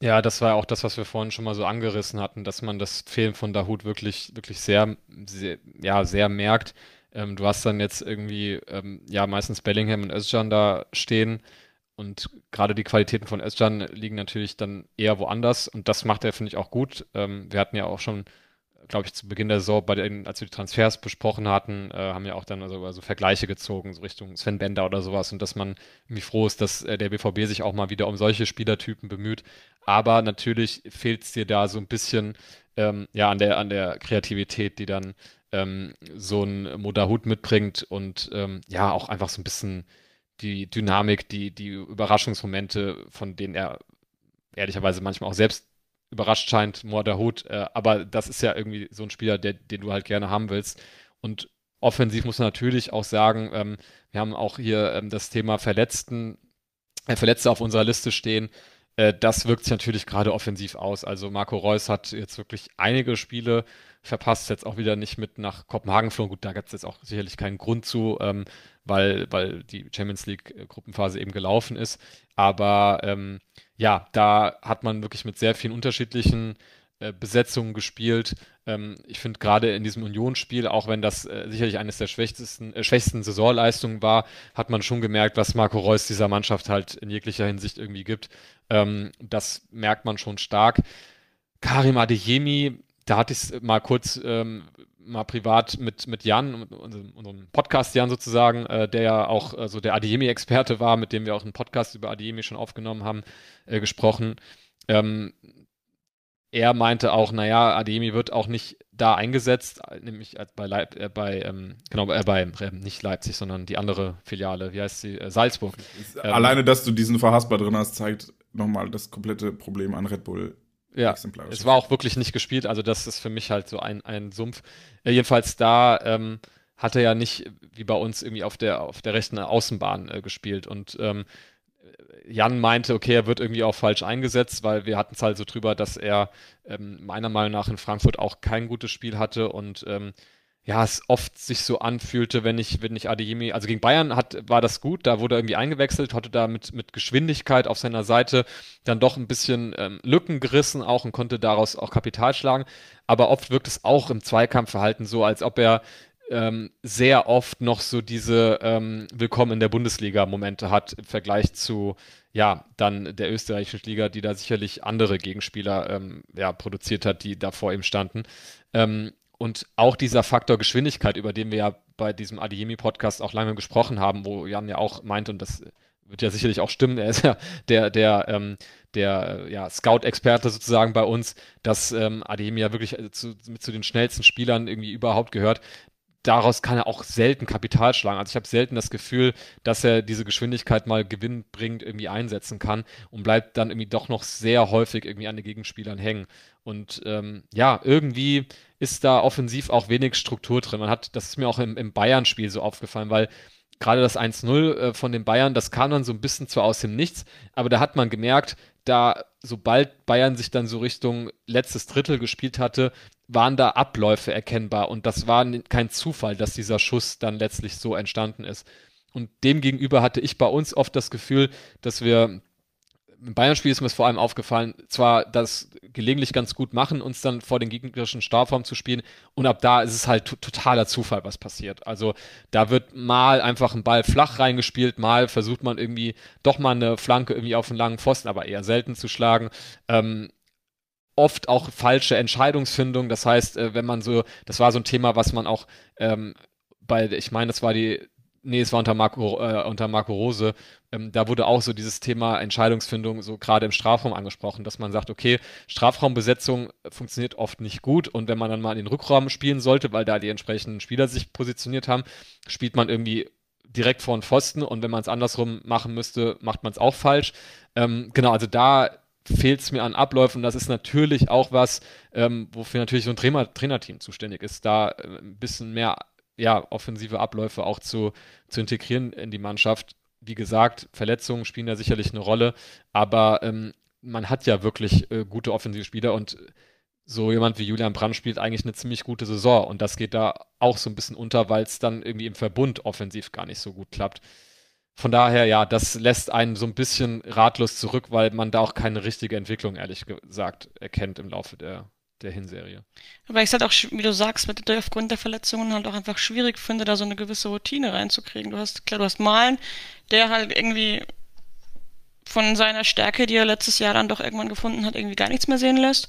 Ja, das war auch das, was wir vorhin schon mal so angerissen hatten, dass man das Fehlen von Dahut wirklich, wirklich sehr, sehr ja, sehr merkt. Ähm, du hast dann jetzt irgendwie, ähm, ja, meistens Bellingham und Özcan da stehen und gerade die Qualitäten von Özcan liegen natürlich dann eher woanders und das macht er, finde ich, auch gut. Ähm, wir hatten ja auch schon glaube ich, zu Beginn der Saison, bei den, als wir die Transfers besprochen hatten, äh, haben wir auch dann also, also Vergleiche gezogen, so Richtung Sven Bender oder sowas und dass man irgendwie froh ist, dass äh, der BVB sich auch mal wieder um solche Spielertypen bemüht. Aber natürlich fehlt es dir da so ein bisschen ähm, ja, an, der, an der Kreativität, die dann ähm, so ein Modahut mitbringt und ähm, ja, auch einfach so ein bisschen die Dynamik, die, die Überraschungsmomente, von denen er ehrlicherweise manchmal auch selbst überrascht scheint, Mordahut. Äh, aber das ist ja irgendwie so ein Spieler, der, den du halt gerne haben willst. Und offensiv muss man natürlich auch sagen, ähm, wir haben auch hier ähm, das Thema Verletzten, äh, Verletzte auf unserer Liste stehen. Äh, das wirkt sich natürlich gerade offensiv aus. Also Marco Reus hat jetzt wirklich einige Spiele verpasst, jetzt auch wieder nicht mit nach Kopenhagen geflogen. Gut, da gibt es jetzt auch sicherlich keinen Grund zu, ähm, weil, weil die Champions League-Gruppenphase äh, eben gelaufen ist. Aber ähm, ja, da hat man wirklich mit sehr vielen unterschiedlichen äh, Besetzungen gespielt. Ähm, ich finde gerade in diesem Unionsspiel, auch wenn das äh, sicherlich eines der schwächsten, äh, schwächsten Saisonleistungen war, hat man schon gemerkt, was Marco Reus dieser Mannschaft halt in jeglicher Hinsicht irgendwie gibt. Ähm, das merkt man schon stark. Karim Adeyemi, da hatte ich es mal kurz ähm, mal privat mit, mit Jan, unserem, unserem Podcast Jan sozusagen, äh, der ja auch äh, so der Adiemi-Experte war, mit dem wir auch einen Podcast über Adiemi schon aufgenommen haben, äh, gesprochen. Ähm, er meinte auch, naja, Ademi wird auch nicht da eingesetzt, nämlich bei, Leip äh, bei ähm, genau, äh, bei äh, nicht Leipzig, sondern die andere Filiale, wie heißt sie, äh, Salzburg. Alleine, ähm, dass du diesen Verhaspler drin hast, zeigt nochmal das komplette Problem an Red Bull ja, es war auch wirklich nicht gespielt. Also das ist für mich halt so ein, ein Sumpf. Äh, jedenfalls da ähm, hat er ja nicht wie bei uns irgendwie auf der, auf der rechten Außenbahn äh, gespielt. Und ähm, Jan meinte, okay, er wird irgendwie auch falsch eingesetzt, weil wir hatten es halt so drüber, dass er ähm, meiner Meinung nach in Frankfurt auch kein gutes Spiel hatte und ähm, ja, es oft sich so anfühlte, wenn ich, wenn ich Adeyemi, also gegen Bayern hat, war das gut, da wurde er irgendwie eingewechselt, hatte da mit, mit Geschwindigkeit auf seiner Seite dann doch ein bisschen ähm, Lücken gerissen auch und konnte daraus auch Kapital schlagen. Aber oft wirkt es auch im Zweikampfverhalten so, als ob er ähm, sehr oft noch so diese ähm, Willkommen in der Bundesliga-Momente hat im Vergleich zu, ja, dann der österreichischen Liga, die da sicherlich andere Gegenspieler ähm, ja, produziert hat, die da vor ihm standen. Ähm, und auch dieser Faktor Geschwindigkeit, über den wir ja bei diesem Adiemi-Podcast auch lange gesprochen haben, wo Jan ja auch meint, und das wird ja sicherlich auch stimmen, er ist ja der, der, ähm, der ja, Scout-Experte sozusagen bei uns, dass ähm, Ademi ja wirklich äh, zu, zu den schnellsten Spielern irgendwie überhaupt gehört. Daraus kann er auch selten Kapital schlagen. Also ich habe selten das Gefühl, dass er diese Geschwindigkeit mal gewinnbringend irgendwie einsetzen kann und bleibt dann irgendwie doch noch sehr häufig irgendwie an den Gegenspielern hängen. Und ähm, ja, irgendwie ist da offensiv auch wenig Struktur drin. Man hat, das ist mir auch im, im Bayern-Spiel so aufgefallen, weil gerade das 1-0 äh, von den Bayern, das kam dann so ein bisschen zwar aus dem Nichts, aber da hat man gemerkt, da sobald Bayern sich dann so Richtung letztes Drittel gespielt hatte, waren da Abläufe erkennbar und das war kein Zufall, dass dieser Schuss dann letztlich so entstanden ist. Und demgegenüber hatte ich bei uns oft das Gefühl, dass wir im Bayern-Spiel ist mir es vor allem aufgefallen, zwar das gelegentlich ganz gut machen, uns dann vor den gegnerischen Strafraum zu spielen und ab da ist es halt totaler Zufall, was passiert. Also da wird mal einfach ein Ball flach reingespielt, mal versucht man irgendwie doch mal eine Flanke irgendwie auf einen langen Pfosten, aber eher selten zu schlagen. Ähm, oft auch falsche Entscheidungsfindung. Das heißt, äh, wenn man so, das war so ein Thema, was man auch ähm, bei, ich meine, das war die Nee, es war unter Marco, äh, unter Marco Rose. Ähm, da wurde auch so dieses Thema Entscheidungsfindung so gerade im Strafraum angesprochen, dass man sagt, okay, Strafraumbesetzung funktioniert oft nicht gut und wenn man dann mal in den Rückraum spielen sollte, weil da die entsprechenden Spieler sich positioniert haben, spielt man irgendwie direkt vor den Pfosten und wenn man es andersrum machen müsste, macht man es auch falsch. Ähm, genau, also da fehlt es mir an Abläufen. Das ist natürlich auch was, ähm, wofür natürlich so ein Trainer Trainerteam zuständig ist, da äh, ein bisschen mehr ja, offensive Abläufe auch zu, zu integrieren in die Mannschaft. Wie gesagt, Verletzungen spielen da sicherlich eine Rolle, aber ähm, man hat ja wirklich äh, gute Spieler und so jemand wie Julian Brandt spielt eigentlich eine ziemlich gute Saison und das geht da auch so ein bisschen unter, weil es dann irgendwie im Verbund offensiv gar nicht so gut klappt. Von daher, ja, das lässt einen so ein bisschen ratlos zurück, weil man da auch keine richtige Entwicklung, ehrlich gesagt, erkennt im Laufe der der Hinserie. Aber ich es halt auch, wie du sagst, mit, der, aufgrund der Verletzungen halt auch einfach schwierig finde, da so eine gewisse Routine reinzukriegen. Du hast, klar, du hast Malen, der halt irgendwie von seiner Stärke, die er letztes Jahr dann doch irgendwann gefunden hat, irgendwie gar nichts mehr sehen lässt.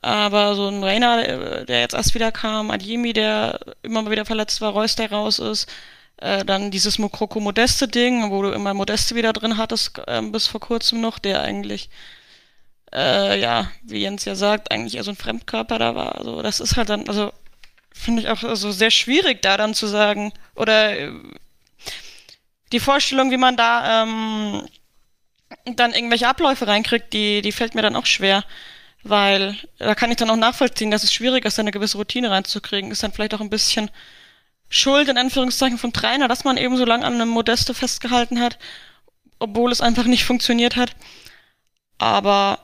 Aber so ein Rainer, äh, der jetzt erst wieder kam, Adjemi, der immer mal wieder verletzt war, Reus, der raus ist, äh, dann dieses Mokroko-Modeste-Ding, wo du immer Modeste wieder drin hattest, äh, bis vor kurzem noch, der eigentlich äh, ja, wie Jens ja sagt, eigentlich eher so ein Fremdkörper da war. Also das ist halt dann, also finde ich auch so also sehr schwierig da dann zu sagen. Oder äh, die Vorstellung, wie man da ähm, dann irgendwelche Abläufe reinkriegt, die, die fällt mir dann auch schwer. Weil da kann ich dann auch nachvollziehen, dass es schwierig ist, eine gewisse Routine reinzukriegen. Ist dann vielleicht auch ein bisschen Schuld in Anführungszeichen vom Trainer, dass man eben so lange an einem Modesto festgehalten hat, obwohl es einfach nicht funktioniert hat. Aber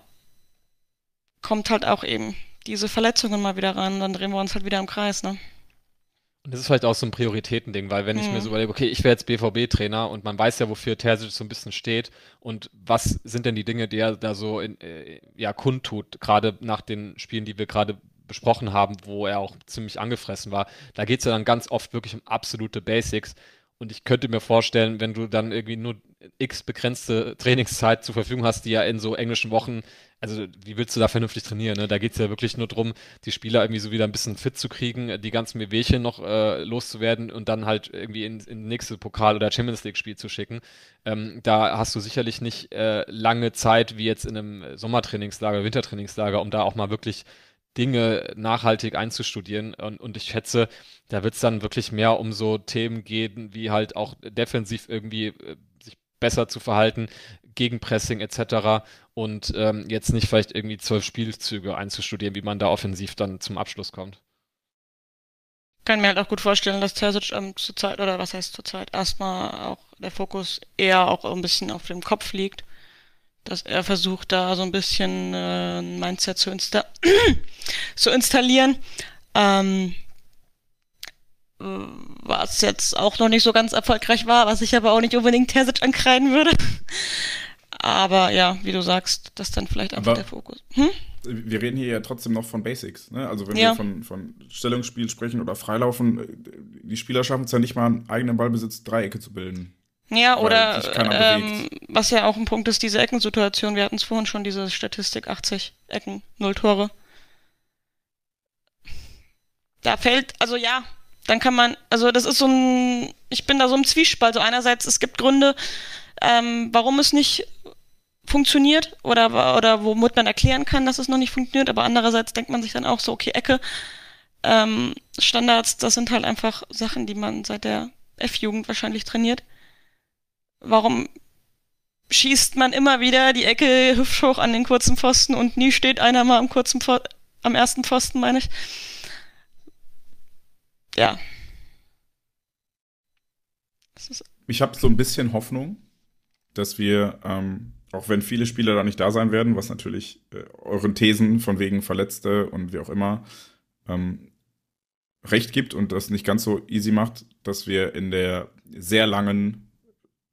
kommt halt auch eben diese Verletzungen mal wieder rein, dann drehen wir uns halt wieder im Kreis, ne? Und das ist vielleicht auch so ein Prioritätending, weil wenn mhm. ich mir mhm. so überlege, okay, ich wäre jetzt BVB-Trainer und man weiß ja, wofür Terzic so ein bisschen steht und was sind denn die Dinge, die er da so in, äh, ja, kundtut, gerade nach den Spielen, die wir gerade besprochen haben, wo er auch ziemlich angefressen war. Da geht es ja dann ganz oft wirklich um absolute Basics. Und ich könnte mir vorstellen, wenn du dann irgendwie nur x begrenzte Trainingszeit zur Verfügung hast, die ja in so englischen Wochen also wie willst du da vernünftig trainieren? Ne? Da geht es ja wirklich nur darum, die Spieler irgendwie so wieder ein bisschen fit zu kriegen, die ganzen Wehwehchen noch äh, loszuwerden und dann halt irgendwie in, in nächste Pokal- oder Champions League-Spiel zu schicken. Ähm, da hast du sicherlich nicht äh, lange Zeit wie jetzt in einem Sommertrainingslager, Wintertrainingslager, um da auch mal wirklich Dinge nachhaltig einzustudieren. Und, und ich schätze, da wird es dann wirklich mehr um so Themen gehen, wie halt auch defensiv irgendwie äh, sich besser zu verhalten, Gegenpressing etc. und ähm, jetzt nicht vielleicht irgendwie zwölf Spielzüge einzustudieren, wie man da offensiv dann zum Abschluss kommt. Ich kann mir halt auch gut vorstellen, dass Terzic ähm, zurzeit, oder was heißt zurzeit, erstmal auch der Fokus eher auch ein bisschen auf dem Kopf liegt, dass er versucht, da so ein bisschen äh, ein Mindset zu, insta zu installieren. Ähm, was jetzt auch noch nicht so ganz erfolgreich war, was ich aber auch nicht unbedingt Terzic ankreiden würde. Aber ja, wie du sagst, das ist dann vielleicht einfach aber der Fokus. Hm? Wir reden hier ja trotzdem noch von Basics. Ne? Also wenn ja. wir von, von Stellungsspiel sprechen oder Freilaufen, äh, die Spieler schaffen es ja nicht mal, einen eigenen Ballbesitz Dreiecke zu bilden. Ja, oder ähm, was ja auch ein Punkt ist, diese Eckensituation. Wir hatten es vorhin schon, diese Statistik 80 Ecken, null Tore. Da fällt, also ja, dann kann man, also das ist so ein, ich bin da so im Zwiespalt. So also einerseits, es gibt Gründe, ähm, warum es nicht funktioniert oder, oder womit man erklären kann, dass es noch nicht funktioniert, aber andererseits denkt man sich dann auch so, okay, Ecke, ähm, Standards, das sind halt einfach Sachen, die man seit der F-Jugend wahrscheinlich trainiert. Warum schießt man immer wieder die Ecke hüfthoch an den kurzen Pfosten und nie steht einer mal am kurzen Pfosten, am ersten Pfosten, meine ich ja. Ich habe so ein bisschen Hoffnung, dass wir, ähm, auch wenn viele Spieler da nicht da sein werden, was natürlich äh, euren Thesen von wegen Verletzte und wie auch immer ähm, recht gibt und das nicht ganz so easy macht, dass wir in der sehr langen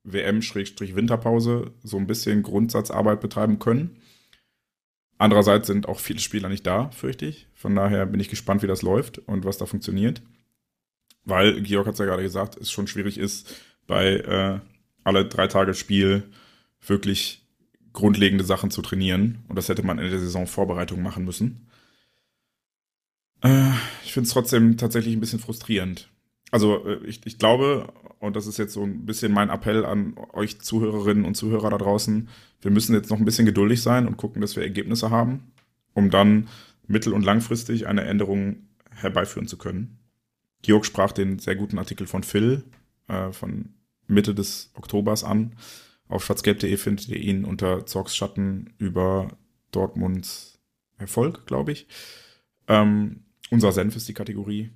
WM-Winterpause so ein bisschen Grundsatzarbeit betreiben können. Andererseits sind auch viele Spieler nicht da, fürchte ich. Von daher bin ich gespannt, wie das läuft und was da funktioniert weil, Georg hat es ja gerade gesagt, es schon schwierig ist, bei äh, alle drei Tage Spiel wirklich grundlegende Sachen zu trainieren. Und das hätte man in der Saison Vorbereitung machen müssen. Äh, ich finde es trotzdem tatsächlich ein bisschen frustrierend. Also äh, ich, ich glaube, und das ist jetzt so ein bisschen mein Appell an euch Zuhörerinnen und Zuhörer da draußen, wir müssen jetzt noch ein bisschen geduldig sein und gucken, dass wir Ergebnisse haben, um dann mittel- und langfristig eine Änderung herbeiführen zu können. Georg sprach den sehr guten Artikel von Phil äh, von Mitte des Oktobers an. Auf schwarzgelb.de findet ihr ihn unter Zorgs Schatten über Dortmunds Erfolg, glaube ich. Ähm, unser Senf ist die Kategorie.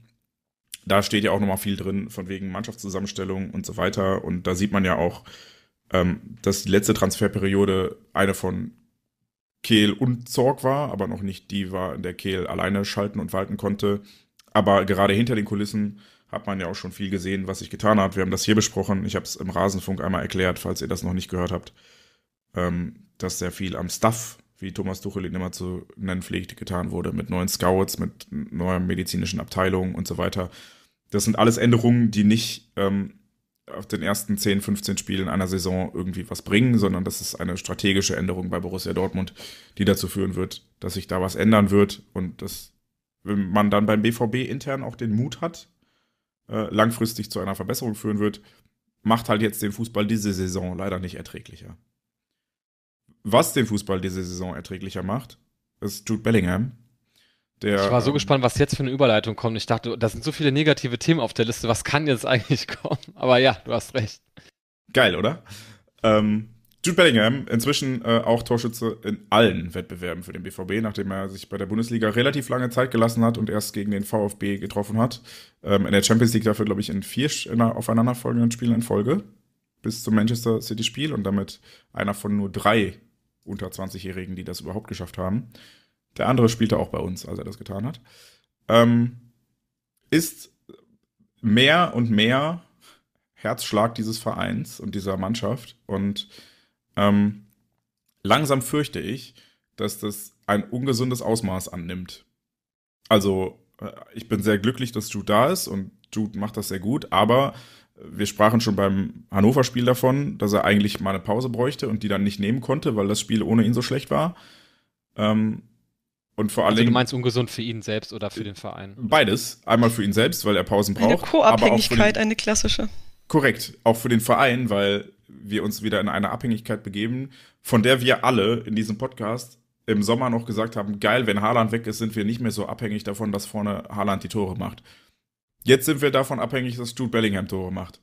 Da steht ja auch nochmal viel drin, von wegen Mannschaftszusammenstellung und so weiter. Und da sieht man ja auch, ähm, dass die letzte Transferperiode eine von Kehl und Zorg war, aber noch nicht die war, in der Kehl alleine schalten und walten konnte. Aber gerade hinter den Kulissen hat man ja auch schon viel gesehen, was sich getan hat. Wir haben das hier besprochen. Ich habe es im Rasenfunk einmal erklärt, falls ihr das noch nicht gehört habt, ähm, dass sehr viel am Staff, wie Thomas Tuchel ihn immer zu nennen pflegt, getan wurde, mit neuen Scouts, mit neuer medizinischen Abteilung und so weiter. Das sind alles Änderungen, die nicht ähm, auf den ersten 10, 15 Spielen einer Saison irgendwie was bringen, sondern das ist eine strategische Änderung bei Borussia Dortmund, die dazu führen wird, dass sich da was ändern wird und das wenn man dann beim BVB intern auch den Mut hat, äh, langfristig zu einer Verbesserung führen wird, macht halt jetzt den Fußball diese Saison leider nicht erträglicher. Was den Fußball diese Saison erträglicher macht, ist Jude Bellingham. Der, ich war so ähm, gespannt, was jetzt für eine Überleitung kommt. Ich dachte, da sind so viele negative Themen auf der Liste. Was kann jetzt eigentlich kommen? Aber ja, du hast recht. Geil, oder? Ähm, Jude Bellingham, inzwischen äh, auch Torschütze in allen Wettbewerben für den BVB, nachdem er sich bei der Bundesliga relativ lange Zeit gelassen hat und erst gegen den VfB getroffen hat. Ähm, in der Champions League dafür, glaube ich, in vier in aufeinanderfolgenden Spielen in Folge bis zum Manchester City-Spiel und damit einer von nur drei unter 20-Jährigen, die das überhaupt geschafft haben. Der andere spielte auch bei uns, als er das getan hat. Ähm, ist mehr und mehr Herzschlag dieses Vereins und dieser Mannschaft und ähm, langsam fürchte ich, dass das ein ungesundes Ausmaß annimmt. Also, äh, ich bin sehr glücklich, dass Jude da ist und Jude macht das sehr gut, aber wir sprachen schon beim Hannover-Spiel davon, dass er eigentlich mal eine Pause bräuchte und die dann nicht nehmen konnte, weil das Spiel ohne ihn so schlecht war. Ähm, und vor allem. Also du meinst ungesund für ihn selbst oder für den Verein? Beides. Einmal für ihn selbst, weil er Pausen braucht. Eine Co-Abhängigkeit, eine klassische. Korrekt. Auch für den Verein, weil wir uns wieder in eine Abhängigkeit begeben, von der wir alle in diesem Podcast im Sommer noch gesagt haben, geil, wenn Haaland weg ist, sind wir nicht mehr so abhängig davon, dass vorne Haaland die Tore macht. Jetzt sind wir davon abhängig, dass Jude Bellingham Tore macht.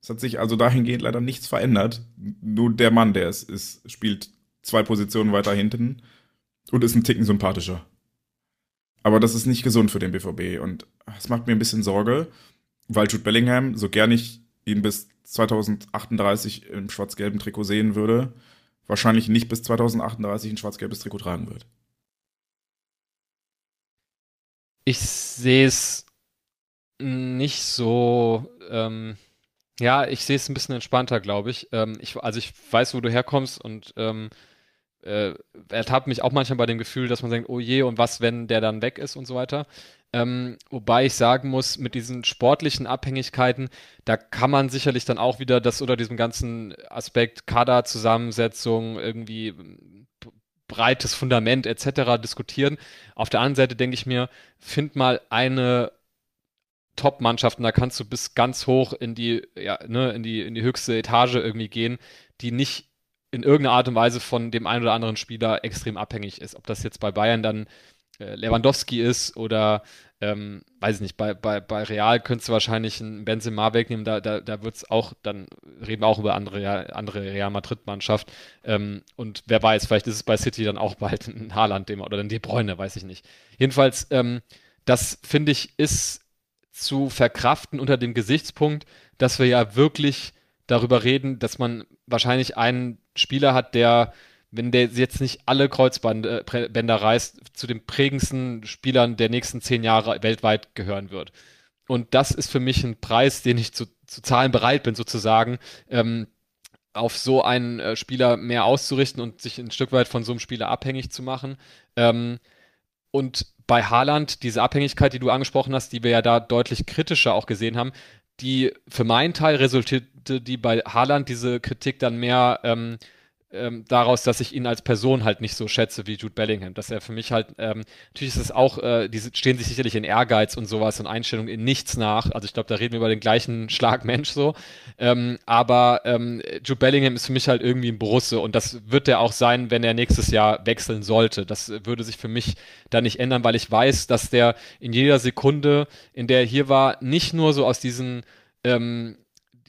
Es hat sich also dahingehend leider nichts verändert. Nur der Mann, der es ist, spielt zwei Positionen weiter hinten und ist ein Ticken sympathischer. Aber das ist nicht gesund für den BVB und es macht mir ein bisschen Sorge, weil Jude Bellingham, so gern ich ihn bis 2038 im schwarz-gelben Trikot sehen würde, wahrscheinlich nicht bis 2038 ein schwarz-gelbes Trikot tragen wird. Ich sehe es nicht so. Ähm, ja, ich sehe es ein bisschen entspannter, glaube ich. Ähm, ich. Also ich weiß, wo du herkommst und ähm, äh, ertappt mich auch manchmal bei dem Gefühl, dass man denkt, oh je, und was, wenn der dann weg ist und so weiter. Ähm, wobei ich sagen muss, mit diesen sportlichen Abhängigkeiten, da kann man sicherlich dann auch wieder das unter diesem ganzen Aspekt Kaderzusammensetzung, irgendwie hm, breites Fundament etc. diskutieren. Auf der anderen Seite denke ich mir, find mal eine top mannschaft und da kannst du bis ganz hoch in die, ja, ne, in die, in die höchste Etage irgendwie gehen, die nicht in irgendeiner Art und Weise von dem einen oder anderen Spieler extrem abhängig ist. Ob das jetzt bei Bayern dann äh, Lewandowski ist oder ähm, weiß ich nicht, bei, bei, bei Real könntest du wahrscheinlich einen Benzema wegnehmen, da, da, da wird es auch, dann reden wir auch über andere, andere Real Madrid-Mannschaft ähm, und wer weiß, vielleicht ist es bei City dann auch bald ein Haaland dem, oder dann die Bräune, weiß ich nicht. Jedenfalls, ähm, das finde ich ist zu verkraften unter dem Gesichtspunkt, dass wir ja wirklich darüber reden, dass man wahrscheinlich einen Spieler hat, der wenn der jetzt nicht alle Kreuzbänder äh, reißt, zu den prägendsten Spielern der nächsten zehn Jahre weltweit gehören wird. Und das ist für mich ein Preis, den ich zu, zu zahlen bereit bin, sozusagen, ähm, auf so einen äh, Spieler mehr auszurichten und sich ein Stück weit von so einem Spieler abhängig zu machen. Ähm, und bei Haaland, diese Abhängigkeit, die du angesprochen hast, die wir ja da deutlich kritischer auch gesehen haben, die für meinen Teil resultierte die bei Haaland diese Kritik dann mehr ähm, ähm, daraus, dass ich ihn als Person halt nicht so schätze wie Jude Bellingham. Dass er für mich halt, ähm, natürlich ist es auch, äh, die stehen sich sicherlich in Ehrgeiz und sowas und Einstellung in nichts nach. Also ich glaube, da reden wir über den gleichen Schlag Mensch so. Ähm, aber ähm, Jude Bellingham ist für mich halt irgendwie ein Brusse und das wird er auch sein, wenn er nächstes Jahr wechseln sollte. Das würde sich für mich da nicht ändern, weil ich weiß, dass der in jeder Sekunde, in der er hier war, nicht nur so aus diesen ähm,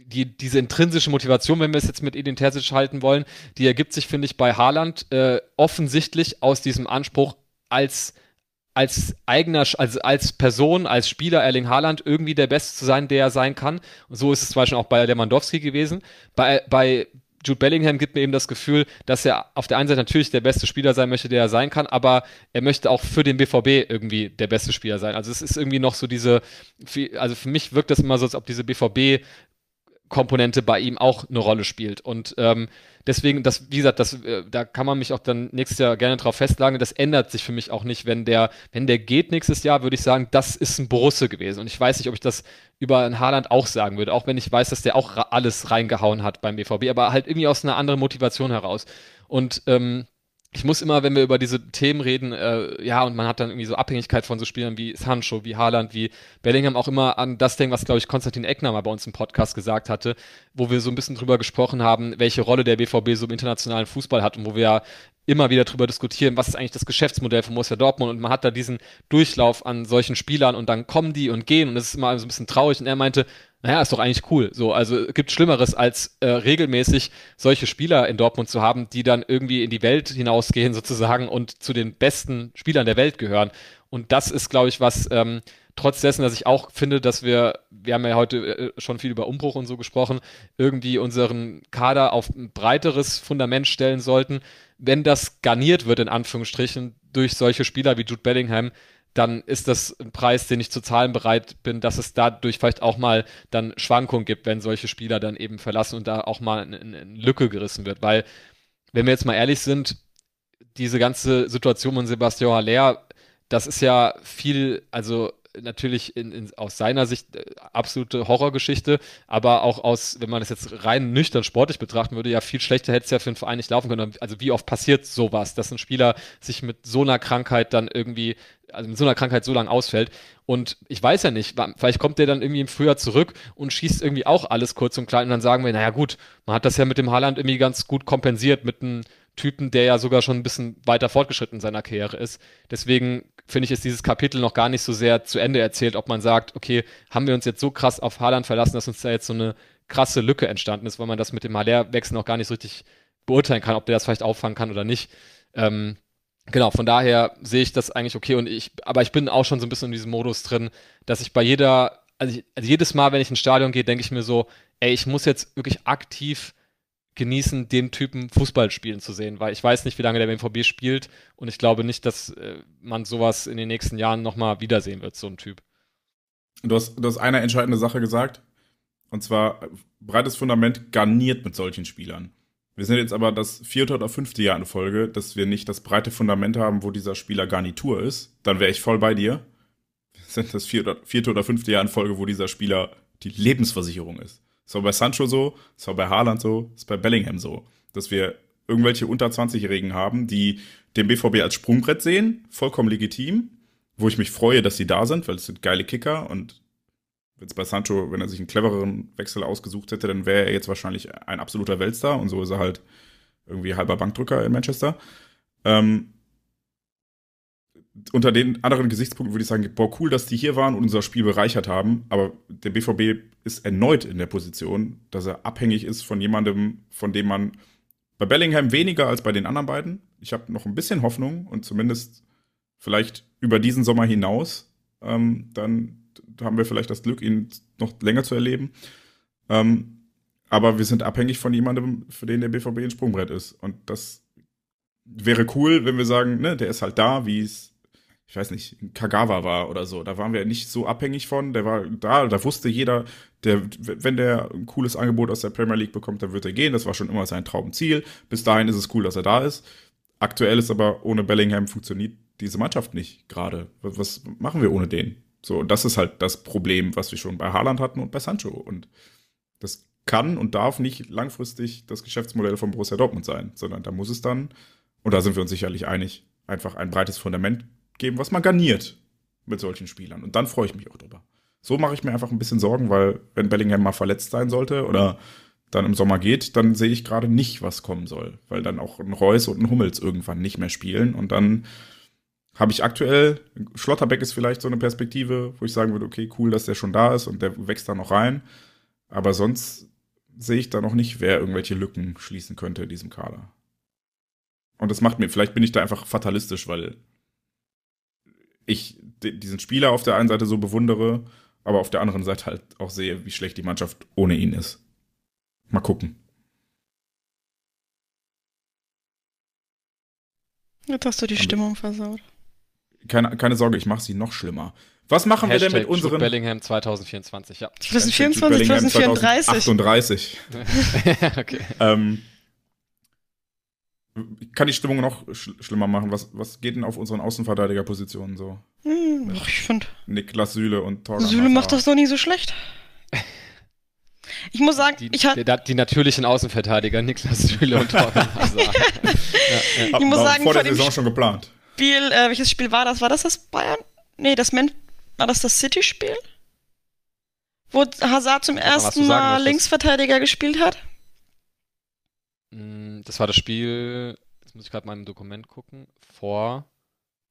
die, diese intrinsische Motivation, wenn wir es jetzt mit Edin Terzic halten wollen, die ergibt sich, finde ich, bei Haaland äh, offensichtlich aus diesem Anspruch als als eigener, als, als Person, als Spieler Erling Haaland irgendwie der Beste zu sein, der er sein kann. Und so ist es zum Beispiel auch bei Lewandowski gewesen. Bei, bei Jude Bellingham gibt mir eben das Gefühl, dass er auf der einen Seite natürlich der beste Spieler sein möchte, der er sein kann, aber er möchte auch für den BVB irgendwie der beste Spieler sein. Also es ist irgendwie noch so diese, also für mich wirkt das immer so, als ob diese BVB Komponente bei ihm auch eine Rolle spielt. Und ähm, deswegen, das, wie gesagt, das, äh, da kann man mich auch dann nächstes Jahr gerne drauf festlagen. Das ändert sich für mich auch nicht. Wenn der, wenn der geht nächstes Jahr, würde ich sagen, das ist ein Borusse gewesen. Und ich weiß nicht, ob ich das über ein Haaland auch sagen würde, auch wenn ich weiß, dass der auch alles reingehauen hat beim BVB, aber halt irgendwie aus einer anderen Motivation heraus. Und ähm, ich muss immer, wenn wir über diese Themen reden, äh, ja, und man hat dann irgendwie so Abhängigkeit von so Spielern wie Sancho, wie Haaland, wie Bellingham auch immer an das denken, was, glaube ich, Konstantin Eckner mal bei uns im Podcast gesagt hatte, wo wir so ein bisschen drüber gesprochen haben, welche Rolle der BVB so im internationalen Fußball hat und wo wir ja immer wieder drüber diskutieren, was ist eigentlich das Geschäftsmodell von Borussia Dortmund und man hat da diesen Durchlauf an solchen Spielern und dann kommen die und gehen und es ist immer so ein bisschen traurig und er meinte, naja, ist doch eigentlich cool. So, also gibt Schlimmeres, als äh, regelmäßig solche Spieler in Dortmund zu haben, die dann irgendwie in die Welt hinausgehen, sozusagen, und zu den besten Spielern der Welt gehören. Und das ist, glaube ich, was ähm, trotz dessen, dass ich auch finde, dass wir, wir haben ja heute äh, schon viel über Umbruch und so gesprochen, irgendwie unseren Kader auf ein breiteres Fundament stellen sollten, wenn das garniert wird, in Anführungsstrichen, durch solche Spieler wie Jude Bellingham, dann ist das ein Preis, den ich zu zahlen bereit bin, dass es dadurch vielleicht auch mal dann Schwankungen gibt, wenn solche Spieler dann eben verlassen und da auch mal eine, eine Lücke gerissen wird. Weil, wenn wir jetzt mal ehrlich sind, diese ganze Situation von Sebastian Haller, das ist ja viel, also natürlich in, in, aus seiner Sicht äh, absolute Horrorgeschichte, aber auch aus, wenn man es jetzt rein nüchtern sportlich betrachten würde, ja, viel schlechter hätte es ja für den Verein nicht laufen können. Also wie oft passiert sowas, dass ein Spieler sich mit so einer Krankheit dann irgendwie, also mit so einer Krankheit so lange ausfällt. Und ich weiß ja nicht, vielleicht kommt der dann irgendwie im Frühjahr zurück und schießt irgendwie auch alles kurz und klein und dann sagen wir, naja gut, man hat das ja mit dem Haaland irgendwie ganz gut kompensiert, mit einem Typen, der ja sogar schon ein bisschen weiter fortgeschritten in seiner Karriere ist. Deswegen finde ich, ist dieses Kapitel noch gar nicht so sehr zu Ende erzählt, ob man sagt, okay, haben wir uns jetzt so krass auf Haaland verlassen, dass uns da jetzt so eine krasse Lücke entstanden ist, weil man das mit dem haller noch gar nicht so richtig beurteilen kann, ob der das vielleicht auffangen kann oder nicht. Ähm, genau, von daher sehe ich das eigentlich okay und ich, aber ich bin auch schon so ein bisschen in diesem Modus drin, dass ich bei jeder, also, ich, also jedes Mal, wenn ich ins Stadion gehe, denke ich mir so, ey, ich muss jetzt wirklich aktiv genießen, den Typen Fußball spielen zu sehen, weil ich weiß nicht, wie lange der BVB spielt und ich glaube nicht, dass äh, man sowas in den nächsten Jahren nochmal wiedersehen wird, so ein Typ. Du hast, du hast eine entscheidende Sache gesagt und zwar äh, breites Fundament garniert mit solchen Spielern. Wir sind jetzt aber das vierte oder fünfte Jahr in Folge, dass wir nicht das breite Fundament haben, wo dieser Spieler Garnitur ist. Dann wäre ich voll bei dir. Wir sind das vierte oder fünfte Jahr in Folge, wo dieser Spieler die Lebensversicherung ist. Ist auch bei Sancho so, ist auch bei Haaland so, ist bei Bellingham so. Dass wir irgendwelche unter 20-Jährigen haben, die den BVB als Sprungbrett sehen, vollkommen legitim, wo ich mich freue, dass sie da sind, weil es sind geile Kicker und wenn es bei Sancho, wenn er sich einen clevereren Wechsel ausgesucht hätte, dann wäre er jetzt wahrscheinlich ein absoluter Weltstar und so ist er halt irgendwie halber Bankdrücker in Manchester. Ähm, unter den anderen Gesichtspunkten würde ich sagen, boah, cool, dass die hier waren und unser Spiel bereichert haben. Aber der BVB ist erneut in der Position, dass er abhängig ist von jemandem, von dem man bei Bellingham weniger als bei den anderen beiden. Ich habe noch ein bisschen Hoffnung und zumindest vielleicht über diesen Sommer hinaus, ähm, dann haben wir vielleicht das Glück, ihn noch länger zu erleben. Ähm, aber wir sind abhängig von jemandem, für den der BVB ein Sprungbrett ist. Und das wäre cool, wenn wir sagen, ne, der ist halt da, wie es ich weiß nicht, Kagawa war oder so. Da waren wir nicht so abhängig von. Der war da, da wusste jeder, der, wenn der ein cooles Angebot aus der Premier League bekommt, dann wird er gehen. Das war schon immer sein Traumziel. Bis dahin ist es cool, dass er da ist. Aktuell ist aber, ohne Bellingham funktioniert diese Mannschaft nicht gerade. Was machen wir ohne den? So, und das ist halt das Problem, was wir schon bei Haaland hatten und bei Sancho. Und das kann und darf nicht langfristig das Geschäftsmodell von Borussia Dortmund sein, sondern da muss es dann, und da sind wir uns sicherlich einig, einfach ein breites Fundament geben, was man garniert mit solchen Spielern. Und dann freue ich mich auch drüber. So mache ich mir einfach ein bisschen Sorgen, weil wenn Bellingham mal verletzt sein sollte oder dann im Sommer geht, dann sehe ich gerade nicht, was kommen soll, weil dann auch ein Reus und ein Hummels irgendwann nicht mehr spielen und dann habe ich aktuell, Schlotterbeck ist vielleicht so eine Perspektive, wo ich sagen würde, okay, cool, dass der schon da ist und der wächst da noch rein, aber sonst sehe ich da noch nicht, wer irgendwelche Lücken schließen könnte in diesem Kader. Und das macht mir, vielleicht bin ich da einfach fatalistisch, weil ich diesen Spieler auf der einen Seite so bewundere, aber auf der anderen Seite halt auch sehe, wie schlecht die Mannschaft ohne ihn ist. Mal gucken. Jetzt hast du die Stimmung versaut. Keine, keine Sorge, ich mache sie noch schlimmer. Was machen Hashtag wir denn mit unseren Jude Bellingham 2024, ja. 2024, 2034. 2038. okay. ähm, kann die Stimmung noch schl schlimmer machen. Was, was geht denn auf unseren Außenverteidigerpositionen so? Hm, ach, ich finde. Niklas Süle und Torgan. Süle macht das doch nie so schlecht. Ich muss sagen, die, ich hatte. Die, natürlichen Außenverteidiger, Niklas Süle und Torgan ja, ja. Ich muss da, sagen, vor der Saison schon geplant. Spiel, äh, welches Spiel war das? War das das Bayern? Nee, das Man war das das City-Spiel? Wo Hazard zum ersten sagen, Mal Linksverteidiger gespielt hat? Mm, das war das Spiel, jetzt muss ich gerade mein Dokument gucken, vor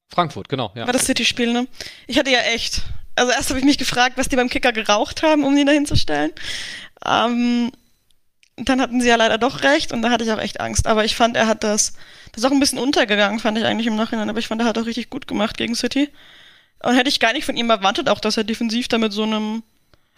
Frankfurt, genau. Ja. War das City-Spiel, ne? Ich hatte ja echt. Also erst habe ich mich gefragt, was die beim Kicker geraucht haben, um den da hinzustellen. Ähm, dann hatten sie ja leider doch recht und da hatte ich auch echt Angst. Aber ich fand, er hat das, das ist auch ein bisschen untergegangen, fand ich eigentlich im Nachhinein, aber ich fand, er hat auch richtig gut gemacht gegen City. Und hätte ich gar nicht von ihm erwartet, auch dass er defensiv da mit so einem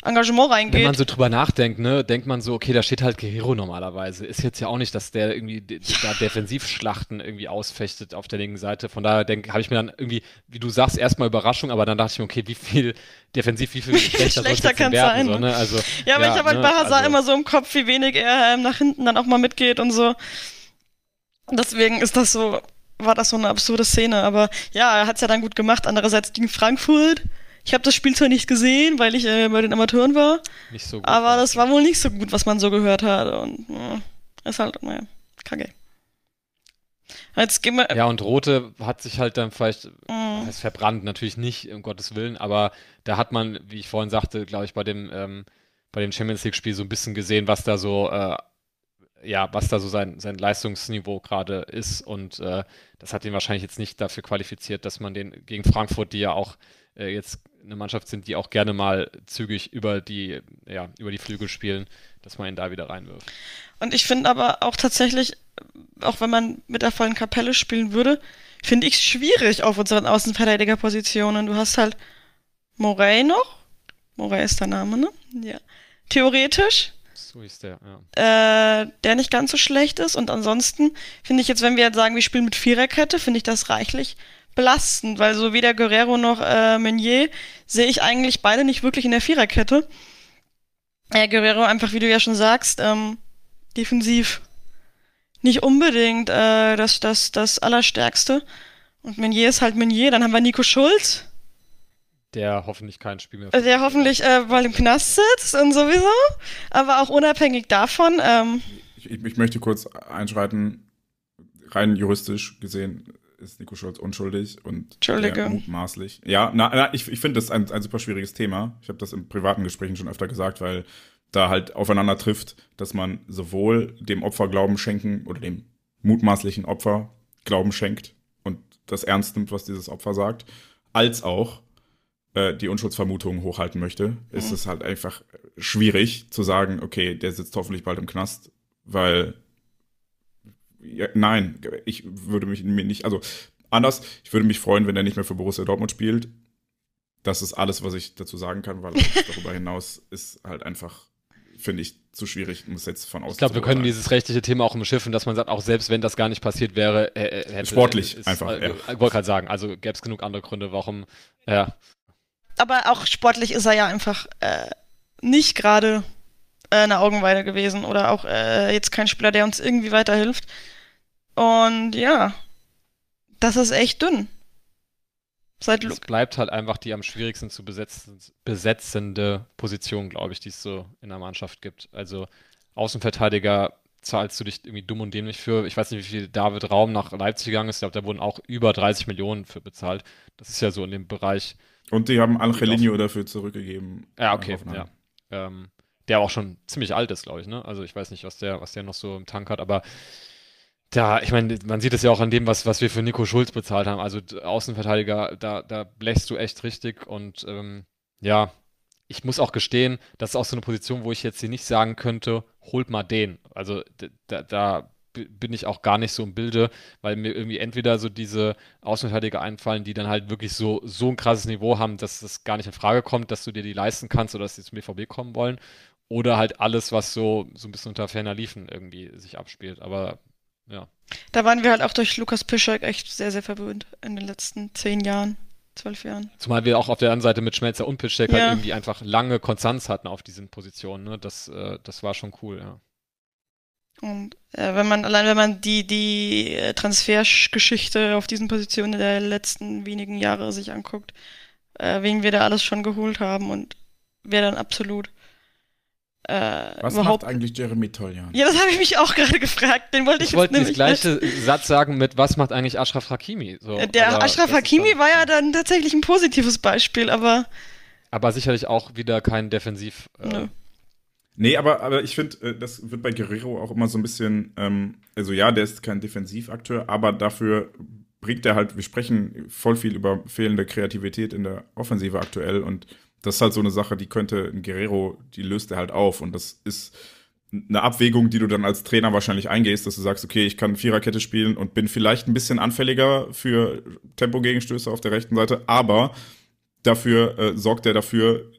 Engagement reingeht. Wenn man so drüber nachdenkt, ne, denkt man so, okay, da steht halt Guerrero normalerweise. Ist jetzt ja auch nicht, dass der irgendwie ja. da Defensivschlachten irgendwie ausfechtet auf der linken Seite. Von daher habe ich mir dann irgendwie, wie du sagst, erstmal Überraschung, aber dann dachte ich mir, okay, wie viel defensiv, wie viel schlechter, schlechter kann es sein. So, ne? ne? also, ja, aber ja, ich habe halt ne? bei Hazard also, immer so im Kopf, wie wenig er ähm, nach hinten dann auch mal mitgeht und so. Deswegen ist das so, war das so eine absurde Szene. Aber ja, er hat es ja dann gut gemacht. Andererseits gegen Frankfurt ich habe das Spiel zwar nicht gesehen, weil ich äh, bei den Amateuren war. Nicht so gut. Aber das war wohl nicht so gut, was man so gehört hat. Und äh, ist halt, naja, kacke. Jetzt gehen wir, äh, ja, und Rote hat sich halt dann vielleicht mm. heißt verbrannt, natürlich nicht, um Gottes Willen, aber da hat man, wie ich vorhin sagte, glaube ich, bei dem, ähm, bei dem Champions League-Spiel so ein bisschen gesehen, was da so, äh, ja, was da so sein, sein Leistungsniveau gerade ist. Und äh, das hat ihn wahrscheinlich jetzt nicht dafür qualifiziert, dass man den gegen Frankfurt, die ja auch äh, jetzt eine Mannschaft sind, die auch gerne mal zügig über die, ja, über die Flügel spielen, dass man ihn da wieder reinwirft. Und ich finde aber auch tatsächlich, auch wenn man mit der vollen Kapelle spielen würde, finde ich es schwierig auf unseren Außenverteidigerpositionen. Du hast halt Morey noch. Morey ist der Name, ne? Ja. Theoretisch. So ist der, ja. Äh, der nicht ganz so schlecht ist. Und ansonsten finde ich jetzt, wenn wir jetzt sagen, wir spielen mit Viererkette, finde ich das reichlich belastend, weil so weder Guerrero noch äh, Meunier sehe ich eigentlich beide nicht wirklich in der Viererkette. Äh, Guerrero einfach, wie du ja schon sagst, ähm, defensiv nicht unbedingt äh, das, das, das Allerstärkste. Und Meunier ist halt Meunier. Dann haben wir Nico Schulz. Der hoffentlich kein Spiel mehr. Der hoffentlich äh, mal im Knast sitzt und sowieso. Aber auch unabhängig davon. Ähm, ich, ich möchte kurz einschreiten rein juristisch gesehen ist Nico Schulz unschuldig und mutmaßlich. Ja, na, na ich, ich finde das ein, ein super schwieriges Thema. Ich habe das in privaten Gesprächen schon öfter gesagt, weil da halt aufeinander trifft, dass man sowohl dem Opfer Glauben schenken oder dem mutmaßlichen Opfer Glauben schenkt und das ernst nimmt, was dieses Opfer sagt, als auch äh, die Unschuldsvermutung hochhalten möchte, mhm. ist es halt einfach schwierig zu sagen, okay, der sitzt hoffentlich bald im Knast, weil ja, nein, ich würde mich nicht, also anders, ich würde mich freuen, wenn er nicht mehr für Borussia Dortmund spielt. Das ist alles, was ich dazu sagen kann, weil darüber hinaus ist halt einfach, finde ich, zu schwierig, um es jetzt von außen Ich glaube, wir können dieses rechtliche Thema auch umschiffen, dass man sagt, auch selbst wenn das gar nicht passiert wäre, äh, äh hätte, Sportlich ist, einfach. Äh, ja. wollte gerade sagen, also gäbe es genug andere Gründe, warum, ja. Aber auch sportlich ist er ja einfach äh, nicht gerade äh, eine Augenweide gewesen oder auch äh, jetzt kein Spieler, der uns irgendwie weiterhilft. Und ja, das ist echt dünn. Seit es bleibt halt einfach die am schwierigsten zu besetzende Position, glaube ich, die es so in der Mannschaft gibt. Also Außenverteidiger zahlst du dich irgendwie dumm und dämlich für. Ich weiß nicht, wie viel David Raum nach Leipzig gegangen ist. Ich glaube, da wurden auch über 30 Millionen für bezahlt. Das ist ja so in dem Bereich. Und die haben Angelino dafür zurückgegeben. Ja, okay, ja. Ähm, der auch schon ziemlich alt ist, glaube ich. Ne? Also ich weiß nicht, was der, was der noch so im Tank hat, aber da, ich meine, man sieht es ja auch an dem, was, was wir für Nico Schulz bezahlt haben. Also Außenverteidiger, da, da blechst du echt richtig und ähm, ja, ich muss auch gestehen, das ist auch so eine Position, wo ich jetzt hier nicht sagen könnte, holt mal den. Also da, da bin ich auch gar nicht so im Bilde, weil mir irgendwie entweder so diese Außenverteidiger einfallen, die dann halt wirklich so, so ein krasses Niveau haben, dass das gar nicht in Frage kommt, dass du dir die leisten kannst oder dass die zum BVB kommen wollen. Oder halt alles, was so, so ein bisschen unter ferner Liefen irgendwie sich abspielt. Aber ja. Da waren wir halt auch durch Lukas Pischek echt sehr, sehr verwöhnt in den letzten zehn Jahren, zwölf Jahren. Zumal wir auch auf der anderen Seite mit Schmelzer und Pischek halt ja. halt irgendwie einfach lange Konstanz hatten auf diesen Positionen. Ne? Das, äh, das war schon cool, ja. Und äh, wenn man allein wenn man die die äh, Transfergeschichte auf diesen Positionen der letzten wenigen Jahre sich anguckt, äh, wen wir da alles schon geholt haben und wer dann absolut äh, Was überhaupt... macht eigentlich Jeremy Toljan? Ja, das habe ich mich auch gerade gefragt. Den wollte ich, ich wollte den gleichen Satz sagen mit Was macht eigentlich Ashraf Hakimi? So, der Ashraf Hakimi war ja dann tatsächlich ein positives Beispiel, aber aber sicherlich auch wieder kein Defensiv. Äh Nö. Nee, aber, aber ich finde, äh, das wird bei Guerrero auch immer so ein bisschen, ähm, also ja, der ist kein Defensivakteur, aber dafür bringt er halt, wir sprechen voll viel über fehlende Kreativität in der Offensive aktuell und das ist halt so eine Sache, die könnte ein Guerrero, die löst er halt auf. Und das ist eine Abwägung, die du dann als Trainer wahrscheinlich eingehst, dass du sagst, okay, ich kann Viererkette spielen und bin vielleicht ein bisschen anfälliger für Tempogegenstöße auf der rechten Seite, aber dafür äh, sorgt er dafür,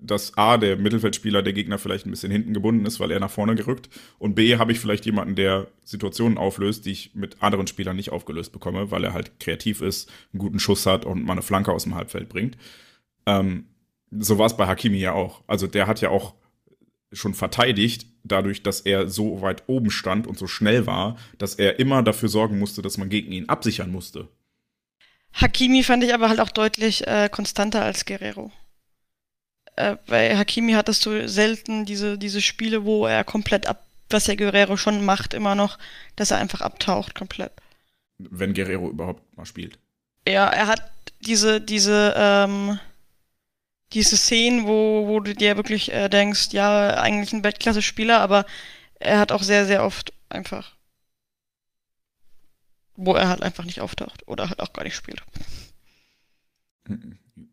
dass A, der Mittelfeldspieler, der Gegner vielleicht ein bisschen hinten gebunden ist, weil er nach vorne gerückt. Und B, habe ich vielleicht jemanden, der Situationen auflöst, die ich mit anderen Spielern nicht aufgelöst bekomme, weil er halt kreativ ist, einen guten Schuss hat und mal eine Flanke aus dem Halbfeld bringt. Ähm, so war es bei Hakimi ja auch. Also der hat ja auch schon verteidigt, dadurch, dass er so weit oben stand und so schnell war, dass er immer dafür sorgen musste, dass man gegen ihn absichern musste. Hakimi fand ich aber halt auch deutlich äh, konstanter als Guerrero. Äh, bei Hakimi hattest so selten diese, diese Spiele, wo er komplett ab, was ja Guerrero schon macht, immer noch, dass er einfach abtaucht komplett. Wenn Guerrero überhaupt mal spielt. Ja, er hat diese, diese, ähm, diese Szenen, wo, wo du dir wirklich äh, denkst, ja, eigentlich ein Weltklasse-Spieler, aber er hat auch sehr, sehr oft einfach, wo er halt einfach nicht auftaucht oder halt auch gar nicht spielt.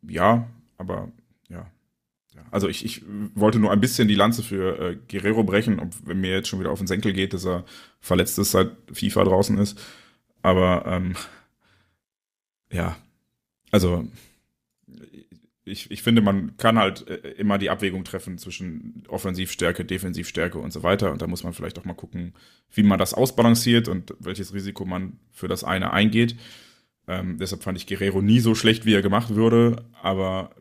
Ja, aber ja. Also ich, ich wollte nur ein bisschen die Lanze für äh, Guerrero brechen, ob wenn mir jetzt schon wieder auf den Senkel geht, dass er verletzt ist, seit FIFA draußen ist. Aber ähm, ja, also ich, ich finde, man kann halt äh, immer die Abwägung treffen zwischen Offensivstärke, Defensivstärke und so weiter. Und da muss man vielleicht auch mal gucken, wie man das ausbalanciert und welches Risiko man für das eine eingeht. Ähm, deshalb fand ich Guerrero nie so schlecht, wie er gemacht würde, aber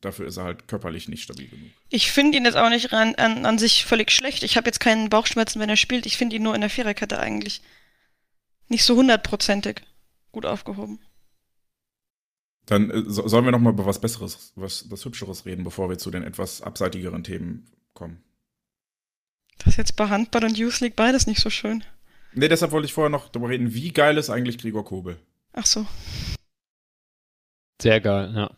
dafür ist er halt körperlich nicht stabil genug. Ich finde ihn jetzt auch nicht an, an, an sich völlig schlecht. Ich habe jetzt keinen Bauchschmerzen, wenn er spielt. Ich finde ihn nur in der Viererkette eigentlich nicht so hundertprozentig gut aufgehoben. Dann äh, so, sollen wir noch mal über was Besseres, was, was Hübscheres reden, bevor wir zu den etwas abseitigeren Themen kommen. Das ist jetzt bei Handball und Youth League beides nicht so schön. Nee, deshalb wollte ich vorher noch darüber reden, wie geil ist eigentlich Gregor Kobel? Ach so. Sehr geil, ja.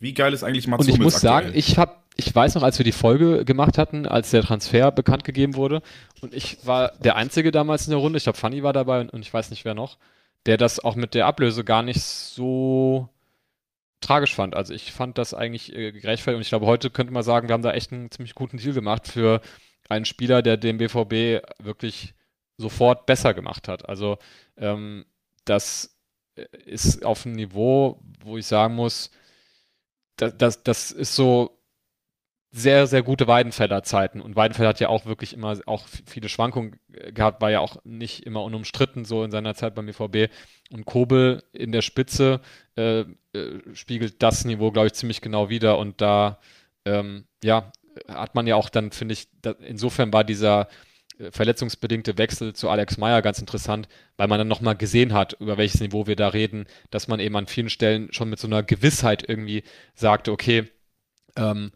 Wie geil ist eigentlich Mats Und ich Hummels muss aktuell? sagen, ich hab, ich weiß noch, als wir die Folge gemacht hatten, als der Transfer bekannt gegeben wurde, und ich war der Einzige damals in der Runde, ich glaube, Fanny war dabei und ich weiß nicht, wer noch, der das auch mit der Ablöse gar nicht so tragisch fand. Also ich fand das eigentlich äh, gerechtfertigt und ich glaube, heute könnte man sagen, wir haben da echt einen ziemlich guten Deal gemacht für einen Spieler, der den BVB wirklich sofort besser gemacht hat. Also ähm, das äh, ist auf einem Niveau, wo ich sagen muss, das, das, das ist so sehr, sehr gute weidenfelder zeiten Und Weidenfelder hat ja auch wirklich immer auch viele Schwankungen äh, gehabt, war ja auch nicht immer unumstritten so in seiner Zeit beim EVB. Und Kobel in der Spitze äh, äh, spiegelt das Niveau, glaube ich, ziemlich genau wieder. Und da, ähm, ja, hat man ja auch dann, finde ich, da, insofern war dieser äh, verletzungsbedingte Wechsel zu Alex Meyer ganz interessant, weil man dann nochmal gesehen hat, über welches Niveau wir da reden, dass man eben an vielen Stellen schon mit so einer Gewissheit irgendwie sagte, okay, ähm,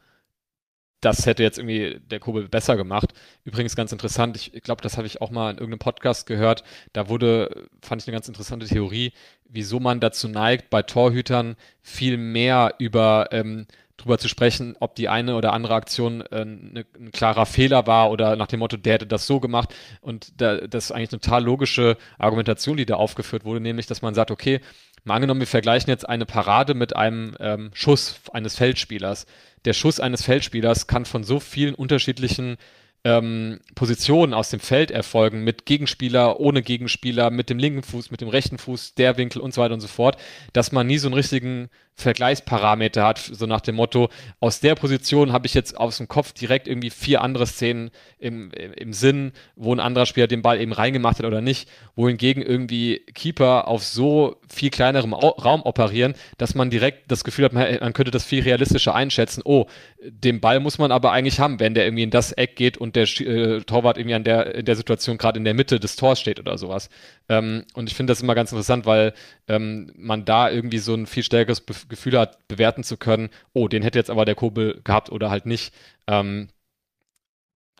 das hätte jetzt irgendwie der Kobel besser gemacht. Übrigens ganz interessant, ich, glaube, das habe ich auch mal in irgendeinem Podcast gehört. Da wurde, fand ich eine ganz interessante Theorie, wieso man dazu neigt, bei Torhütern viel mehr über ähm, drüber zu sprechen, ob die eine oder andere Aktion äh, ne, ein klarer Fehler war oder nach dem Motto, der hätte das so gemacht. Und da, das ist eigentlich eine total logische Argumentation, die da aufgeführt wurde, nämlich, dass man sagt, okay, mal angenommen, wir vergleichen jetzt eine Parade mit einem ähm, Schuss eines Feldspielers der Schuss eines Feldspielers kann von so vielen unterschiedlichen ähm, Positionen aus dem Feld erfolgen, mit Gegenspieler, ohne Gegenspieler, mit dem linken Fuß, mit dem rechten Fuß, der Winkel und so weiter und so fort, dass man nie so einen richtigen Vergleichsparameter hat, so nach dem Motto, aus der Position habe ich jetzt aus dem Kopf direkt irgendwie vier andere Szenen im, im, Sinn, wo ein anderer Spieler den Ball eben reingemacht hat oder nicht, wohingegen irgendwie Keeper auf so viel kleinerem Raum operieren, dass man direkt das Gefühl hat, man könnte das viel realistischer einschätzen. Oh, den Ball muss man aber eigentlich haben, wenn der irgendwie in das Eck geht und der äh, Torwart irgendwie an der, in der Situation gerade in der Mitte des Tors steht oder sowas. Ähm, und ich finde das immer ganz interessant, weil ähm, man da irgendwie so ein viel stärkeres Befehl Gefühle hat, bewerten zu können, oh, den hätte jetzt aber der Kobel gehabt oder halt nicht. Ähm,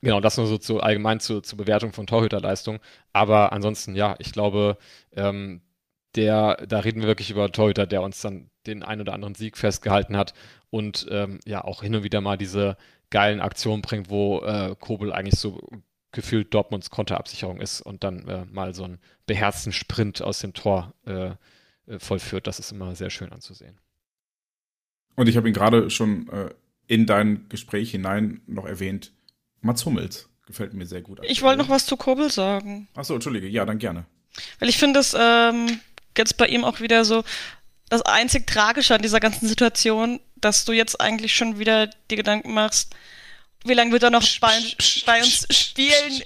genau, das nur so zu, allgemein zu, zur Bewertung von Torhüterleistung. Aber ansonsten, ja, ich glaube, ähm, der, da reden wir wirklich über Torhüter, der uns dann den ein oder anderen Sieg festgehalten hat und ähm, ja auch hin und wieder mal diese geilen Aktionen bringt, wo äh, Kobel eigentlich so gefühlt Dortmunds Konterabsicherung ist und dann äh, mal so einen beherzten Sprint aus dem Tor äh, äh vollführt. Das ist immer sehr schön anzusehen. Und ich habe ihn gerade schon äh, in dein Gespräch hinein noch erwähnt. Mats Hummels gefällt mir sehr gut. Ich wollte noch was zu Kobel sagen. Achso, entschuldige. Ja, dann gerne. Weil ich finde es ähm, jetzt bei ihm auch wieder so das einzig Tragische an dieser ganzen Situation, dass du jetzt eigentlich schon wieder die Gedanken machst, wie lange wird er noch bei, bei, uns spielen?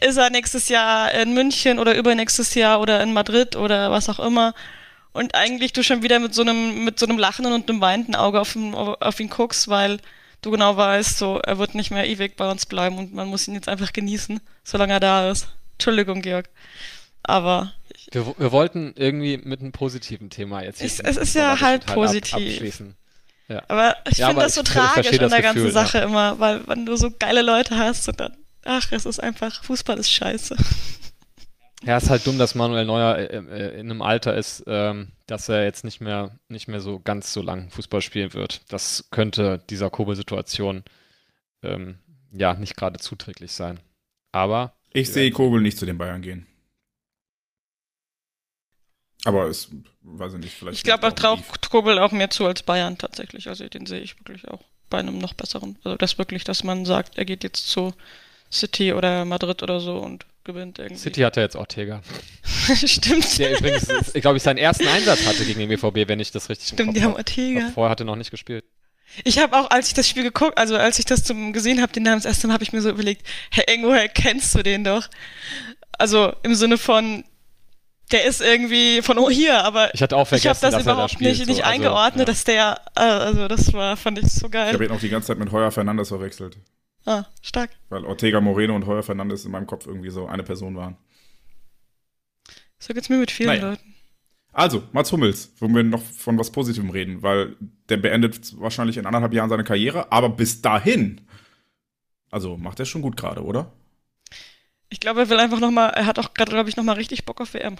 Ist er nächstes Jahr in München oder übernächstes Jahr oder in Madrid oder was auch immer? und eigentlich du schon wieder mit so einem, mit so einem lachenden und einem weinenden Auge auf ihn, auf ihn guckst, weil du genau weißt, so, er wird nicht mehr ewig bei uns bleiben und man muss ihn jetzt einfach genießen, solange er da ist. Entschuldigung, Georg. Aber. Wir, wir wollten irgendwie mit einem positiven Thema jetzt. Es, es ist ja halb positiv. abschließen. Ja. Aber ich ja, finde das so tragisch in der Gefühl, ganzen Sache ja. immer, weil wenn du so geile Leute hast und dann, ach, es ist einfach, Fußball ist scheiße. Ja, ist halt dumm, dass Manuel Neuer äh, äh, in einem Alter ist, ähm, dass er jetzt nicht mehr, nicht mehr so ganz so lang Fußball spielen wird. Das könnte dieser Kobel-Situation ähm, ja nicht gerade zuträglich sein. Aber. Ich sehe Kobel nicht zu den Bayern gehen. Aber es weiß ich nicht, vielleicht. Ich glaube, er traut Kobel auch mehr zu als Bayern tatsächlich. Also den sehe ich wirklich auch bei einem noch besseren. Also das wirklich, dass man sagt, er geht jetzt zu City oder Madrid oder so und gewinnt irgendwie. City hat ja jetzt Ortega. Stimmt. Der übrigens, ich glaube, ich seinen ersten Einsatz hatte gegen den BVB, wenn ich das richtig Stimmt, die haben Ortega. Hab. Vorher hatte noch nicht gespielt. Ich habe auch, als ich das Spiel geguckt, also als ich das zum gesehen habe, den Namen das erste Mal, habe ich mir so überlegt, Herr irgendwoher kennst du den doch? Also im Sinne von, der ist irgendwie von oh hier, aber ich ich habe das überhaupt da nicht, nicht so. Also, eingeordnet, ja. dass der, äh, also das war, fand ich so geil. Ich habe ihn auch die ganze Zeit mit Heuer Fernandes verwechselt. Ah, stark. Weil Ortega Moreno und Heuer Fernandes in meinem Kopf irgendwie so eine Person waren. So geht's mir mit vielen naja. Leuten. Also, Mats Hummels, wo wir noch von was Positivem reden, weil der beendet wahrscheinlich in anderthalb Jahren seine Karriere, aber bis dahin, also macht er schon gut gerade, oder? Ich glaube, er will einfach nochmal, er hat auch gerade, glaube ich, nochmal richtig Bock auf WM.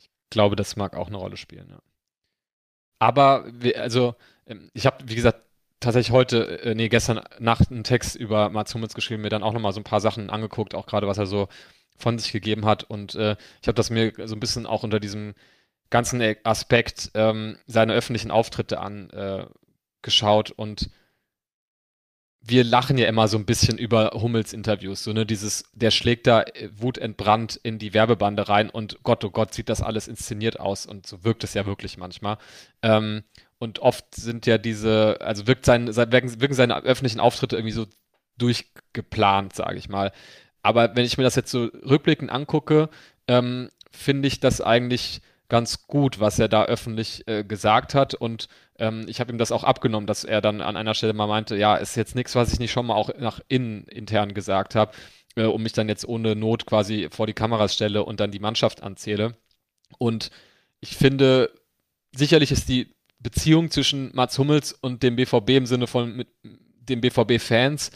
Ich glaube, das mag auch eine Rolle spielen, ja. Aber, also, ähm, ich habe, wie gesagt, tatsächlich heute, äh, nee, gestern Nacht einen Text über Mats Hummels geschrieben, mir dann auch nochmal so ein paar Sachen angeguckt, auch gerade was er so von sich gegeben hat. Und äh, ich habe das mir so ein bisschen auch unter diesem ganzen Aspekt ähm, seiner öffentlichen Auftritte angeschaut. Äh, und wir lachen ja immer so ein bisschen über Hummels Interviews. So, ne, dieses, der schlägt da äh, wutentbrannt in die Werbebande rein und Gott, oh Gott, sieht das alles inszeniert aus und so wirkt es ja wirklich manchmal. Ähm, und oft sind ja diese, also wirkt sein, wirken, wirken seine öffentlichen Auftritte irgendwie so durchgeplant, sage ich mal. Aber wenn ich mir das jetzt so rückblickend angucke, ähm, finde ich das eigentlich ganz gut, was er da öffentlich äh, gesagt hat. Und ähm, ich habe ihm das auch abgenommen, dass er dann an einer Stelle mal meinte, ja, ist jetzt nichts, was ich nicht schon mal auch nach innen intern gesagt habe, äh, um mich dann jetzt ohne Not quasi vor die Kameras stelle und dann die Mannschaft anzähle. Und ich finde, sicherlich ist die Beziehung zwischen Mats Hummels und dem BVB im Sinne von mit den BVB-Fans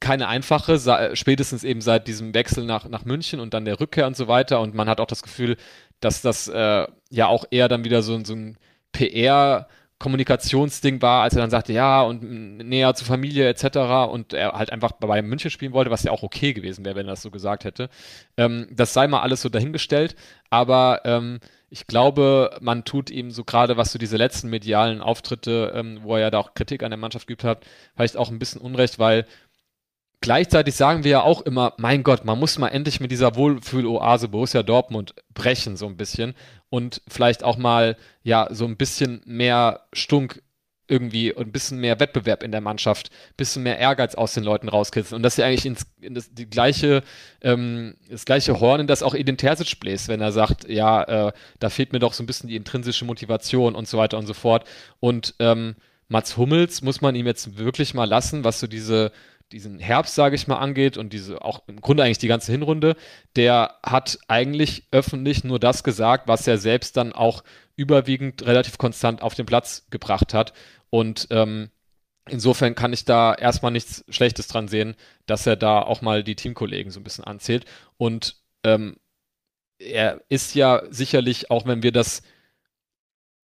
keine einfache, spätestens eben seit diesem Wechsel nach, nach München und dann der Rückkehr und so weiter. Und man hat auch das Gefühl, dass das äh, ja auch eher dann wieder so, so ein PR- Kommunikationsding war, als er dann sagte, ja, und näher zur Familie etc. und er halt einfach bei München spielen wollte, was ja auch okay gewesen wäre, wenn er das so gesagt hätte. Ähm, das sei mal alles so dahingestellt, aber ähm, ich glaube, man tut ihm so gerade, was so diese letzten medialen Auftritte, ähm, wo er ja da auch Kritik an der Mannschaft geübt hat, vielleicht auch ein bisschen Unrecht, weil gleichzeitig sagen wir ja auch immer, mein Gott, man muss mal endlich mit dieser Wohlfühloase Borussia Dortmund brechen so ein bisschen und vielleicht auch mal ja so ein bisschen mehr Stunk irgendwie und ein bisschen mehr Wettbewerb in der Mannschaft, ein bisschen mehr Ehrgeiz aus den Leuten rauskitzeln und dass sie eigentlich ins, in das, die gleiche, ähm, das gleiche Horn in das auch Edin Terzic bläst, wenn er sagt, ja, äh, da fehlt mir doch so ein bisschen die intrinsische Motivation und so weiter und so fort. Und ähm, Mats Hummels muss man ihm jetzt wirklich mal lassen, was so diese diesen Herbst, sage ich mal, angeht und diese auch im Grunde eigentlich die ganze Hinrunde, der hat eigentlich öffentlich nur das gesagt, was er selbst dann auch überwiegend relativ konstant auf den Platz gebracht hat. Und ähm, insofern kann ich da erstmal nichts Schlechtes dran sehen, dass er da auch mal die Teamkollegen so ein bisschen anzählt. Und ähm, er ist ja sicherlich, auch wenn wir das,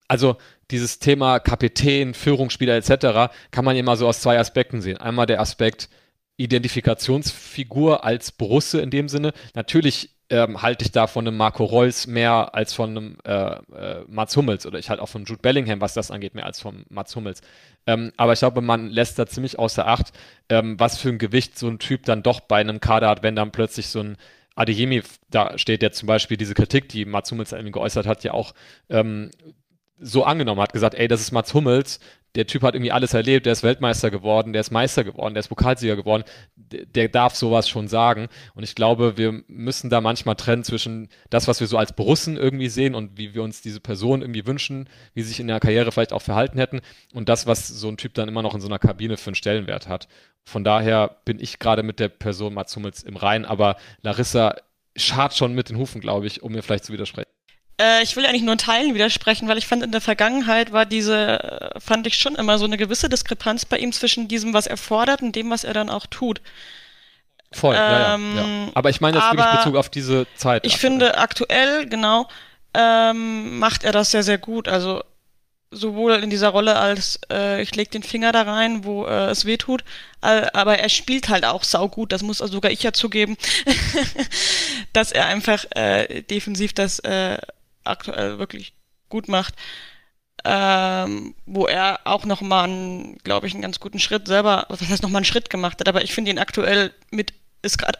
also dieses Thema Kapitän, Führungsspieler etc., kann man immer so aus zwei Aspekten sehen. Einmal der Aspekt Identifikationsfigur als Brusse in dem Sinne. Natürlich ähm, halte ich da von einem Marco Reus mehr als von einem äh, äh, Mats Hummels oder ich halte auch von Jude Bellingham, was das angeht, mehr als von Mats Hummels. Ähm, aber ich glaube, man lässt da ziemlich außer Acht, ähm, was für ein Gewicht so ein Typ dann doch bei einem Kader hat, wenn dann plötzlich so ein Adeyemi da steht, der zum Beispiel diese Kritik, die Mats Hummels eben geäußert hat, ja auch ähm, so angenommen hat, gesagt, ey, das ist Mats Hummels, der Typ hat irgendwie alles erlebt, der ist Weltmeister geworden, der ist Meister geworden, der ist Pokalsieger geworden, der, der darf sowas schon sagen. Und ich glaube, wir müssen da manchmal trennen zwischen das, was wir so als Brussen irgendwie sehen und wie wir uns diese Person irgendwie wünschen, wie sie sich in der Karriere vielleicht auch verhalten hätten und das, was so ein Typ dann immer noch in so einer Kabine für einen Stellenwert hat. Von daher bin ich gerade mit der Person Mats Hummels im Reinen, aber Larissa schart schon mit den Hufen, glaube ich, um mir vielleicht zu widersprechen. Äh, ich will eigentlich nur in Teilen widersprechen, weil ich fand, in der Vergangenheit war diese, äh, fand ich schon immer so eine gewisse Diskrepanz bei ihm zwischen diesem, was er fordert und dem, was er dann auch tut. Voll, ähm, ja, ja, ähm, Aber ich meine jetzt wirklich Bezug auf diese Zeit. Ich finde aktuell, genau, ähm, macht er das sehr, sehr gut. Also sowohl in dieser Rolle als äh, ich lege den Finger da rein, wo äh, es weh tut, aber er spielt halt auch saugut, das muss also sogar ich ja zugeben, dass er einfach äh, defensiv das äh, aktuell wirklich gut macht, ähm, wo er auch nochmal einen, glaube ich, einen ganz guten Schritt selber, was heißt nochmal einen Schritt gemacht hat, aber ich finde ihn aktuell mit, ist gerade,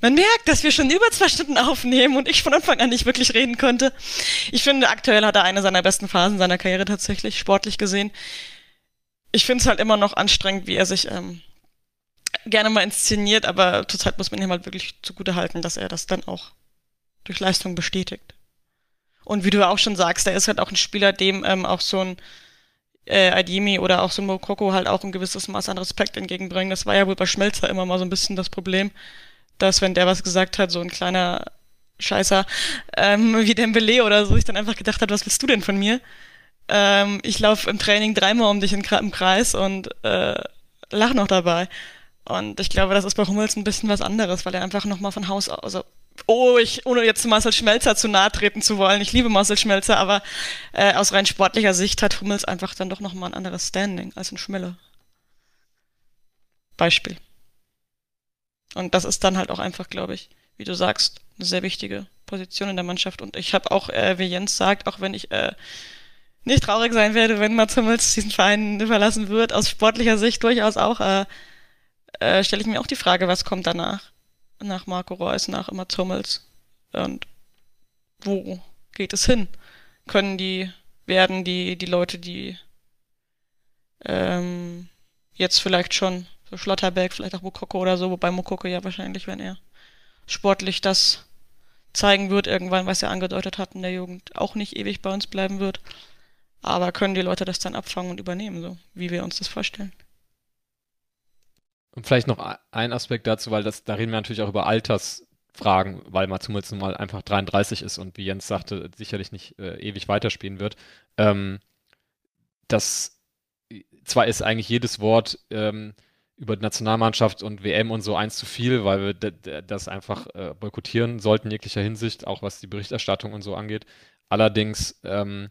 man merkt, dass wir schon über zwei Stunden aufnehmen und ich von Anfang an nicht wirklich reden konnte. Ich finde, aktuell hat er eine seiner besten Phasen seiner Karriere tatsächlich sportlich gesehen. Ich finde es halt immer noch anstrengend, wie er sich ähm, gerne mal inszeniert, aber zurzeit muss man ihm halt wirklich zugute halten, dass er das dann auch durch Leistung bestätigt. Und wie du auch schon sagst, er ist halt auch ein Spieler, dem ähm, auch so ein äh, Adimi oder auch so ein Mokoko halt auch ein gewisses Maß an Respekt entgegenbringen. Das war ja wohl bei Schmelzer immer mal so ein bisschen das Problem, dass wenn der was gesagt hat, so ein kleiner Scheißer ähm, wie Dembele oder so, sich dann einfach gedacht hat, was willst du denn von mir? Ähm, ich laufe im Training dreimal um dich in, im Kreis und äh, lach noch dabei. Und ich glaube, das ist bei Hummels ein bisschen was anderes, weil er einfach nochmal von Haus aus, also oh, ich, ohne jetzt Marcel Schmelzer zu nahe treten zu wollen, ich liebe Marcel Schmelzer, aber äh, aus rein sportlicher Sicht hat Hummels einfach dann doch nochmal ein anderes Standing als ein Schmelle. Beispiel. Und das ist dann halt auch einfach, glaube ich, wie du sagst, eine sehr wichtige Position in der Mannschaft. Und ich habe auch, äh, wie Jens sagt, auch wenn ich äh, nicht traurig sein werde, wenn Marcel Hummels diesen Verein überlassen wird, aus sportlicher Sicht durchaus auch, äh, äh, stelle ich mir auch die Frage, was kommt danach? nach Marco Reus, nach Emma Zummels. Und wo geht es hin? Können die, werden die, die Leute, die ähm, jetzt vielleicht schon, so Schlotterberg, vielleicht auch Mokoko oder so, wobei Mokoko ja wahrscheinlich, wenn er sportlich das zeigen wird, irgendwann, was er angedeutet hat in der Jugend, auch nicht ewig bei uns bleiben wird. Aber können die Leute das dann abfangen und übernehmen, so wie wir uns das vorstellen? Und vielleicht noch ein Aspekt dazu, weil das, da reden wir natürlich auch über Altersfragen, weil Mats Hummels nun mal einfach 33 ist und wie Jens sagte, sicherlich nicht äh, ewig weiterspielen wird. Ähm, das zwar ist eigentlich jedes Wort ähm, über die Nationalmannschaft und WM und so eins zu viel, weil wir das einfach äh, boykottieren sollten in jeglicher Hinsicht, auch was die Berichterstattung und so angeht. Allerdings ähm,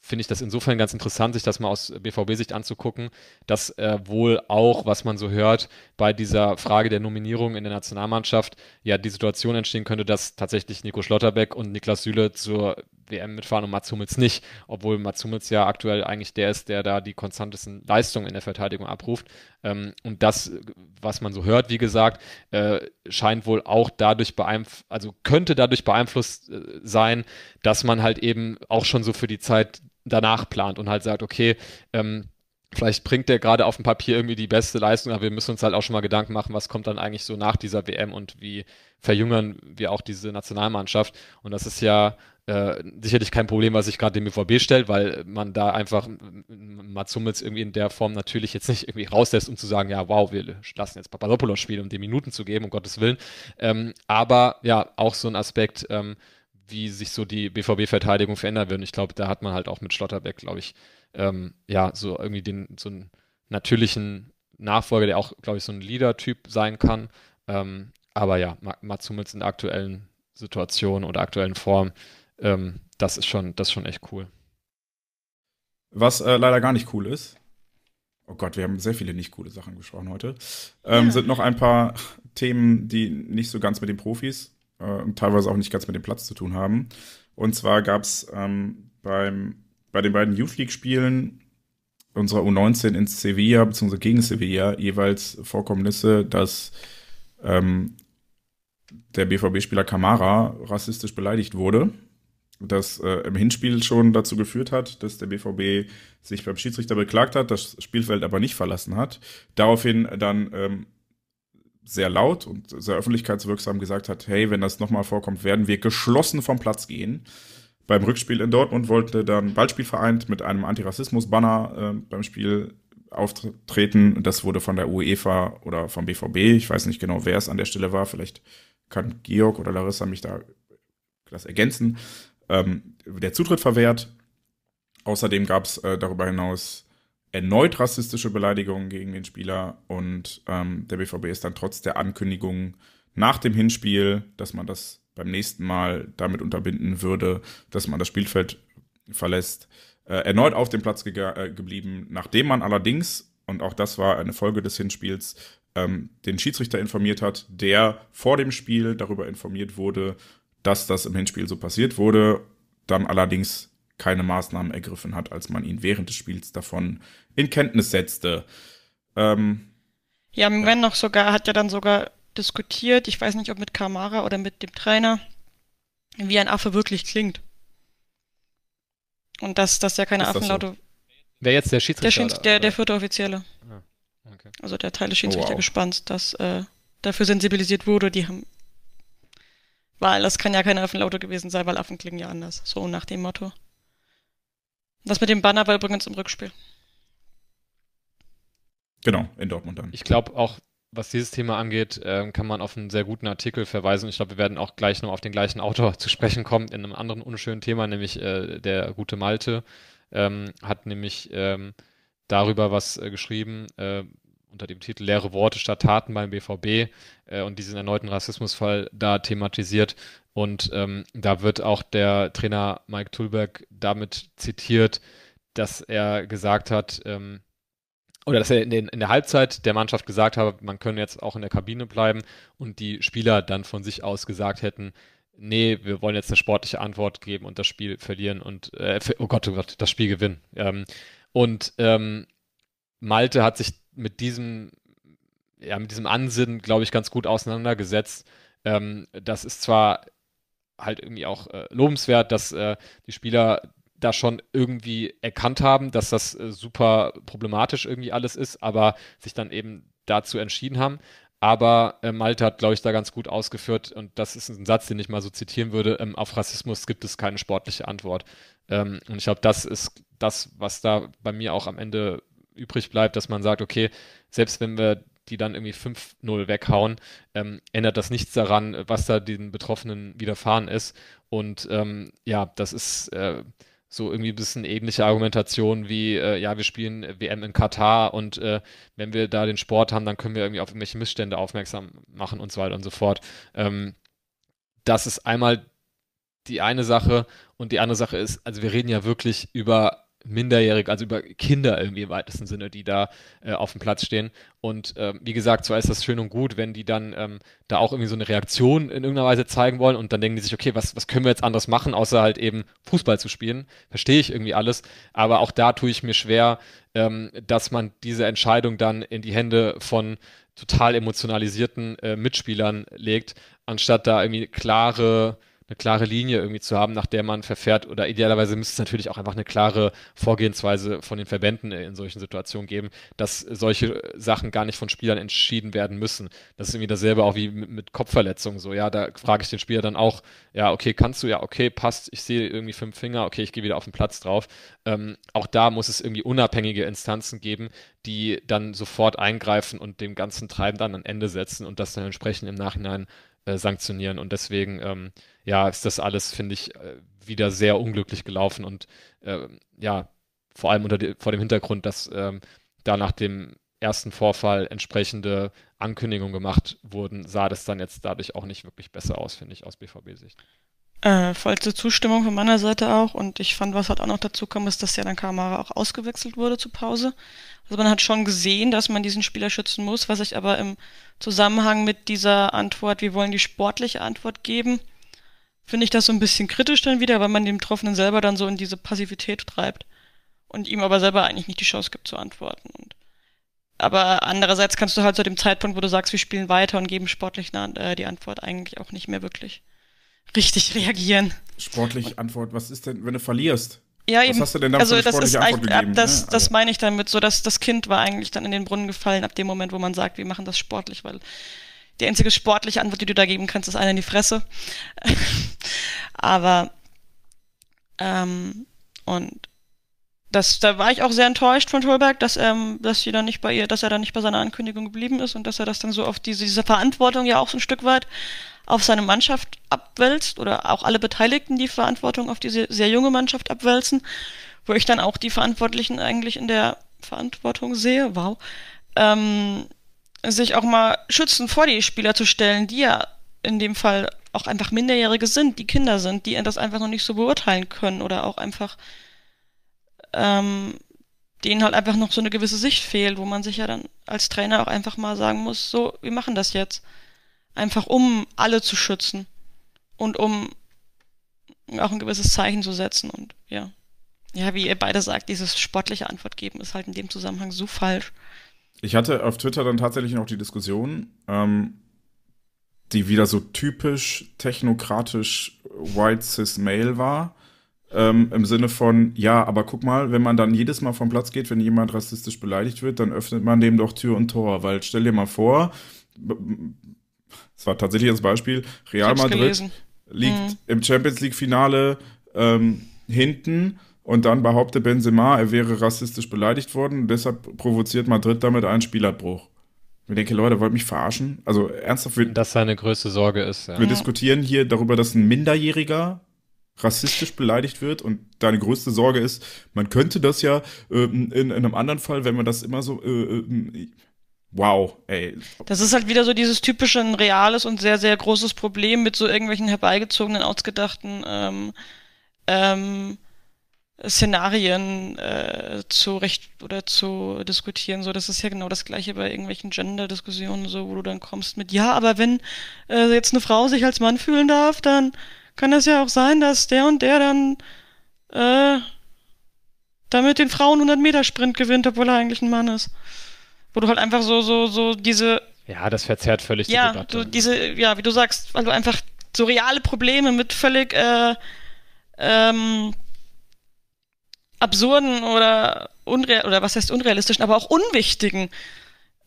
finde ich das insofern ganz interessant, sich das mal aus BVB-Sicht anzugucken, dass äh, wohl auch, was man so hört, bei dieser Frage der Nominierung in der Nationalmannschaft ja die Situation entstehen könnte, dass tatsächlich Nico Schlotterbeck und Niklas Süle zur WM mitfahren und Mats Hummels nicht, obwohl Mats Hummels ja aktuell eigentlich der ist, der da die konstantesten Leistungen in der Verteidigung abruft. Ähm, und das, was man so hört, wie gesagt, äh, scheint wohl auch dadurch beeinflusst, also könnte dadurch beeinflusst äh, sein, dass man halt eben auch schon so für die Zeit danach plant und halt sagt, okay, ähm, vielleicht bringt der gerade auf dem Papier irgendwie die beste Leistung, aber wir müssen uns halt auch schon mal Gedanken machen, was kommt dann eigentlich so nach dieser WM und wie verjüngern wir auch diese Nationalmannschaft. Und das ist ja äh, sicherlich kein Problem, was sich gerade dem BVB stellt, weil man da einfach Mats Hummels irgendwie in der Form natürlich jetzt nicht irgendwie rauslässt, um zu sagen, ja, wow, wir lassen jetzt Papadopoulos spielen, um die Minuten zu geben, um Gottes Willen. Ähm, aber ja, auch so ein Aspekt, ähm, wie sich so die BVB-Verteidigung verändern wird. Und ich glaube, da hat man halt auch mit Schlotterbeck, glaube ich, ähm, ja, so irgendwie den, so einen natürlichen Nachfolger, der auch, glaube ich, so ein Leader-Typ sein kann. Ähm, aber ja, Mats Hummels in der aktuellen Situation oder aktuellen Form, ähm, das ist schon, das ist schon echt cool. Was äh, leider gar nicht cool ist. Oh Gott, wir haben sehr viele nicht coole Sachen gesprochen heute. Ähm, ja. Sind noch ein paar Themen, die nicht so ganz mit den Profis äh, und teilweise auch nicht ganz mit dem Platz zu tun haben. Und zwar gab es ähm, beim bei den beiden Youth League-Spielen unserer U19 in Sevilla bzw. gegen Sevilla jeweils Vorkommnisse, dass ähm, der BVB-Spieler Kamara rassistisch beleidigt wurde. Das äh, im Hinspiel schon dazu geführt hat, dass der BVB sich beim Schiedsrichter beklagt hat, das Spielfeld aber nicht verlassen hat. Daraufhin dann ähm, sehr laut und sehr öffentlichkeitswirksam gesagt hat, hey, wenn das nochmal vorkommt, werden wir geschlossen vom Platz gehen beim Rückspiel in Dortmund wollte dann Ballspielverein mit einem Antirassismus-Banner äh, beim Spiel auftreten. Das wurde von der UEFA oder vom BVB, ich weiß nicht genau, wer es an der Stelle war, vielleicht kann Georg oder Larissa mich da das ergänzen, ähm, der Zutritt verwehrt. Außerdem gab es äh, darüber hinaus erneut rassistische Beleidigungen gegen den Spieler und ähm, der BVB ist dann trotz der Ankündigung nach dem Hinspiel, dass man das beim nächsten Mal damit unterbinden würde, dass man das Spielfeld verlässt. Äh, erneut auf dem Platz ge äh, geblieben, nachdem man allerdings, und auch das war eine Folge des Hinspiels, ähm, den Schiedsrichter informiert hat, der vor dem Spiel darüber informiert wurde, dass das im Hinspiel so passiert wurde, dann allerdings keine Maßnahmen ergriffen hat, als man ihn während des Spiels davon in Kenntnis setzte. Ähm, ja, Mwen noch sogar hat ja dann sogar diskutiert, ich weiß nicht, ob mit Kamara oder mit dem Trainer, wie ein Affe wirklich klingt. Und dass das ja keine Affenlaute. So? Wer jetzt der Schiedsrichter? Der, der, der vierte Offizielle. Ah, okay. Also der Teil des Schiedsrichtergespanns, oh, wow. dass äh, dafür sensibilisiert wurde, die haben. Weil das kann ja keine Affenlaute gewesen sein, weil Affen klingen ja anders. So nach dem Motto. Das mit dem Banner war übrigens im Rückspiel. Genau, in Dortmund dann. Ich glaube auch, was dieses Thema angeht, äh, kann man auf einen sehr guten Artikel verweisen. Ich glaube, wir werden auch gleich noch auf den gleichen Autor zu sprechen kommen, in einem anderen unschönen Thema, nämlich äh, der gute Malte ähm, hat nämlich ähm, darüber was äh, geschrieben, äh, unter dem Titel Leere Worte statt Taten beim BVB äh, und diesen erneuten Rassismusfall da thematisiert. Und ähm, da wird auch der Trainer Mike Tulberg damit zitiert, dass er gesagt hat, ähm, oder dass er in, den, in, der Halbzeit der Mannschaft gesagt habe, man könne jetzt auch in der Kabine bleiben und die Spieler dann von sich aus gesagt hätten, nee, wir wollen jetzt eine sportliche Antwort geben und das Spiel verlieren und äh, oh Gott, oh Gott, das Spiel gewinnen. Ähm, und ähm, Malte hat sich mit diesem, ja, mit diesem Ansinnen, glaube ich, ganz gut auseinandergesetzt. Ähm, das ist zwar halt irgendwie auch äh, lobenswert, dass äh, die Spieler da schon irgendwie erkannt haben, dass das äh, super problematisch irgendwie alles ist, aber sich dann eben dazu entschieden haben. Aber äh, Malte hat, glaube ich, da ganz gut ausgeführt, und das ist ein Satz, den ich mal so zitieren würde, ähm, auf Rassismus gibt es keine sportliche Antwort. Ähm, und ich glaube, das ist das, was da bei mir auch am Ende übrig bleibt, dass man sagt, okay, selbst wenn wir die dann irgendwie 5-0 weghauen, ähm, ändert das nichts daran, was da den Betroffenen widerfahren ist. Und ähm, ja, das ist, äh, so irgendwie ein bisschen ähnliche Argumentation wie, äh, ja, wir spielen WM in Katar und äh, wenn wir da den Sport haben, dann können wir irgendwie auf irgendwelche Missstände aufmerksam machen und so weiter und so fort. Ähm, das ist einmal die eine Sache und die andere Sache ist, also wir reden ja wirklich über Minderjährige, also über Kinder irgendwie im weitesten Sinne, die da äh, auf dem Platz stehen. Und äh, wie gesagt, zwar ist das schön und gut, wenn die dann ähm, da auch irgendwie so eine Reaktion in irgendeiner Weise zeigen wollen und dann denken die sich, okay, was, was können wir jetzt anders machen, außer halt eben Fußball zu spielen? Verstehe ich irgendwie alles. Aber auch da tue ich mir schwer, ähm, dass man diese Entscheidung dann in die Hände von total emotionalisierten äh, Mitspielern legt, anstatt da irgendwie klare eine klare Linie irgendwie zu haben, nach der man verfährt. Oder idealerweise müsste es natürlich auch einfach eine klare Vorgehensweise von den Verbänden in solchen Situationen geben, dass solche Sachen gar nicht von Spielern entschieden werden müssen. Das ist irgendwie dasselbe auch wie mit Kopfverletzungen. So, ja, da frage ich den Spieler dann auch, ja, okay, kannst du, ja, okay, passt, ich sehe irgendwie fünf Finger, okay, ich gehe wieder auf den Platz drauf. Ähm, auch da muss es irgendwie unabhängige Instanzen geben, die dann sofort eingreifen und dem ganzen Treiben dann ein Ende setzen und das dann entsprechend im Nachhinein äh, sanktionieren. Und deswegen, ähm, ja, ist das alles, finde ich, äh, wieder sehr unglücklich gelaufen und äh, ja, vor allem unter die, vor dem Hintergrund, dass ähm, da nach dem ersten Vorfall entsprechende Ankündigungen gemacht wurden, sah das dann jetzt dadurch auch nicht wirklich besser aus, finde ich, aus BVB-Sicht. Äh, vollste Zustimmung von meiner Seite auch. Und ich fand, was halt auch noch dazu kam, ist, dass ja dann Kamera auch ausgewechselt wurde zur Pause. Also man hat schon gesehen, dass man diesen Spieler schützen muss, was ich aber im Zusammenhang mit dieser Antwort, wir wollen die sportliche Antwort geben, finde ich das so ein bisschen kritisch dann wieder, weil man den Betroffenen selber dann so in diese Passivität treibt und ihm aber selber eigentlich nicht die Chance gibt zu antworten. Und aber andererseits kannst du halt zu dem Zeitpunkt, wo du sagst, wir spielen weiter und geben sportlich eine, äh, die Antwort eigentlich auch nicht mehr wirklich richtig reagieren. Sportlich Antwort, was ist denn, wenn du verlierst? Ja, eben. was hast du denn da also, das ist Antwort ab, äh, das, ja, ne? das also meine ich damit, so dass das Kind war eigentlich dann in den Brunnen gefallen, ab dem Moment, wo man sagt, wir machen das sportlich, weil die einzige sportliche Antwort, die du da geben kannst, ist einer in die Fresse. Aber ähm, und das, da war ich auch sehr enttäuscht von Tolberg, dass, ähm, dass sie dann nicht bei ihr, dass er dann nicht bei seiner Ankündigung geblieben ist und dass er das dann so auf diese, diese Verantwortung ja auch so ein Stück weit auf seine Mannschaft abwälzt oder auch alle Beteiligten die Verantwortung auf diese sehr junge Mannschaft abwälzen, wo ich dann auch die Verantwortlichen eigentlich in der Verantwortung sehe, wow, ähm, sich auch mal schützen vor die Spieler zu stellen, die ja in dem Fall auch einfach Minderjährige sind, die Kinder sind, die das einfach noch nicht so beurteilen können oder auch einfach ähm, denen halt einfach noch so eine gewisse Sicht fehlt, wo man sich ja dann als Trainer auch einfach mal sagen muss, so, wir machen das jetzt. Einfach um alle zu schützen und um auch ein gewisses Zeichen zu setzen und ja. Ja, wie ihr beide sagt, dieses sportliche Antwort geben ist halt in dem Zusammenhang so falsch. Ich hatte auf Twitter dann tatsächlich noch die Diskussion, ähm, die wieder so typisch technokratisch White Cis Male war. Ähm, Im Sinne von, ja, aber guck mal, wenn man dann jedes Mal vom Platz geht, wenn jemand rassistisch beleidigt wird, dann öffnet man dem doch Tür und Tor. Weil stell dir mal vor, es war tatsächlich das Beispiel, Real Madrid liegt mhm. im Champions League-Finale ähm, hinten und dann behauptet Benzema, er wäre rassistisch beleidigt worden. deshalb provoziert Madrid damit einen Spielabbruch. Ich denke, Leute, wollt mich verarschen? Also ernsthaft. Wir, Dass seine größte Sorge ist. Ja. Wir ja. diskutieren hier darüber, dass ein Minderjähriger rassistisch beleidigt wird und deine größte Sorge ist, man könnte das ja ähm, in, in, einem anderen Fall, wenn man das immer so äh, ähm, Wow, ey. Das ist halt wieder so dieses typische, ein reales und sehr, sehr großes Problem mit so irgendwelchen herbeigezogenen, ausgedachten ähm, ähm, Szenarien äh, zu recht oder zu diskutieren. So, das ist ja genau das gleiche bei irgendwelchen Gender-Diskussionen, so, wo du dann kommst mit, ja, aber wenn äh, jetzt eine Frau sich als Mann fühlen darf, dann kann das ja auch sein, dass der und der dann äh, damit den Frauen 100 Meter Sprint gewinnt, obwohl er eigentlich ein Mann ist. Wo du halt einfach so, so, so diese. Ja, das verzerrt völlig ja, die Debatte. So diese, ja, wie du sagst, weil du einfach so reale Probleme mit völlig äh, ähm, absurden oder unreal oder was heißt unrealistischen, aber auch unwichtigen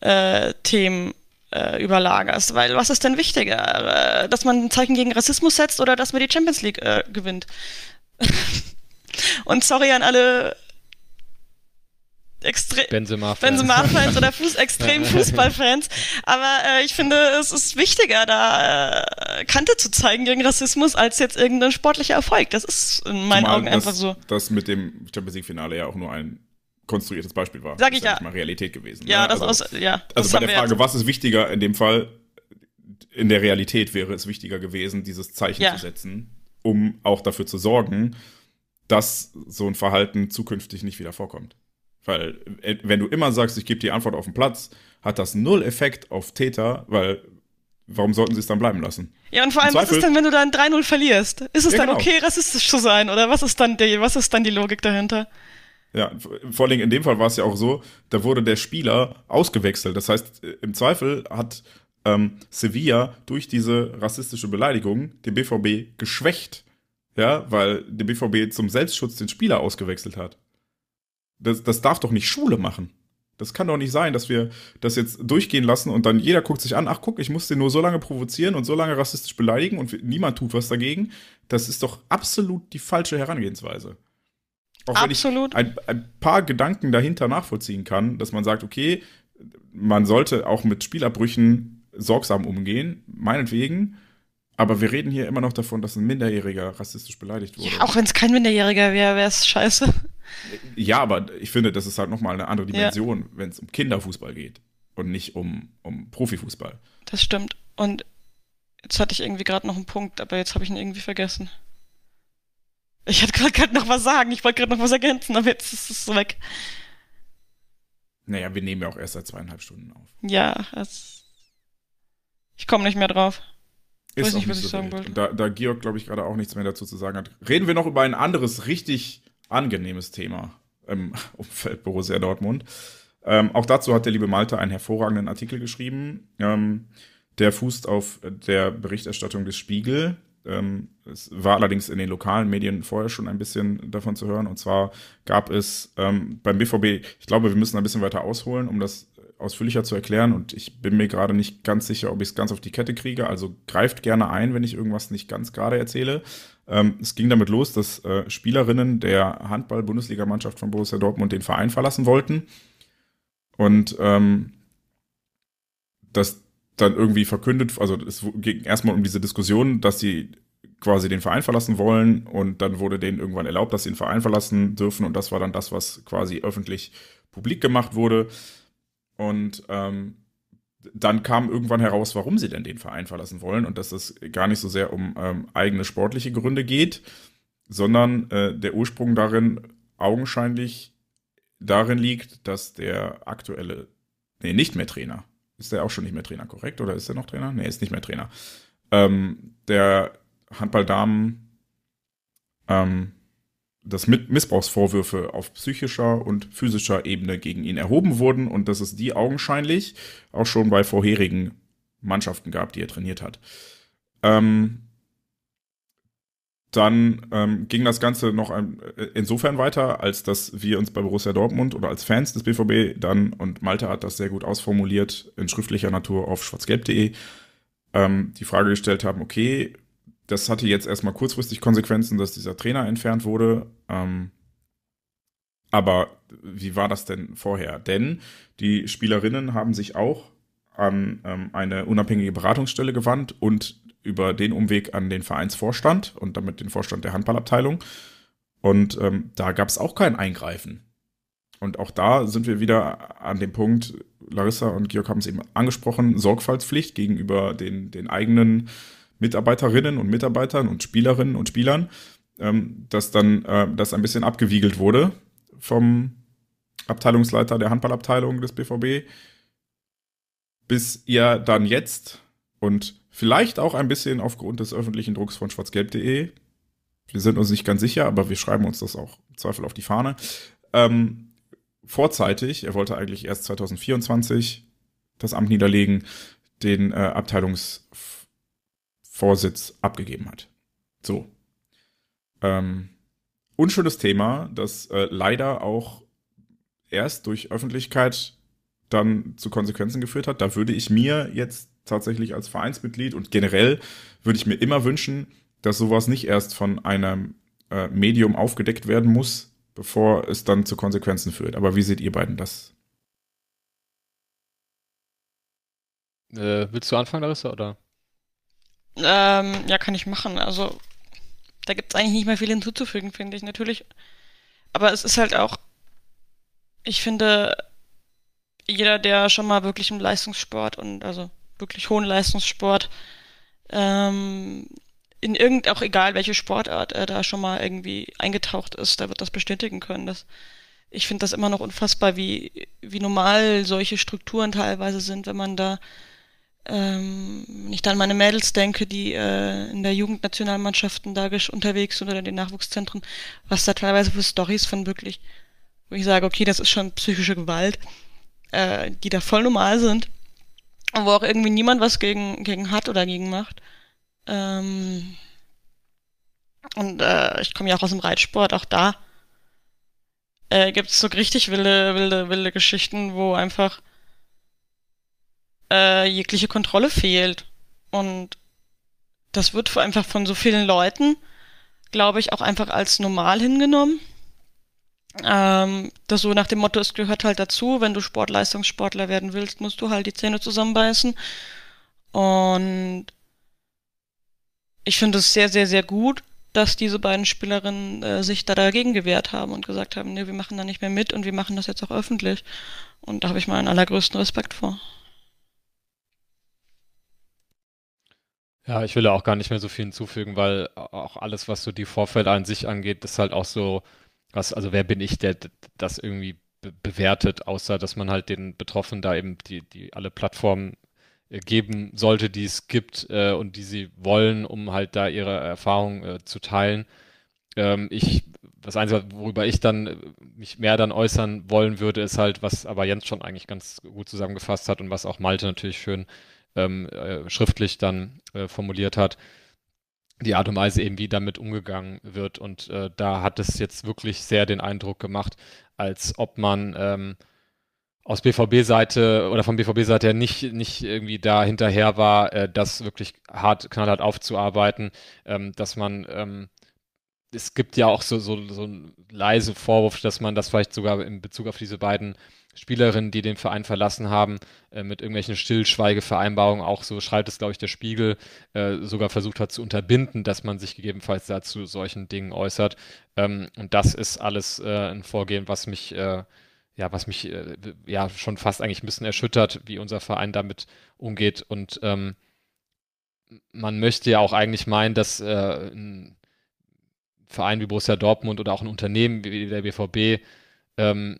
äh, Themen äh, überlagerst. Weil was ist denn wichtiger? Äh, dass man ein Zeichen gegen Rassismus setzt oder dass man die Champions League äh, gewinnt? Und sorry an alle extrem Benzema-Fans Benzema oder Fuß extrem Fußballfans. Aber äh, ich finde, es ist wichtiger, da äh, Kante zu zeigen gegen Rassismus, als jetzt irgendein sportlicher Erfolg. Das ist in meinen Augen das, einfach so. Das mit dem Champions League-Finale ja auch nur ein konstruiertes Beispiel war. Sag ich ja. ja. mal Realität gewesen. Ja, ne? das also, aus, ja. Also bei der Frage, was ist wichtiger in dem Fall, in der Realität wäre es wichtiger gewesen, dieses Zeichen ja. zu setzen, um auch dafür zu sorgen, dass so ein Verhalten zukünftig nicht wieder vorkommt. Weil, äh, wenn du immer sagst, ich gebe die Antwort auf den Platz, hat das null Effekt auf Täter, weil warum sollten sie es dann bleiben lassen? Ja, und vor allem, was ist denn, wenn du dann 3-0 verlierst? Ist es ja, dann genau. okay, rassistisch zu sein? Oder was ist dann die, was ist dann die Logik dahinter? Ja, vor allem in dem Fall war es ja auch so, da wurde der Spieler ausgewechselt. Das heißt, äh, im Zweifel hat ähm, Sevilla durch diese rassistische Beleidigung den BVB geschwächt. Ja, weil der BVB zum Selbstschutz den Spieler ausgewechselt hat. Das, das darf doch nicht Schule machen. Das kann doch nicht sein, dass wir das jetzt durchgehen lassen und dann jeder guckt sich an, ach guck, ich muss den nur so lange provozieren und so lange rassistisch beleidigen und niemand tut was dagegen. Das ist doch absolut die falsche Herangehensweise. Auch Absolut. wenn ich ein, ein paar Gedanken dahinter nachvollziehen kann, dass man sagt, okay, man sollte auch mit Spielabbrüchen sorgsam umgehen, meinetwegen. Aber wir reden hier immer noch davon, dass ein Minderjähriger rassistisch beleidigt wurde. Ja, auch wenn es kein Minderjähriger wäre, wäre es scheiße. Ja, aber ich finde, das ist halt nochmal eine andere Dimension, ja. wenn es um Kinderfußball geht und nicht um, um Profifußball. Das stimmt. Und jetzt hatte ich irgendwie gerade noch einen Punkt, aber jetzt habe ich ihn irgendwie vergessen. Ich hatte gerade noch was sagen, ich wollte gerade noch was ergänzen, aber jetzt ist es weg. Naja, wir nehmen ja auch erst seit zweieinhalb Stunden auf. Ja, es, ich komme nicht mehr drauf. Ich weiß nicht, was nicht ich so sagen wollte. Da, da Georg, glaube ich, gerade auch nichts mehr dazu zu sagen hat, reden wir noch über ein anderes, richtig angenehmes Thema im Umfeld Borussia Dortmund. Ähm, auch dazu hat der liebe Malte einen hervorragenden Artikel geschrieben. Ähm, der fußt auf der Berichterstattung des Spiegel, ähm, es war allerdings in den lokalen Medien vorher schon ein bisschen davon zu hören. Und zwar gab es ähm, beim BVB, ich glaube, wir müssen ein bisschen weiter ausholen, um das ausführlicher zu erklären. Und ich bin mir gerade nicht ganz sicher, ob ich es ganz auf die Kette kriege. Also greift gerne ein, wenn ich irgendwas nicht ganz gerade erzähle. Ähm, es ging damit los, dass äh, Spielerinnen der Handball-Bundesligamannschaft von Borussia Dortmund den Verein verlassen wollten. Und ähm, dass dann irgendwie verkündet, also es ging erstmal um diese Diskussion, dass sie quasi den Verein verlassen wollen und dann wurde denen irgendwann erlaubt, dass sie den Verein verlassen dürfen und das war dann das, was quasi öffentlich publik gemacht wurde. Und ähm, dann kam irgendwann heraus, warum sie denn den Verein verlassen wollen und dass es gar nicht so sehr um ähm, eigene sportliche Gründe geht, sondern äh, der Ursprung darin augenscheinlich darin liegt, dass der aktuelle, nee, nicht mehr Trainer, ist der auch schon nicht mehr Trainer, korrekt? Oder ist er noch Trainer? Nee, ist nicht mehr Trainer. Ähm, der Handballdamen ähm, dass mit Missbrauchsvorwürfe auf psychischer und physischer Ebene gegen ihn erhoben wurden und dass es die augenscheinlich auch schon bei vorherigen Mannschaften gab, die er trainiert hat. Ähm, dann ähm, ging das Ganze noch ein, äh, insofern weiter, als dass wir uns bei Borussia Dortmund oder als Fans des BVB dann, und Malte hat das sehr gut ausformuliert, in schriftlicher Natur auf schwarzgelb.de, ähm, die Frage gestellt haben, okay, das hatte jetzt erstmal kurzfristig Konsequenzen, dass dieser Trainer entfernt wurde, ähm, aber wie war das denn vorher? Denn die Spielerinnen haben sich auch an ähm, eine unabhängige Beratungsstelle gewandt und über den Umweg an den Vereinsvorstand und damit den Vorstand der Handballabteilung. Und ähm, da gab es auch kein Eingreifen. Und auch da sind wir wieder an dem Punkt, Larissa und Georg haben es eben angesprochen, Sorgfaltspflicht gegenüber den, den eigenen Mitarbeiterinnen und Mitarbeitern und Spielerinnen und Spielern, ähm, dass dann äh, das ein bisschen abgewiegelt wurde vom Abteilungsleiter der Handballabteilung des BVB, bis ihr dann jetzt und Vielleicht auch ein bisschen aufgrund des öffentlichen Drucks von schwarzgelb.de. Wir sind uns nicht ganz sicher, aber wir schreiben uns das auch im Zweifel auf die Fahne. Ähm, vorzeitig, er wollte eigentlich erst 2024 das Amt niederlegen, den äh, Abteilungsvorsitz abgegeben hat. So. Ähm, unschönes Thema, das äh, leider auch erst durch Öffentlichkeit dann zu Konsequenzen geführt hat. Da würde ich mir jetzt tatsächlich als Vereinsmitglied und generell würde ich mir immer wünschen, dass sowas nicht erst von einem äh, Medium aufgedeckt werden muss, bevor es dann zu Konsequenzen führt. Aber wie seht ihr beiden das? Äh, willst du anfangen, Larissa, oder? Ähm, ja, kann ich machen. Also, da gibt es eigentlich nicht mehr viel hinzuzufügen, finde ich, natürlich. Aber es ist halt auch, ich finde, jeder, der schon mal wirklich im Leistungssport und also wirklich hohen Leistungssport ähm, in irgend auch egal welche Sportart er äh, da schon mal irgendwie eingetaucht ist, da wird das bestätigen können. Das, ich finde das immer noch unfassbar, wie wie normal solche Strukturen teilweise sind, wenn man da ähm, wenn ich da an meine Mädels denke, die äh, in der Jugendnationalmannschaften da unterwegs sind oder in den Nachwuchszentren, was da teilweise für Stories von wirklich, wo ich sage, okay, das ist schon psychische Gewalt, äh, die da voll normal sind wo auch irgendwie niemand was gegen, gegen hat oder gegen macht. Ähm und äh, ich komme ja auch aus dem Reitsport, auch da äh, gibt es so richtig wilde, wilde, wilde Geschichten, wo einfach äh, jegliche Kontrolle fehlt. Und das wird einfach von so vielen Leuten, glaube ich, auch einfach als normal hingenommen. Ähm, das so nach dem Motto, es gehört halt dazu, wenn du Sportleistungssportler werden willst, musst du halt die Zähne zusammenbeißen. Und ich finde es sehr, sehr, sehr gut, dass diese beiden Spielerinnen äh, sich da dagegen gewehrt haben und gesagt haben, nee, wir machen da nicht mehr mit und wir machen das jetzt auch öffentlich. Und da habe ich meinen allergrößten Respekt vor. Ja, ich will da auch gar nicht mehr so viel hinzufügen, weil auch alles, was so die Vorfälle an sich angeht, ist halt auch so was, also wer bin ich, der das irgendwie be bewertet, außer dass man halt den Betroffenen da eben die, die alle Plattformen äh, geben sollte, die es gibt äh, und die sie wollen, um halt da ihre Erfahrungen äh, zu teilen. Ähm, ich, das Einzige, worüber ich dann äh, mich mehr dann äußern wollen würde, ist halt, was aber Jens schon eigentlich ganz gut zusammengefasst hat und was auch Malte natürlich schön ähm, äh, schriftlich dann äh, formuliert hat, die Art und Weise eben, wie damit umgegangen wird. Und äh, da hat es jetzt wirklich sehr den Eindruck gemacht, als ob man ähm, aus BVB-Seite oder von BVB-Seite her nicht, nicht irgendwie da hinterher war, äh, das wirklich hart, knallhart aufzuarbeiten, ähm, dass man ähm, es gibt ja auch so, so, so einen leisen Vorwurf, dass man das vielleicht sogar in Bezug auf diese beiden Spielerinnen, die den Verein verlassen haben, äh, mit irgendwelchen Stillschweigevereinbarungen, auch so schreibt es, glaube ich, der Spiegel, äh, sogar versucht hat zu unterbinden, dass man sich gegebenenfalls dazu solchen Dingen äußert. Ähm, und das ist alles äh, ein Vorgehen, was mich, äh, ja, was mich äh, ja schon fast eigentlich ein bisschen erschüttert, wie unser Verein damit umgeht. Und ähm, man möchte ja auch eigentlich meinen, dass äh, ein Verein wie Borussia Dortmund oder auch ein Unternehmen wie der BVB ähm,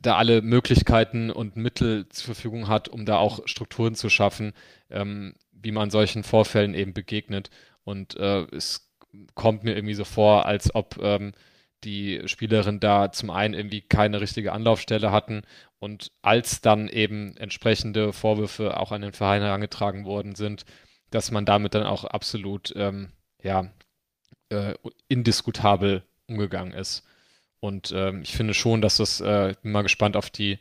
da alle Möglichkeiten und Mittel zur Verfügung hat, um da auch Strukturen zu schaffen, ähm, wie man solchen Vorfällen eben begegnet. Und äh, es kommt mir irgendwie so vor, als ob ähm, die Spielerin da zum einen irgendwie keine richtige Anlaufstelle hatten und als dann eben entsprechende Vorwürfe auch an den Verein herangetragen worden sind, dass man damit dann auch absolut ähm, ja, äh, indiskutabel umgegangen ist. Und ähm, ich finde schon, dass das, äh, bin mal gespannt auf die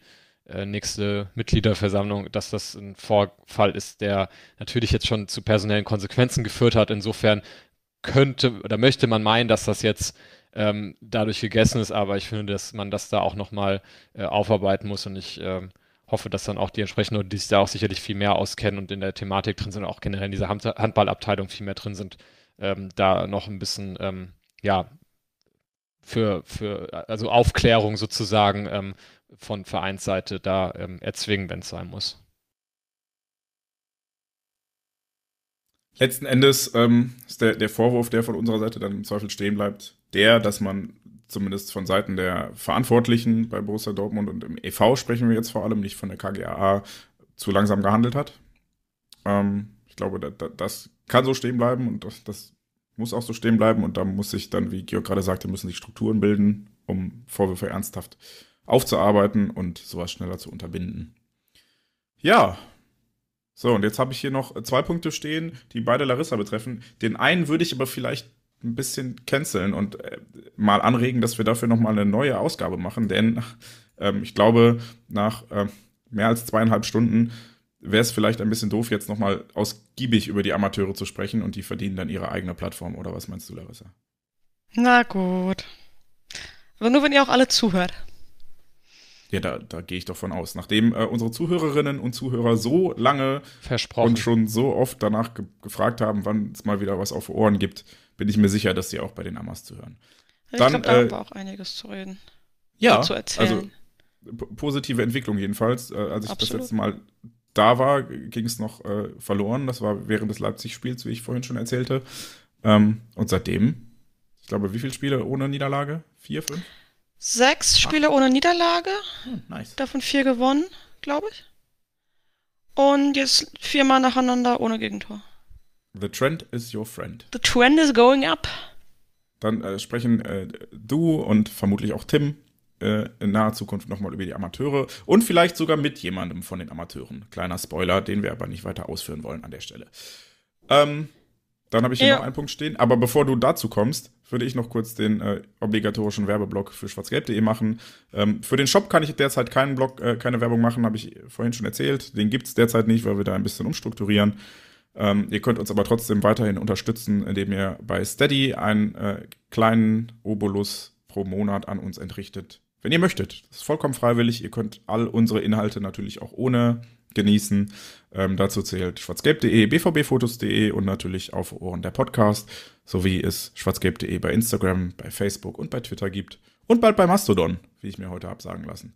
äh, nächste Mitgliederversammlung, dass das ein Vorfall ist, der natürlich jetzt schon zu personellen Konsequenzen geführt hat. Insofern könnte oder möchte man meinen, dass das jetzt ähm, dadurch gegessen ist, aber ich finde, dass man das da auch nochmal äh, aufarbeiten muss und ich ähm, hoffe, dass dann auch die entsprechenden, die sich da auch sicherlich viel mehr auskennen und in der Thematik drin sind, auch generell in dieser Handballabteilung viel mehr drin sind, ähm, da noch ein bisschen, ähm, ja, für, für, also Aufklärung sozusagen ähm, von Vereinsseite da ähm, erzwingen, wenn es sein muss. Letzten Endes ähm, ist der, der Vorwurf, der von unserer Seite dann im Zweifel stehen bleibt, der, dass man zumindest von Seiten der Verantwortlichen bei Borussia Dortmund und im EV sprechen wir jetzt vor allem, nicht von der KGAA, zu langsam gehandelt hat. Ähm, ich glaube, da, da, das kann so stehen bleiben und das, das muss auch so stehen bleiben. Und da muss sich dann, wie Georg gerade sagte, müssen sich Strukturen bilden, um Vorwürfe ernsthaft aufzuarbeiten und sowas schneller zu unterbinden. Ja. So, und jetzt habe ich hier noch zwei Punkte stehen, die beide Larissa betreffen. Den einen würde ich aber vielleicht ein bisschen canceln und äh, mal anregen, dass wir dafür nochmal eine neue Ausgabe machen, denn ähm, ich glaube, nach äh, mehr als zweieinhalb Stunden wäre es vielleicht ein bisschen doof, jetzt nochmal ausgiebig über die Amateure zu sprechen und die verdienen dann ihre eigene Plattform, oder was meinst du, Larissa? Na gut. Aber nur, wenn ihr auch alle zuhört. Ja, da, da gehe ich doch von aus. Nachdem äh, unsere Zuhörerinnen und Zuhörer so lange und schon so oft danach ge gefragt haben, wann es mal wieder was auf Ohren gibt, bin ich mir sicher, dass sie auch bei den Amas zuhören. Ich glaube, da äh, haben wir auch einiges zu reden. Ja, zu erzählen. also positive Entwicklung jedenfalls. Äh, als ich Absolut. das letzte Mal da war, ging es noch äh, verloren. Das war während des Leipzig-Spiels, wie ich vorhin schon erzählte. Ähm, und seitdem, ich glaube, wie viele Spiele ohne Niederlage? Vier, fünf? Sechs Ach. Spiele ohne Niederlage. Hm, nice. Davon vier gewonnen, glaube ich. Und jetzt viermal nacheinander ohne Gegentor. The trend is your friend. The trend is going up. Dann äh, sprechen äh, du und vermutlich auch Tim äh, in naher Zukunft nochmal über die Amateure und vielleicht sogar mit jemandem von den Amateuren. Kleiner Spoiler, den wir aber nicht weiter ausführen wollen an der Stelle. Ähm, dann habe ich hier ja. noch einen Punkt stehen. Aber bevor du dazu kommst, würde ich noch kurz den äh, obligatorischen Werbeblock für schwarzgelb.de machen. Ähm, für den Shop kann ich derzeit keinen Blog, äh, keine Werbung machen, habe ich vorhin schon erzählt. Den gibt es derzeit nicht, weil wir da ein bisschen umstrukturieren. Ähm, ihr könnt uns aber trotzdem weiterhin unterstützen, indem ihr bei Steady einen äh, kleinen Obolus pro Monat an uns entrichtet wenn ihr möchtet. Das ist vollkommen freiwillig. Ihr könnt all unsere Inhalte natürlich auch ohne genießen. Ähm, dazu zählt schwarzgelb.de, bvbfotos.de und natürlich auf Ohren der Podcast, sowie es schwarzgelb.de bei Instagram, bei Facebook und bei Twitter gibt. Und bald bei Mastodon, wie ich mir heute habe sagen lassen.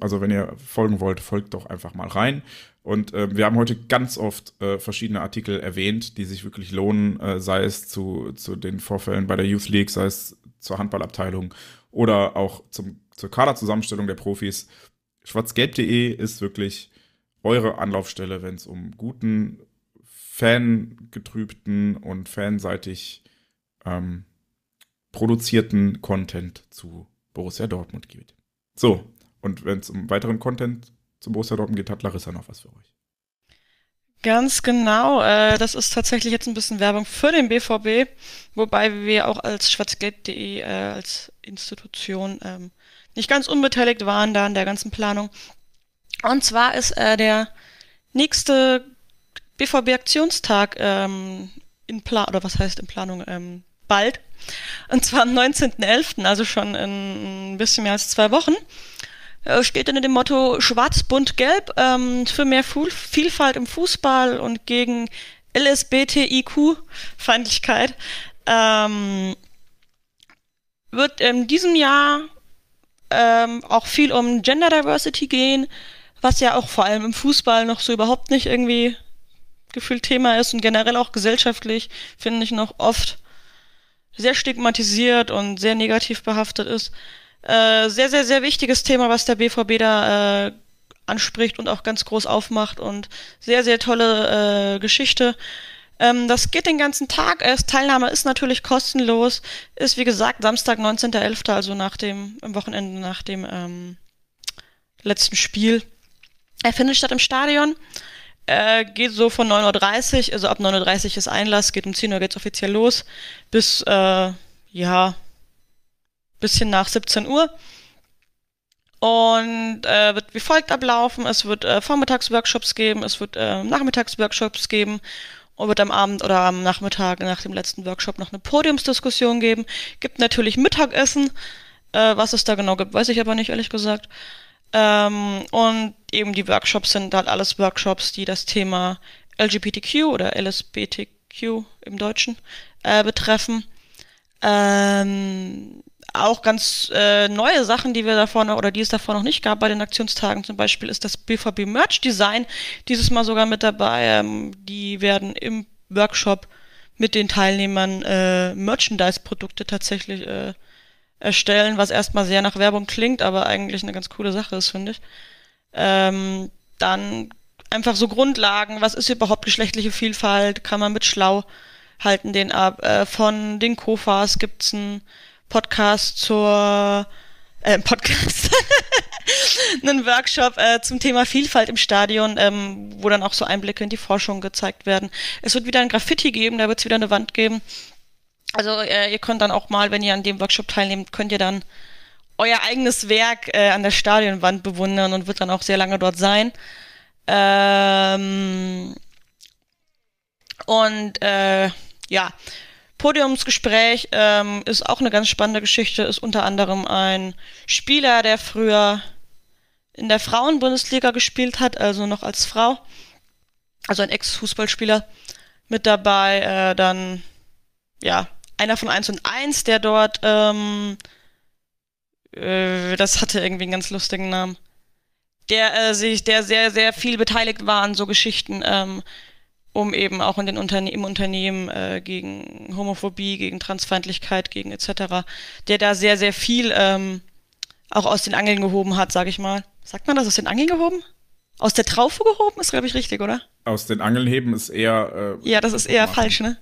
Also wenn ihr folgen wollt, folgt doch einfach mal rein. Und äh, wir haben heute ganz oft äh, verschiedene Artikel erwähnt, die sich wirklich lohnen, äh, sei es zu, zu den Vorfällen bei der Youth League, sei es zur Handballabteilung oder auch zum zur Kaderzusammenstellung der Profis. Schwarzgelb.de ist wirklich eure Anlaufstelle, wenn es um guten, fangetrübten und fanseitig ähm, produzierten Content zu Borussia Dortmund geht. So, und wenn es um weiteren Content zu Borussia Dortmund geht, hat Larissa noch was für euch. Ganz genau. Äh, das ist tatsächlich jetzt ein bisschen Werbung für den BVB, wobei wir auch als schwarzgeld.de äh, als Institution ähm, nicht ganz unbeteiligt waren da an der ganzen Planung. Und zwar ist äh, der nächste BVB-Aktionstag ähm, in Plan, oder was heißt in Planung, ähm, bald. Und zwar am 19.11., also schon in ein bisschen mehr als zwei Wochen. Äh, steht unter dem Motto Schwarz, Bunt, Gelb ähm, für mehr Fu Vielfalt im Fußball und gegen LSBTIQ-Feindlichkeit. Ähm, wird in diesem Jahr ähm, auch viel um Gender Diversity gehen, was ja auch vor allem im Fußball noch so überhaupt nicht irgendwie gefühlt Thema ist und generell auch gesellschaftlich, finde ich, noch oft sehr stigmatisiert und sehr negativ behaftet ist. Äh, sehr, sehr, sehr wichtiges Thema, was der BVB da äh, anspricht und auch ganz groß aufmacht und sehr, sehr tolle äh, Geschichte. Ähm, das geht den ganzen Tag. Erst Teilnahme ist natürlich kostenlos. Ist wie gesagt Samstag, 19.11., also nach dem, am Wochenende nach dem ähm, letzten Spiel. Er findet statt im Stadion. Äh, geht so von 9.30 Uhr, also ab 9.30 Uhr ist Einlass, geht um 10 Uhr geht's offiziell los, bis, äh, ja, bisschen nach 17 Uhr und äh, wird wie folgt ablaufen. Es wird äh, Vormittagsworkshops geben, es wird äh, Nachmittagsworkshops geben wird am Abend oder am Nachmittag nach dem letzten Workshop noch eine Podiumsdiskussion geben. Gibt natürlich Mittagessen. Äh, was es da genau gibt, weiß ich aber nicht, ehrlich gesagt. Ähm, und eben die Workshops sind halt alles Workshops, die das Thema LGBTQ oder LSBTQ im Deutschen äh, betreffen. Ähm, auch ganz äh, neue Sachen, die wir davor oder die es davor noch nicht gab bei den Aktionstagen. Zum Beispiel ist das BVB Merch Design dieses Mal sogar mit dabei. Ähm, die werden im Workshop mit den Teilnehmern äh, Merchandise-Produkte tatsächlich äh, erstellen, was erstmal sehr nach Werbung klingt, aber eigentlich eine ganz coole Sache ist, finde ich. Ähm, dann einfach so Grundlagen, was ist überhaupt geschlechtliche Vielfalt, kann man mit schlau halten den ab. Äh, von den Kofas gibt's einen Podcast zur äh, Podcast, einen Workshop äh, zum Thema Vielfalt im Stadion, ähm, wo dann auch so Einblicke in die Forschung gezeigt werden. Es wird wieder ein Graffiti geben, da wird es wieder eine Wand geben. Also äh, ihr könnt dann auch mal, wenn ihr an dem Workshop teilnehmt, könnt ihr dann euer eigenes Werk äh, an der Stadionwand bewundern und wird dann auch sehr lange dort sein. Ähm, und äh, ja, Podiumsgespräch ähm, ist auch eine ganz spannende Geschichte, ist unter anderem ein Spieler, der früher in der Frauenbundesliga gespielt hat, also noch als Frau, also ein Ex-Fußballspieler mit dabei, äh, dann ja, einer von 1 und 1, der dort, ähm, äh, das hatte irgendwie einen ganz lustigen Namen, der äh, sich, der sehr, sehr viel beteiligt war an so Geschichten, ähm, um eben auch in den Unterne im Unternehmen äh, gegen Homophobie, gegen Transfeindlichkeit, gegen etc., der da sehr, sehr viel ähm, auch aus den Angeln gehoben hat, sage ich mal. Sagt man das aus den Angeln gehoben? Aus der Traufe gehoben ist, glaube ich, richtig, oder? Aus den Angeln heben ist eher. Äh, ja, das ist eher falsch, ne?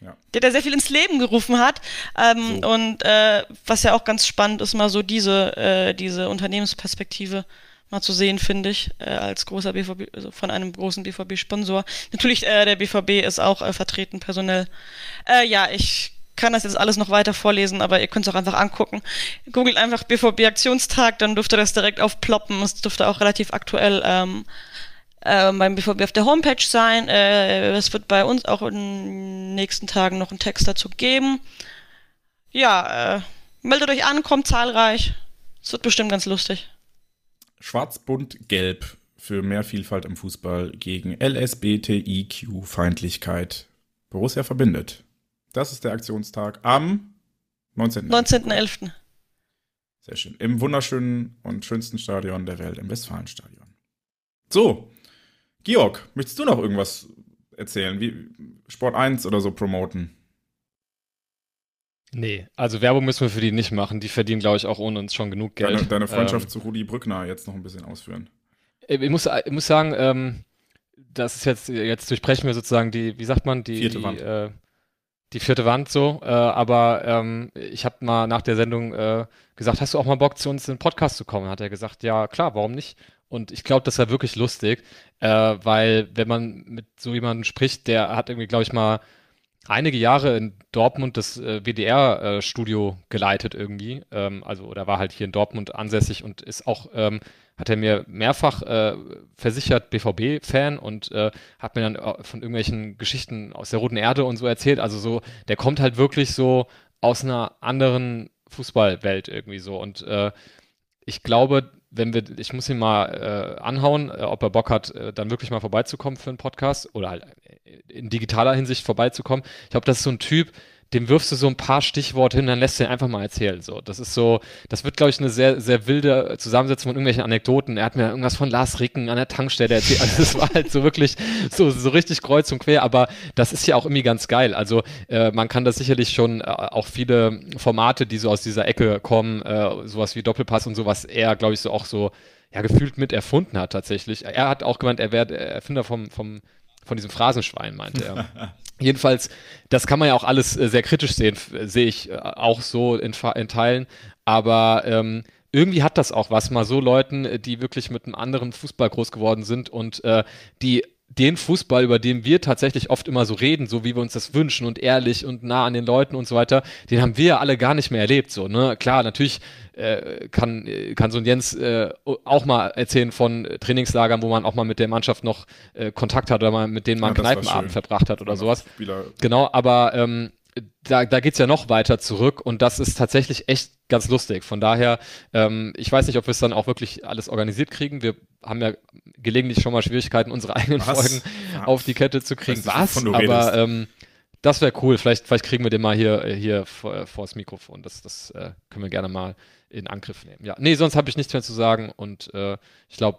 Ja. Der da sehr viel ins Leben gerufen hat. Ähm, so. Und äh, was ja auch ganz spannend ist, mal so diese, äh, diese Unternehmensperspektive mal zu sehen, finde ich, äh, als großer BVB, also von einem großen BVB-Sponsor. Natürlich, äh, der BVB ist auch äh, vertreten personell. Äh, ja, ich kann das jetzt alles noch weiter vorlesen, aber ihr könnt es auch einfach angucken. Googelt einfach BVB-Aktionstag, dann dürfte das direkt aufploppen. Es dürfte auch relativ aktuell ähm, äh, beim BVB auf der Homepage sein. Äh, Es wird bei uns auch in den nächsten Tagen noch einen Text dazu geben. Ja, äh, meldet euch an, kommt zahlreich. Es wird bestimmt ganz lustig. Schwarz-Bunt-Gelb für mehr Vielfalt im Fußball gegen LSBTIQ-Feindlichkeit Borussia verbindet. Das ist der Aktionstag am 19.11. 19. Sehr schön. Im wunderschönen und schönsten Stadion der Welt, im Westfalenstadion. So, Georg, möchtest du noch irgendwas erzählen? Wie Sport 1 oder so promoten? Nee, also Werbung müssen wir für die nicht machen. Die verdienen, glaube ich, auch ohne uns schon genug Geld. Deine, deine Freundschaft ähm, zu Rudi Brückner jetzt noch ein bisschen ausführen. Ich muss, ich muss sagen, ähm, das ist jetzt, jetzt durchbrechen wir sozusagen die, wie sagt man, die vierte Wand. Die, äh, die vierte Wand so, äh, aber ähm, ich habe mal nach der Sendung äh, gesagt, hast du auch mal Bock zu uns in den Podcast zu kommen? Hat er gesagt, ja klar, warum nicht? Und ich glaube, das war wirklich lustig, äh, weil wenn man mit so jemandem spricht, der hat irgendwie, glaube ich, mal einige Jahre in Dortmund das äh, WDR-Studio äh, geleitet irgendwie. Ähm, also, oder war halt hier in Dortmund ansässig und ist auch, ähm, hat er mir mehrfach äh, versichert, BVB-Fan und äh, hat mir dann äh, von irgendwelchen Geschichten aus der Roten Erde und so erzählt. Also so, der kommt halt wirklich so aus einer anderen Fußballwelt irgendwie so. Und äh, ich glaube, wenn wir, ich muss ihn mal äh, anhauen, äh, ob er Bock hat, äh, dann wirklich mal vorbeizukommen für einen Podcast oder halt äh, in digitaler Hinsicht vorbeizukommen. Ich glaube, das ist so ein Typ, dem wirfst du so ein paar Stichworte hin, dann lässt du ihn einfach mal erzählen. So, das ist so, das wird, glaube ich, eine sehr, sehr wilde Zusammensetzung von irgendwelchen Anekdoten. Er hat mir irgendwas von Lars Ricken an der Tankstelle erzählt. Also es war halt so wirklich so, so richtig kreuz und quer, aber das ist ja auch irgendwie ganz geil. Also äh, man kann das sicherlich schon äh, auch viele Formate, die so aus dieser Ecke kommen, äh, sowas wie Doppelpass und sowas er, glaube ich, so auch so ja, gefühlt mit erfunden hat tatsächlich. Er hat auch gemeint, er wäre Erfinder vom, vom von diesem Phrasenschwein, meinte er. Jedenfalls, das kann man ja auch alles äh, sehr kritisch sehen, äh, sehe ich äh, auch so in, in Teilen. Aber ähm, irgendwie hat das auch was, mal so Leuten, die wirklich mit einem anderen Fußball groß geworden sind und äh, die den Fußball, über den wir tatsächlich oft immer so reden, so wie wir uns das wünschen und ehrlich und nah an den Leuten und so weiter, den haben wir ja alle gar nicht mehr erlebt. So, ne? Klar, natürlich äh, kann, kann so ein Jens äh, auch mal erzählen von Trainingslagern, wo man auch mal mit der Mannschaft noch äh, Kontakt hat oder mal mit denen man ja, Kneipenabend verbracht hat oder sowas. Spieler. Genau, aber ähm, da, da geht es ja noch weiter zurück und das ist tatsächlich echt ganz lustig. Von daher, ähm, ich weiß nicht, ob wir es dann auch wirklich alles organisiert kriegen. Wir haben ja gelegentlich schon mal Schwierigkeiten, unsere eigenen Was? Folgen ja. auf die Kette zu kriegen. Nicht, Was? Aber ähm, das wäre cool. Vielleicht, vielleicht kriegen wir den mal hier, äh, hier vor, das äh, Mikrofon. Das, das äh, können wir gerne mal in Angriff nehmen. Ja, nee, sonst habe ich nichts mehr zu sagen und äh, ich glaube,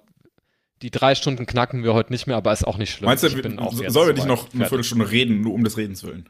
die drei Stunden knacken wir heute nicht mehr, aber ist auch nicht schlimm. Meinst du, ich bin auch sollen wir nicht noch eine Viertelstunde reden, nur um des Redens willen?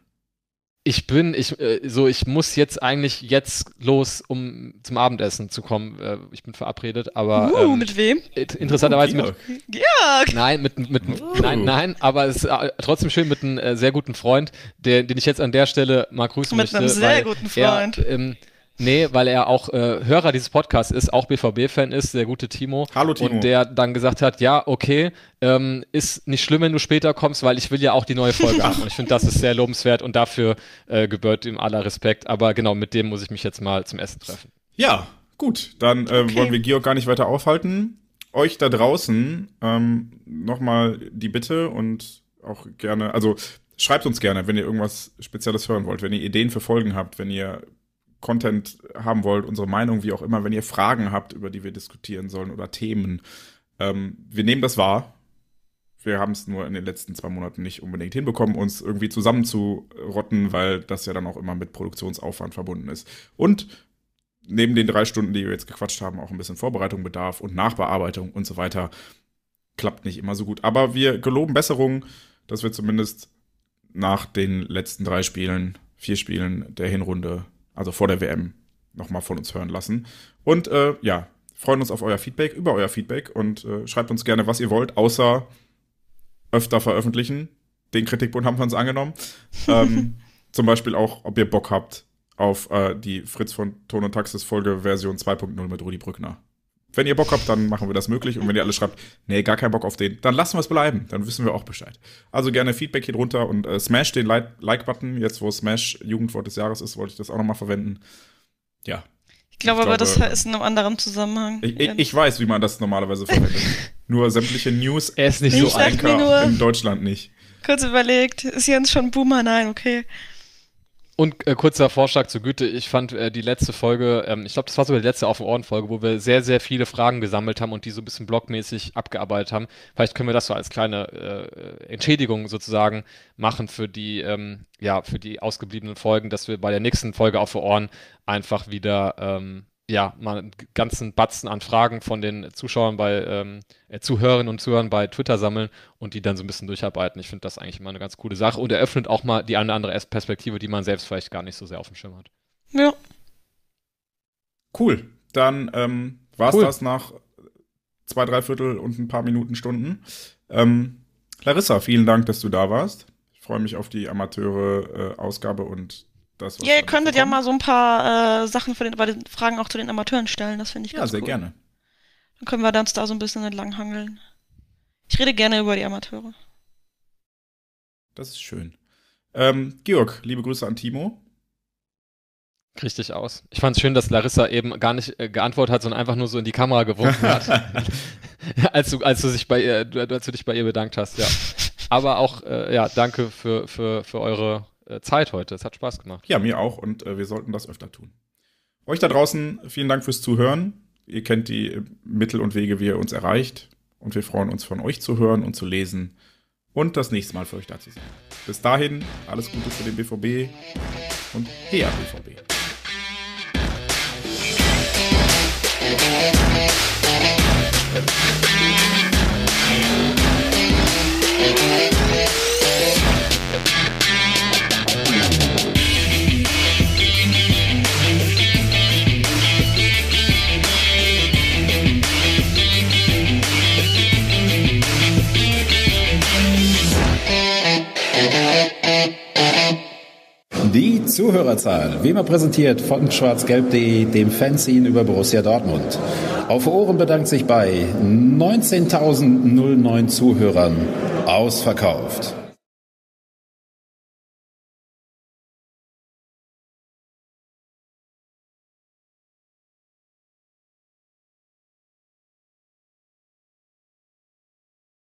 ich bin, ich, äh, so, ich muss jetzt eigentlich jetzt los, um zum Abendessen zu kommen. Äh, ich bin verabredet, aber. Uh, ähm, mit wem? Äh, interessanterweise uh, mit. Georg! Nein, mit, mit, uh. nein, nein, aber es ist trotzdem schön mit einem sehr guten Freund, der, den ich jetzt an der Stelle mal grüßen mit möchte. Mit einem sehr guten Freund. Er, ähm, Nee, weil er auch äh, Hörer dieses Podcasts ist, auch BVB-Fan ist, der gute Timo. Hallo Timo. Und der dann gesagt hat, ja, okay, ähm, ist nicht schlimm, wenn du später kommst, weil ich will ja auch die neue Folge haben. Und ich finde, das ist sehr lobenswert und dafür äh, gebührt ihm aller Respekt. Aber genau, mit dem muss ich mich jetzt mal zum Essen treffen. Ja, gut. Dann äh, okay. wollen wir Georg gar nicht weiter aufhalten. Euch da draußen ähm, nochmal die Bitte und auch gerne, also schreibt uns gerne, wenn ihr irgendwas Spezielles hören wollt, wenn ihr Ideen für Folgen habt, wenn ihr Content haben wollt, unsere Meinung, wie auch immer, wenn ihr Fragen habt, über die wir diskutieren sollen oder Themen. Ähm, wir nehmen das wahr. Wir haben es nur in den letzten zwei Monaten nicht unbedingt hinbekommen, uns irgendwie zusammenzurotten, weil das ja dann auch immer mit Produktionsaufwand verbunden ist. Und neben den drei Stunden, die wir jetzt gequatscht haben, auch ein bisschen Vorbereitung bedarf und Nachbearbeitung und so weiter. Klappt nicht immer so gut. Aber wir geloben Besserungen, dass wir zumindest nach den letzten drei Spielen, vier Spielen der Hinrunde also vor der WM, nochmal von uns hören lassen. Und äh, ja, freuen uns auf euer Feedback, über euer Feedback und äh, schreibt uns gerne, was ihr wollt, außer öfter veröffentlichen. Den Kritikbund haben wir uns angenommen. ähm, zum Beispiel auch, ob ihr Bock habt auf äh, die Fritz von Ton und Taxis Folge Version 2.0 mit Rudi Brückner. Wenn ihr Bock habt, dann machen wir das möglich. Und wenn ihr alle schreibt, nee, gar keinen Bock auf den, dann lassen wir es bleiben. Dann wissen wir auch Bescheid. Also gerne Feedback hier drunter und äh, smash den Like-Button. Jetzt, wo Smash Jugendwort des Jahres ist, wollte ich das auch nochmal verwenden. Ja. Ich glaube, aber, das ist in einem anderen Zusammenhang. Ich, ich, ich weiß, wie man das normalerweise verwendet. nur sämtliche News. Er ist nicht ich so Anker in Deutschland nicht. Kurz überlegt, ist Jens schon Boomer? Nein, okay. Und äh, kurzer Vorschlag zur Güte. Ich fand äh, die letzte Folge, ähm, ich glaube, das war sogar die letzte Auf den Ohren-Folge, wo wir sehr, sehr viele Fragen gesammelt haben und die so ein bisschen blockmäßig abgearbeitet haben. Vielleicht können wir das so als kleine äh, Entschädigung sozusagen machen für die, ähm, ja, für die ausgebliebenen Folgen, dass wir bei der nächsten Folge Auf Ohren einfach wieder ähm, ja, mal einen ganzen Batzen an Fragen von den Zuschauern bei, ähm, äh, Zuhörerinnen und Zuhörern bei Twitter sammeln und die dann so ein bisschen durcharbeiten. Ich finde das eigentlich immer eine ganz coole Sache und eröffnet auch mal die eine oder andere Perspektive, die man selbst vielleicht gar nicht so sehr auf dem Schirm hat. Ja. Cool. Dann ähm, war es cool. das nach zwei, drei Viertel und ein paar Minuten Stunden. Ähm, Larissa, vielen Dank, dass du da warst. Ich freue mich auf die Amateure-Ausgabe äh, und das, ja, ihr könntet ja mal so ein paar äh, Sachen von den, bei den Fragen auch zu den Amateuren stellen, das finde ich ja, ganz Ja, sehr cool. gerne. Dann können wir uns da so ein bisschen entlanghangeln. Ich rede gerne über die Amateure. Das ist schön. Ähm, Georg, liebe Grüße an Timo. Richtig aus. Ich fand es schön, dass Larissa eben gar nicht äh, geantwortet hat, sondern einfach nur so in die Kamera gewunken hat. als, du, als, du sich bei ihr, als du dich bei ihr bedankt hast, ja. Aber auch, äh, ja, danke für, für, für eure äh, Zeit heute. Es hat Spaß gemacht. Ja, mir auch und äh, wir sollten das öfter tun. Euch da draußen, vielen Dank fürs Zuhören. Ihr kennt die äh, Mittel und Wege, wie ihr uns erreicht. Und wir freuen uns, von euch zu hören und zu lesen und das nächste Mal für euch da zu sein. Bis dahin, alles Gute für den BVB und her BVB. Zuhörerzahl, wie immer präsentiert von schwarzgelb.de, dem Fanzine über Borussia Dortmund. Auf Ohren bedankt sich bei 19.009 Zuhörern ausverkauft.